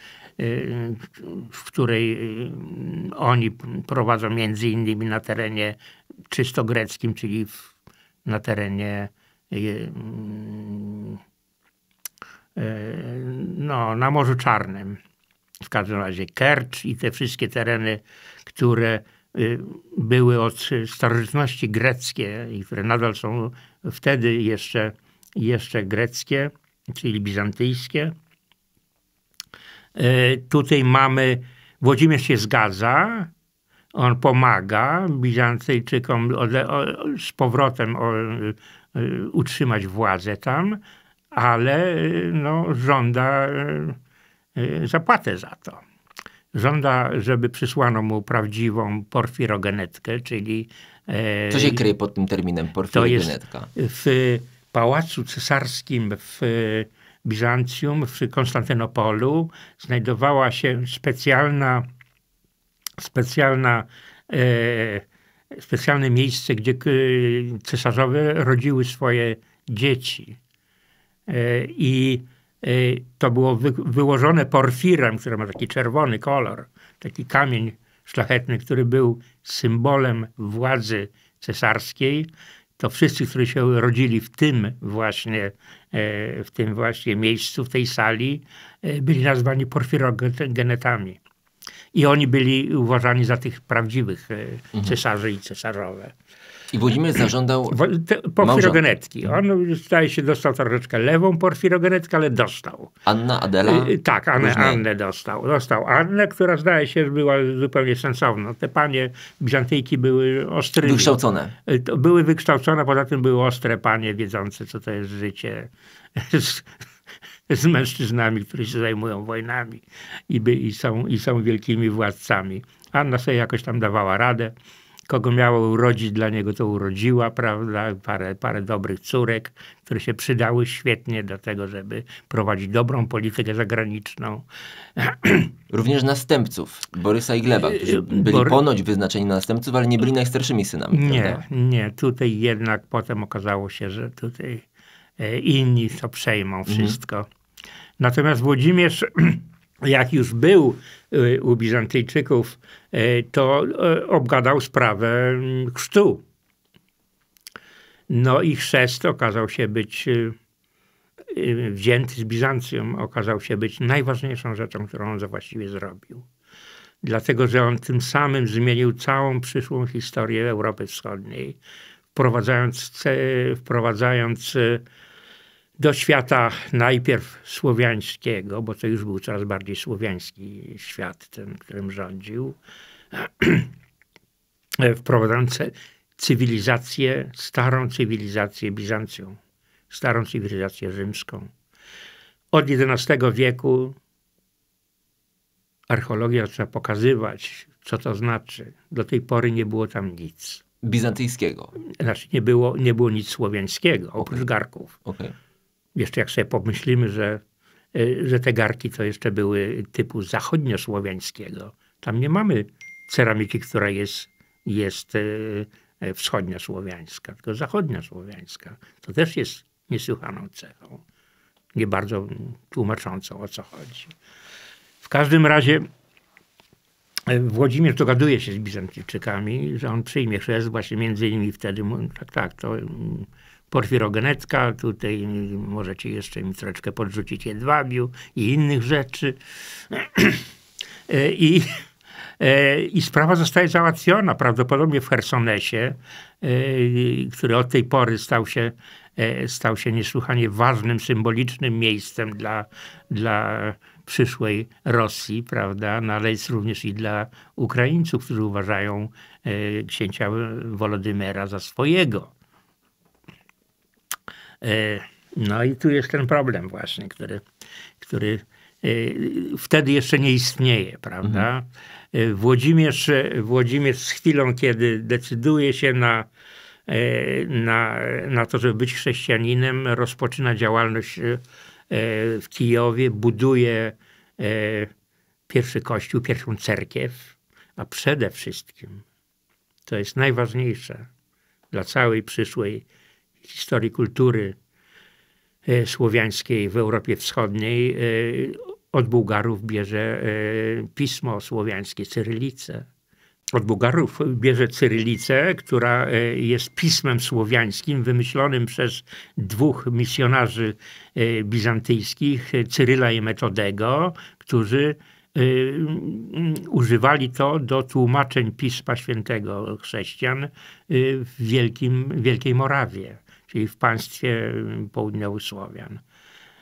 w której oni prowadzą między innymi na terenie czysto greckim, czyli w, na terenie no, na Morzu Czarnym. W każdym razie Kercz i te wszystkie tereny, które Y, były od starożytności greckie i które nadal są wtedy jeszcze, jeszcze greckie, czyli bizantyjskie. Y, tutaj mamy, Włodzimierz się zgadza, on pomaga Bizantyjczykom z powrotem y, utrzymać władzę tam, ale no, żąda zapłatę za to. Żąda, żeby przysłano mu prawdziwą porfirogenetkę, czyli... E, Co się kryje pod tym terminem porfirogenetka? w Pałacu Cesarskim w Bizancjum, w Konstantynopolu znajdowała się specjalna, specjalna e, specjalne miejsce, gdzie cesarzowie rodziły swoje dzieci. E, I Y, to było wy, wyłożone porfirem, który ma taki czerwony kolor, taki kamień szlachetny, który był symbolem władzy cesarskiej, to wszyscy, którzy się rodzili w tym właśnie, e, w tym właśnie miejscu, w tej sali, e, byli nazwani porfirogenetami. I oni byli uważani za tych prawdziwych e, mhm. cesarzy i cesarzowe. I Włodzimierz zażądał porfirogenetki. On zdaje się dostał troszeczkę lewą porfirogenetkę, ale dostał. Anna Adela? Y, y, tak, Annę, Annę dostał. Dostał Annę, która zdaje się była zupełnie sensowna. Te panie Bizantyjki były ostre. Wykształcone. Y, były wykształcone, poza tym były ostre panie wiedzące, co to jest życie z mężczyznami, którzy się zajmują wojnami i, by, i, są, i są wielkimi władcami. Anna sobie jakoś tam dawała radę kogo miała urodzić, dla niego to urodziła, prawda? Parę, parę dobrych córek, które się przydały świetnie do tego, żeby prowadzić dobrą politykę zagraniczną. Również następców Borysa i Gleba, którzy y, y, byli Bor ponoć wyznaczeni na następców, ale nie byli y, najstarszymi synami. Nie, prawda? nie. Tutaj jednak potem okazało się, że tutaj e, inni to przejmą mhm. wszystko. Mhm. Natomiast Włodzimierz jak już był y, u Bizantyjczyków, y, to y, obgadał sprawę mm, chrztu. No i chrzest okazał się być wzięty z Bizancjum, okazał się być najważniejszą rzeczą, którą on właściwie zrobił. Dlatego, że on tym samym zmienił całą przyszłą historię Europy Wschodniej, wprowadzając, wprowadzając do świata najpierw słowiańskiego, bo to już był coraz bardziej słowiański świat, ten, którym rządził, wprowadzając cywilizację, starą cywilizację Bizancją, starą cywilizację rzymską. Od XI wieku archeologia trzeba pokazywać, co to znaczy. Do tej pory nie było tam nic. Bizantyjskiego? Znaczy nie było, nie było nic słowiańskiego, oprócz okay. Garków. Okay jeszcze jak sobie pomyślimy, że, e, że te garki to jeszcze były typu zachodniosłowiańskiego. Tam nie mamy ceramiki, która jest, jest e, e, wschodniosłowiańska, tylko zachodniosłowiańska. To też jest niesłychaną cechą. Nie bardzo tłumaczącą, o co chodzi. W każdym razie Włodzimierz dogaduje się z Bizantyjczykami, że on przyjmie chrzest właśnie między innymi wtedy. Tak, tak, to porfirogenecka, tutaj możecie jeszcze mi troszeczkę podrzucić jedwabiu i innych rzeczy. E, I, e, I sprawa zostaje załatwiona prawdopodobnie w Hersonesie, e, który od tej pory stał się, stał się niesłychanie ważnym, symbolicznym miejscem dla, dla przyszłej Rosji, prawda, no, ale jest również i dla Ukraińców, którzy uważają księcia Wolodymera za swojego. E, no i tu jest ten problem właśnie, który, który e, wtedy jeszcze nie istnieje, prawda? Mhm. E, Włodzimierz, Włodzimierz z chwilą, kiedy decyduje się na, na, na to, żeby być chrześcijaninem, rozpoczyna działalność w Kijowie, buduje pierwszy kościół, pierwszą cerkiew, a przede wszystkim, to jest najważniejsze dla całej przyszłej historii kultury e, słowiańskiej w Europie Wschodniej e, od Bułgarów bierze e, pismo słowiańskie, cyrylicę. Od Bułgarów bierze cyrylicę, która jest pismem słowiańskim wymyślonym przez dwóch misjonarzy bizantyjskich, Cyryla i Metodego, którzy używali to do tłumaczeń Pisma Świętego chrześcijan w Wielkim, Wielkiej Morawie czyli w państwie południowych Słowian,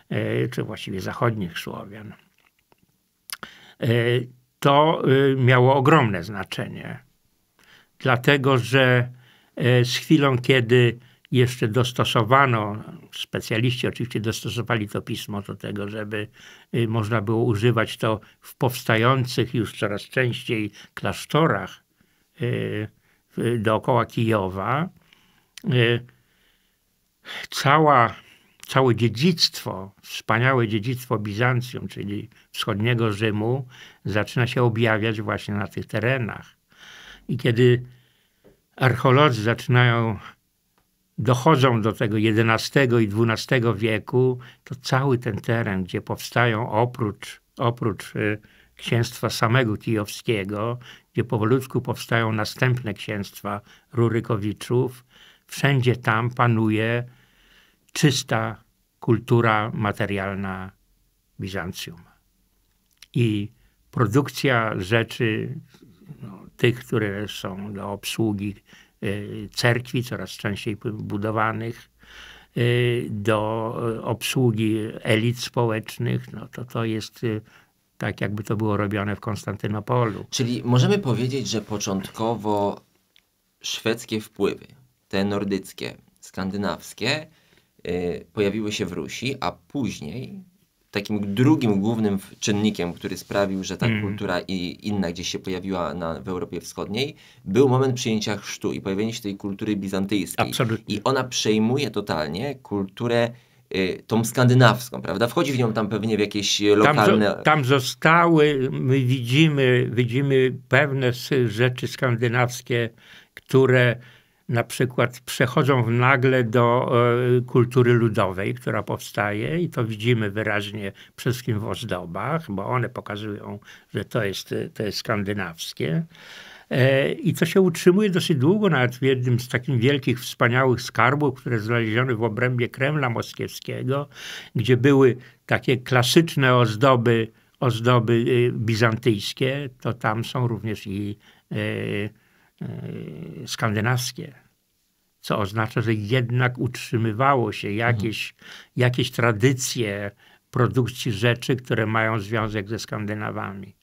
e, czy właściwie zachodnich Słowian. E, to e, miało ogromne znaczenie, dlatego że z chwilą, kiedy jeszcze dostosowano, specjaliści oczywiście dostosowali to pismo do tego, żeby można było używać to w powstających już coraz częściej klasztorach dookoła Kijowa cała, całe dziedzictwo, wspaniałe dziedzictwo Bizancjum, czyli wschodniego Rzymu, zaczyna się objawiać właśnie na tych terenach. I kiedy archeolodzy zaczynają, dochodzą do tego XI i XII wieku, to cały ten teren, gdzie powstają oprócz, oprócz y, księstwa samego kijowskiego, gdzie powolutku powstają następne księstwa Rurykowiczów, wszędzie tam panuje czysta kultura materialna Bizancjum. I produkcja rzeczy, no, tych, które są do obsługi y, cerkwi, coraz częściej budowanych, y, do y, obsługi elit społecznych, no to to jest tak, jakby to było robione w Konstantynopolu. Czyli możemy powiedzieć, że początkowo szwedzkie wpływy te nordyckie, skandynawskie, y, pojawiły się w Rusi, a później takim drugim głównym czynnikiem, który sprawił, że ta mm. kultura i inna gdzieś się pojawiła na, w Europie Wschodniej, był moment przyjęcia chrztu i pojawienie się tej kultury bizantyjskiej. Absolutnie. I ona przejmuje totalnie kulturę y, tą skandynawską, prawda? Wchodzi w nią tam pewnie w jakieś lokalne... Tam, tam zostały, my widzimy, widzimy pewne rzeczy skandynawskie, które na przykład przechodzą nagle do e, kultury ludowej, która powstaje i to widzimy wyraźnie przede wszystkim w ozdobach, bo one pokazują, że to jest, to jest skandynawskie. E, I to się utrzymuje dosyć długo, nawet w jednym z takich wielkich, wspaniałych skarbów, które znaleziono w obrębie Kremla Moskiewskiego, gdzie były takie klasyczne ozdoby, ozdoby y, bizantyjskie, to tam są również i e, E, skandynawskie, co oznacza, że jednak utrzymywało się jakieś, jakieś tradycje produkcji rzeczy, które mają związek ze Skandynawami.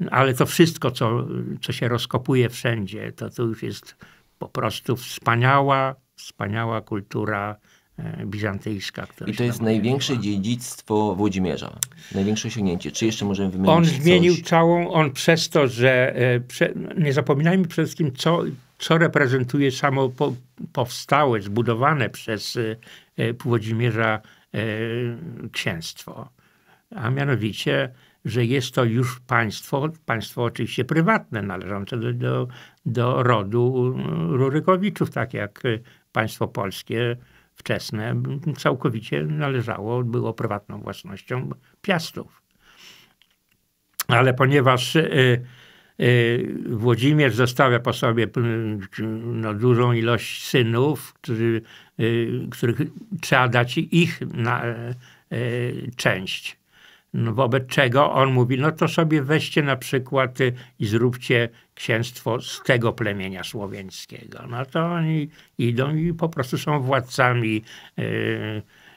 No, ale to wszystko, co, co się rozkopuje wszędzie, to, to już jest po prostu wspaniała, wspaniała kultura E, bizantyjska. I to jest największe była. dziedzictwo Włodzimierza, największe osiągnięcie. Czy jeszcze możemy wymienić On zmienił coś? całą, on przez to, że e, prze, nie zapominajmy przede wszystkim, co, co reprezentuje samo po, powstałe, zbudowane przez e, Włodzimierza księstwo. A mianowicie, że jest to już państwo, państwo oczywiście prywatne, należące do, do, do rodu Rurykowiczów, tak jak państwo polskie wczesne całkowicie należało, było prywatną własnością Piastów. Ale ponieważ y, y, Włodzimierz zostawia po sobie y, no, dużą ilość synów, którzy, których trzeba dać ich na, część no, wobec czego on mówi, no to sobie weźcie na przykład y, i zróbcie księstwo z tego plemienia słowiańskiego. No to oni idą i po prostu są władcami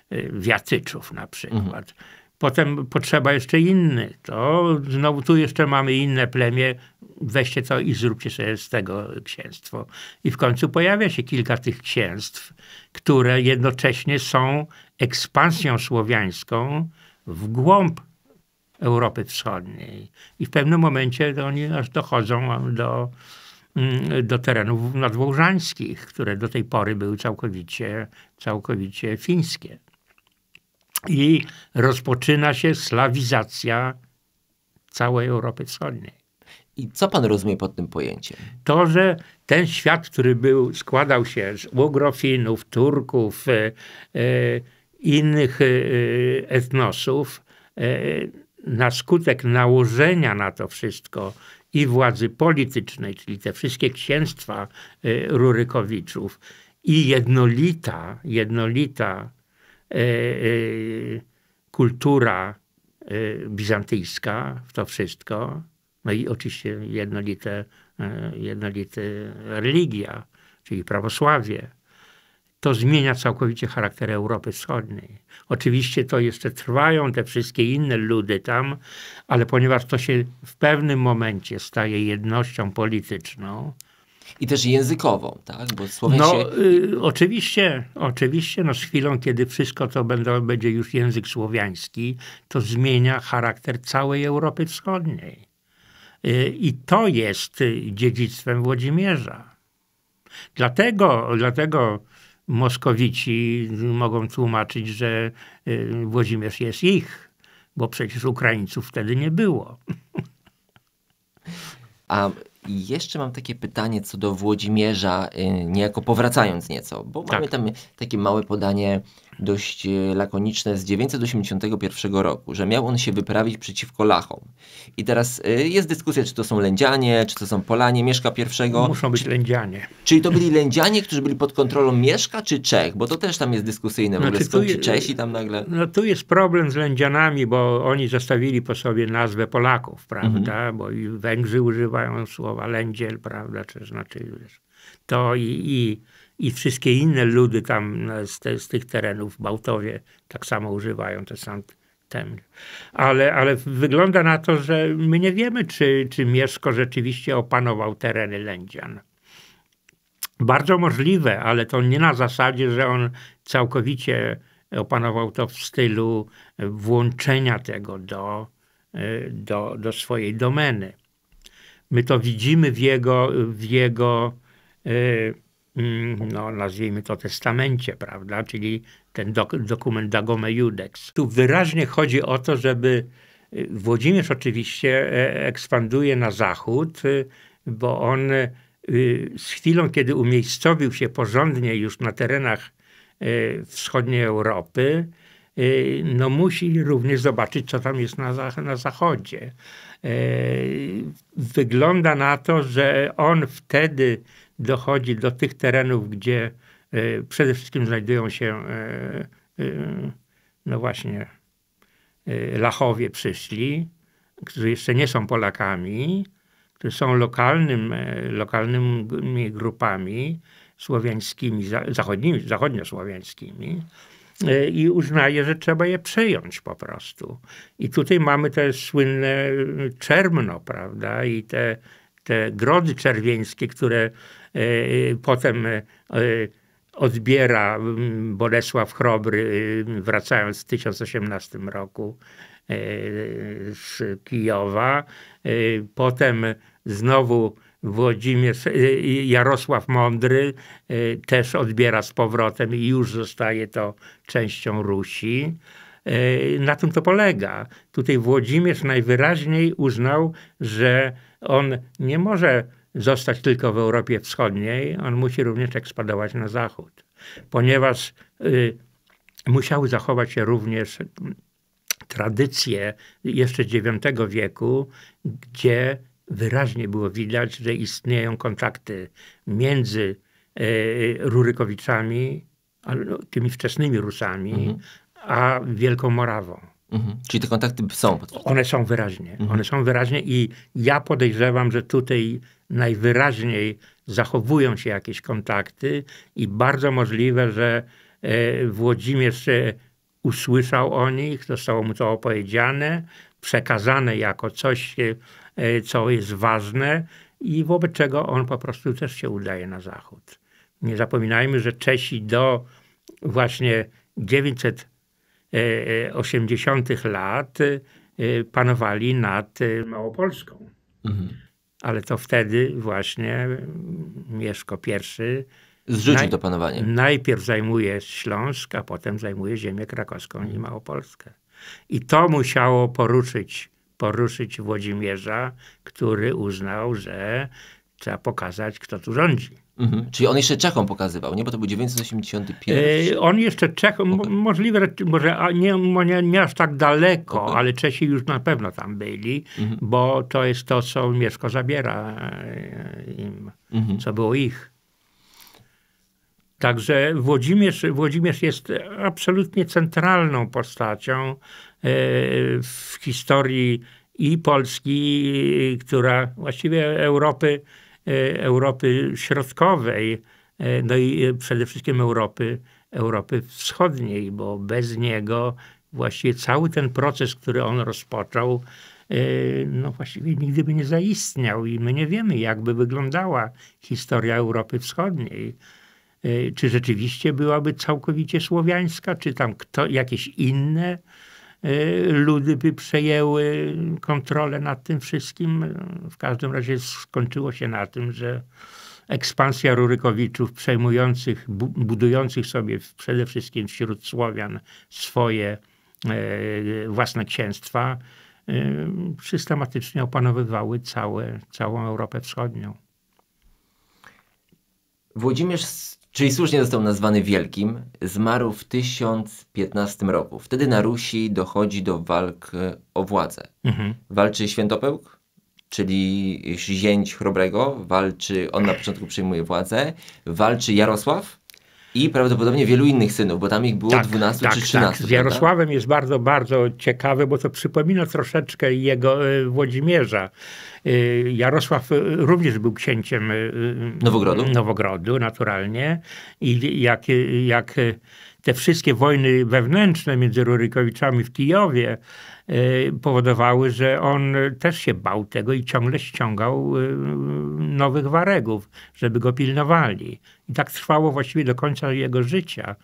yy, wiatyczów na przykład. Mhm. Potem potrzeba jeszcze inny. To znowu tu jeszcze mamy inne plemię. Weźcie to i zróbcie sobie z tego księstwo. I w końcu pojawia się kilka tych księstw, które jednocześnie są ekspansją słowiańską w głąb Europy Wschodniej. I w pewnym momencie oni aż dochodzą do, mm, do terenów nadwołżańskich, które do tej pory były całkowicie, całkowicie fińskie. I rozpoczyna się slawizacja całej Europy Wschodniej. I co pan rozumie pod tym pojęciem? To, że ten świat, który był, składał się z Ugrofinów, Turków, e, e innych e, e, etnosów, e, na skutek nałożenia na to wszystko i władzy politycznej, czyli te wszystkie księstwa e, Rurykowiczów i jednolita, jednolita e, e, kultura bizantyjska w to wszystko, no i oczywiście jednolite, jednolite religia, czyli prawosławie, to zmienia całkowicie charakter Europy Wschodniej. Oczywiście to jeszcze trwają te wszystkie inne ludy tam, ale ponieważ to się w pewnym momencie staje jednością polityczną, i też językową, tak? Bo no, y, oczywiście, oczywiście, no z chwilą, kiedy wszystko to będą, będzie już język słowiański, to zmienia charakter całej Europy Wschodniej. Y, I to jest y, dziedzictwem Włodzimierza. Dlatego, dlatego Moskowici mogą tłumaczyć, że y, Włodzimierz jest ich, bo przecież Ukraińców wtedy nie było. A jeszcze mam takie pytanie co do Włodzimierza, y, niejako powracając nieco, bo tak. mamy tam takie małe podanie dość e, lakoniczne z 981 roku, że miał on się wyprawić przeciwko Lachom. I teraz e, jest dyskusja, czy to są Lędzianie, czy to są Polanie Mieszka I. Muszą być czy, Lędzianie. Czyli to byli Lędzianie, którzy byli pod kontrolą Mieszka, czy Czech? Bo to też tam jest dyskusyjne. W no, ogóle znaczy, skąd ci Czesi tam nagle... No tu jest problem z Lędzianami, bo oni zostawili po sobie nazwę Polaków, prawda? Mhm. Bo i Węgrzy używają słowa Lędziel, prawda? Czy znaczy... Wiesz, to i, i i wszystkie inne ludy tam e, z, te, z tych terenów, Bałtowie, tak samo używają te sam temy Ale, ale wygląda na to, że my nie wiemy, czy, czy Mieszko rzeczywiście opanował tereny Lędzian. Bardzo możliwe, ale to nie na zasadzie, że on całkowicie opanował to w stylu włączenia tego do, e, do, do swojej domeny. My to widzimy w jego, w jego e, Mm, no, nazwijmy to testamencie, prawda, czyli ten dok dokument Dagome Judex. Tu wyraźnie chodzi o to, żeby y, Włodzimierz oczywiście e, ekspanduje na zachód, y, bo on y, z chwilą, kiedy umiejscowił się porządnie już na terenach wschodniej Europy, no musi również zobaczyć, co tam jest na, zach na zachodzie. E, wygląda na to, że on wtedy dochodzi do tych terenów, gdzie e, przede wszystkim znajdują się e, e, no właśnie Lachowie przyszli, którzy jeszcze nie są Polakami, którzy są lokalnym, lokalnymi grupami słowiańskimi, zachodnimi, zachodniosłowiańskimi i uznaje, że trzeba je przejąć po prostu. I tutaj mamy te słynne czermno, prawda, i te, te grody czerwieńskie, które Y, potem y, odbiera mm, Bolesław Chrobry, y, wracając w 1018 roku z Kijowa. Potem znowu Włodzimierz, Jarosław Mądry też odbiera z powrotem i już zostaje to częścią Rusi. Na tym to polega. Tutaj Włodzimierz najwyraźniej uznał, że on nie może zostać tylko w Europie Wschodniej, on musi również ekspandować na zachód, ponieważ y, musiały zachować się również tradycje jeszcze IX wieku, gdzie wyraźnie było widać, że istnieją kontakty między y, Rurykowiczami, no, tymi wczesnymi Rusami, mhm. a Wielką Morawą. Mhm. Czyli te kontakty są One są wyraźnie. Mhm. One są wyraźnie i ja podejrzewam, że tutaj najwyraźniej zachowują się jakieś kontakty i bardzo możliwe, że e, Włodzimierz usłyszał o nich, zostało mu to opowiedziane, przekazane jako coś, e, co jest ważne i wobec czego on po prostu też się udaje na zachód. Nie zapominajmy, że Czesi do właśnie 900 80. E, e, lat e, panowali nad Małopolską. Mhm. Ale to wtedy właśnie Mieszko I Zrzucił naj, to panowanie. Najpierw zajmuje Śląsk, a potem zajmuje ziemię krakowską i mhm. Małopolskę. I to musiało poruszyć, poruszyć Włodzimierza, który uznał, że trzeba pokazać, kto tu rządzi. Mhm. Czyli on jeszcze Czechom pokazywał, nie? Bo to był 1981. Yy, on jeszcze Czechom, okay. możliwe, może nie, nie, nie aż tak daleko, okay. ale Czesi już na pewno tam byli, mhm. bo to jest to, co Mieszko zabiera yy, im, mhm. co było ich. Także Włodzimierz, Włodzimierz jest absolutnie centralną postacią yy, w historii i Polski, która właściwie Europy, E, Europy Środkowej, e, no i e, przede wszystkim Europy, Europy Wschodniej, bo bez niego właściwie cały ten proces, który on rozpoczął, no właściwie nigdy by nie zaistniał i my nie wiemy, jak by wyglądała historia Europy Wschodniej. Czy rzeczywiście byłaby całkowicie słowiańska, czy tam kto, jakieś inne Y, ludy by przejęły kontrolę nad tym wszystkim. W każdym razie skończyło się na tym, że ekspansja Rurykowiczów przejmujących, budujących sobie przede wszystkim wśród Słowian swoje e, własne księstwa, e, systematycznie opanowywały całe, całą Europę Wschodnią. Włodzimierz Czyli słusznie został nazwany Wielkim, zmarł w 1015 roku. Wtedy na Rusi dochodzi do walk o władzę. Mhm. Walczy Świętopełk, czyli zięć Chrobrego, walczy, on na początku przejmuje władzę, walczy Jarosław, i prawdopodobnie wielu innych synów, bo tam ich było tak, 12 tak, czy 13. Tak. Z Jarosławem prawda? jest bardzo, bardzo ciekawe, bo to przypomina troszeczkę jego y, Włodzimierza. Y, Jarosław e, również był księciem y, Nowogrodu, Nowogrodu naturalnie. I jak, jak te wszystkie wojny wewnętrzne między Rurykowiczami w Kijowie powodowały, że on też się bał tego i ciągle ściągał nowych waregów, żeby go pilnowali, i tak trwało właściwie do końca jego życia.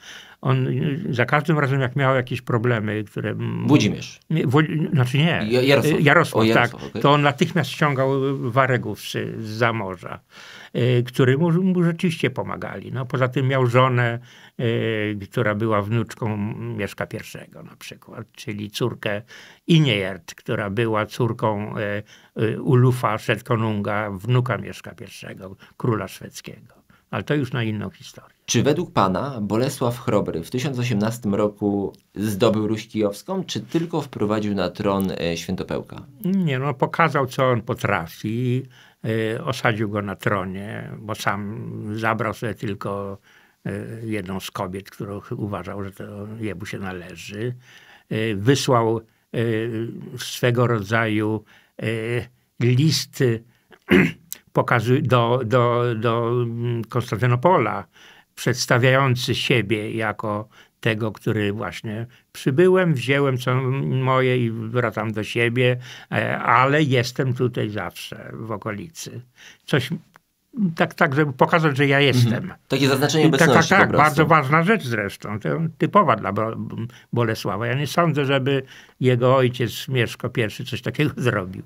On za każdym razem, jak miał jakieś problemy, które... Włodzimierz. Wo, znaczy nie, Jarosław, e, Jarosław, Jarosław tak. Okay. To on natychmiast ściągał waregów z, za morza, y, e, który mu, mu, rzeczywiście pomagali. No, poza tym miał żonę, e, która była wnuczką Mieszka I na przykład, czyli córkę Iniejert, która była córką Ulufa Szedkonunga, wnuka Mieszka I, króla szwedzkiego ale to już na inną historię. Czy według Pana Bolesław Chrobry w 1018 roku zdobył Ruś Kijowską, czy tylko wprowadził na tron e, Świętopełka? Nie, no pokazał, co on potrafi, e, osadził go na tronie, bo sam zabrał sobie tylko e, jedną z kobiet, którą uważał, że to jemu się należy. wysłał swego rodzaju list pokazu, do, do, do mm, Konstantynopola, przedstawiający siebie jako tego, który właśnie przybyłem, wziąłem co moje i wracam do siebie, e, ale jestem tutaj zawsze w okolicy. Coś tak, tak, żeby pokazać, że ja mhm. jestem. Takie zaznaczenie tak, tak, obecności. Tak, tak, tak. Bardzo ważna rzecz zresztą. Typowa dla Bolesława. Ja nie sądzę, żeby jego ojciec Mieszko I coś takiego zrobił.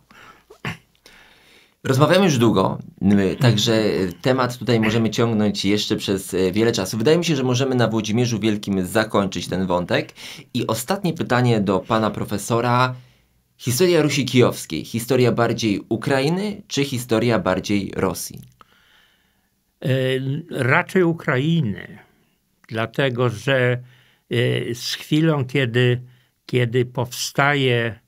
Rozmawiamy już długo, mhm. także e, temat tutaj możemy ciągnąć jeszcze przez e, wiele czasu. Wydaje mi się, że możemy na Włodzimierzu Wielkim zakończyć ten wątek. I ostatnie pytanie do pana profesora. Historia Rusi Kijowskiej, historia bardziej Ukrainy czy historia bardziej Rosji? E, raczej Ukrainy, dlatego że z chwilą, kiedy, kiedy powstaje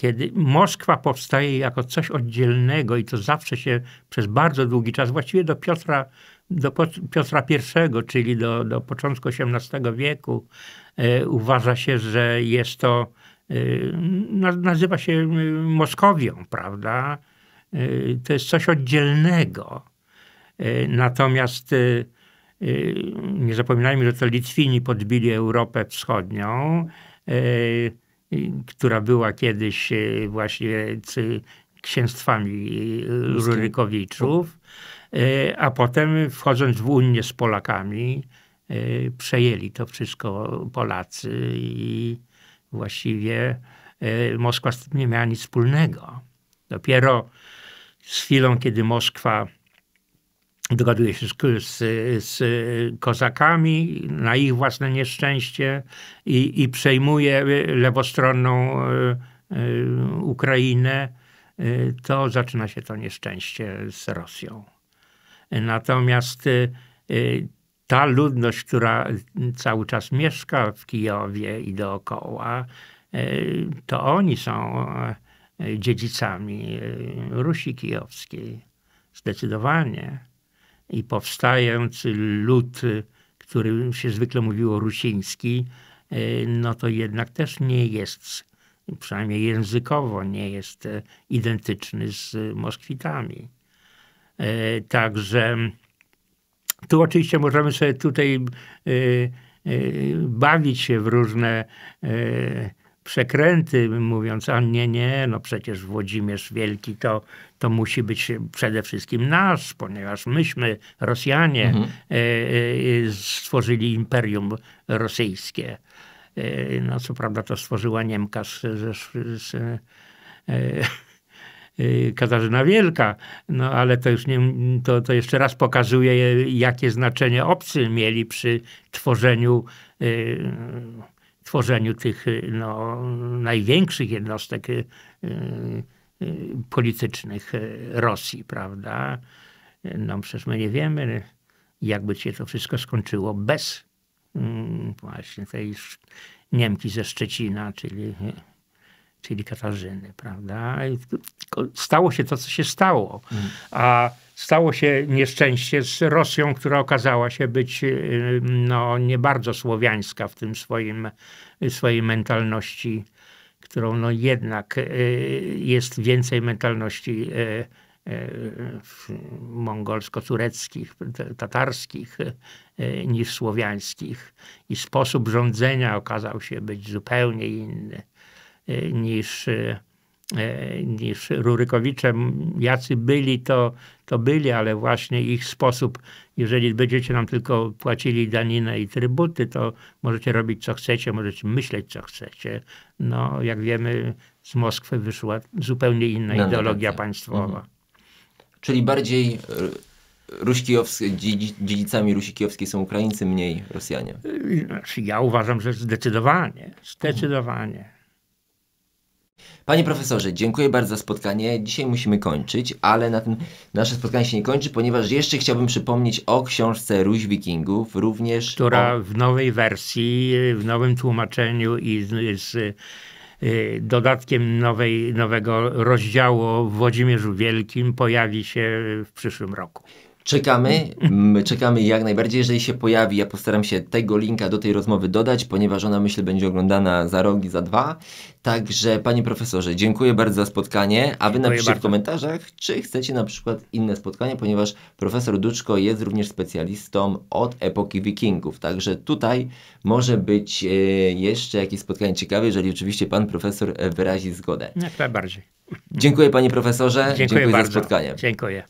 kiedy Moskwa powstaje jako coś oddzielnego i to zawsze się przez bardzo długi czas, właściwie do Piotra, do Piotra I, czyli do, do początku XVIII wieku, e, uważa się, że jest to, e, nazywa się e, Moskowią, prawda? E, to jest coś oddzielnego. E, natomiast e, nie zapominajmy, że to Litwini podbili Europę Wschodnią Y, która była kiedyś y, właśnie księstwami y, Rurykowiczów, a potem wchodząc w Unię z Polakami, przejęli to wszystko Polacy i właściwie Moskwa z tym nie miała nic wspólnego. Dopiero z chwilą, kiedy Moskwa dogaduje się z, z, kozakami na ich własne nieszczęście i, i przejmuje lewostronną e, e, Ukrainę, e, to zaczyna się to nieszczęście z Rosją. Natomiast ta ludność, która cały czas mieszka w Kijowie i dookoła, to oni są dziedzicami Rusi Kijowskiej. Zdecydowanie i powstający lud, który się zwykle mówiło rusiński, e, no to jednak też nie jest, przynajmniej językowo nie jest e, identyczny z Moskwitami. E, także tu oczywiście możemy sobie tutaj bawić się w różne przekręty, mówiąc, a nie, nie, no przecież Włodzimierz Wielki to, to musi być przede wszystkim nasz, ponieważ myśmy, Rosjanie, mhm. E, e, stworzyli imperium rosyjskie. E, no co prawda to stworzyła Niemka z, z, z, Katarzyna Wielka, no ale to już nie, to, to jeszcze raz pokazuje, jakie znaczenie obcy mieli przy tworzeniu y, tworzeniu tych y, no, największych jednostek y, y, politycznych Rosji, prawda? No przecież my nie wiemy, jakby się to wszystko skończyło bez mm, właśnie tej Niemki ze Szczecina, czyli, czyli Katarzyny, prawda? Stało się to, co się stało. Mm. A stało się nieszczęście z Rosją, która okazała się być y, no, nie bardzo słowiańska w tym swoim, y, swojej mentalności, którą no, jednak y, jest więcej mentalności mongolsko-tureckich, tatarskich niż słowiańskich. I sposób rządzenia okazał się być zupełnie inny niż E, niż Rurykowiczem. Jacy byli, to, to byli, ale właśnie ich sposób, jeżeli będziecie nam tylko płacili daninę i trybuty, to możecie robić co chcecie, możecie myśleć co chcecie. No, jak wiemy, z Moskwy wyszła zupełnie inna ideologia tak, państwowa. Mhm. Czyli bardziej e, dziedzicami rusikiowskiej są Ukraińcy, mniej Rosjanie. Y, znaczy, ja uważam, że zdecydowanie, zdecydowanie. Panie profesorze, dziękuję bardzo za spotkanie. Dzisiaj musimy kończyć, ale na tym nasze spotkanie się nie kończy, ponieważ jeszcze chciałbym przypomnieć o książce Ruś Wikingów, również. Która o... w nowej wersji, w nowym tłumaczeniu i z, z y, dodatkiem nowej, nowego rozdziału w Włodzimierzu Wielkim pojawi się w przyszłym roku. Czekamy, czekamy jak najbardziej. Jeżeli się pojawi, ja postaram się tego linka do tej rozmowy dodać, ponieważ ona myślę będzie oglądana za rok i za dwa. Także panie profesorze, dziękuję bardzo za spotkanie, a wy napiszcie bardzo. w komentarzach, czy chcecie na przykład inne spotkanie, ponieważ profesor Duczko jest również specjalistą od epoki wikingów. Także tutaj może być e, jeszcze jakieś spotkanie ciekawe, jeżeli oczywiście pan profesor e, wyrazi zgodę. Jak najbardziej. Dziękuję panie profesorze. Dziękuję, dziękuję bardzo. za spotkanie. Dziękuję.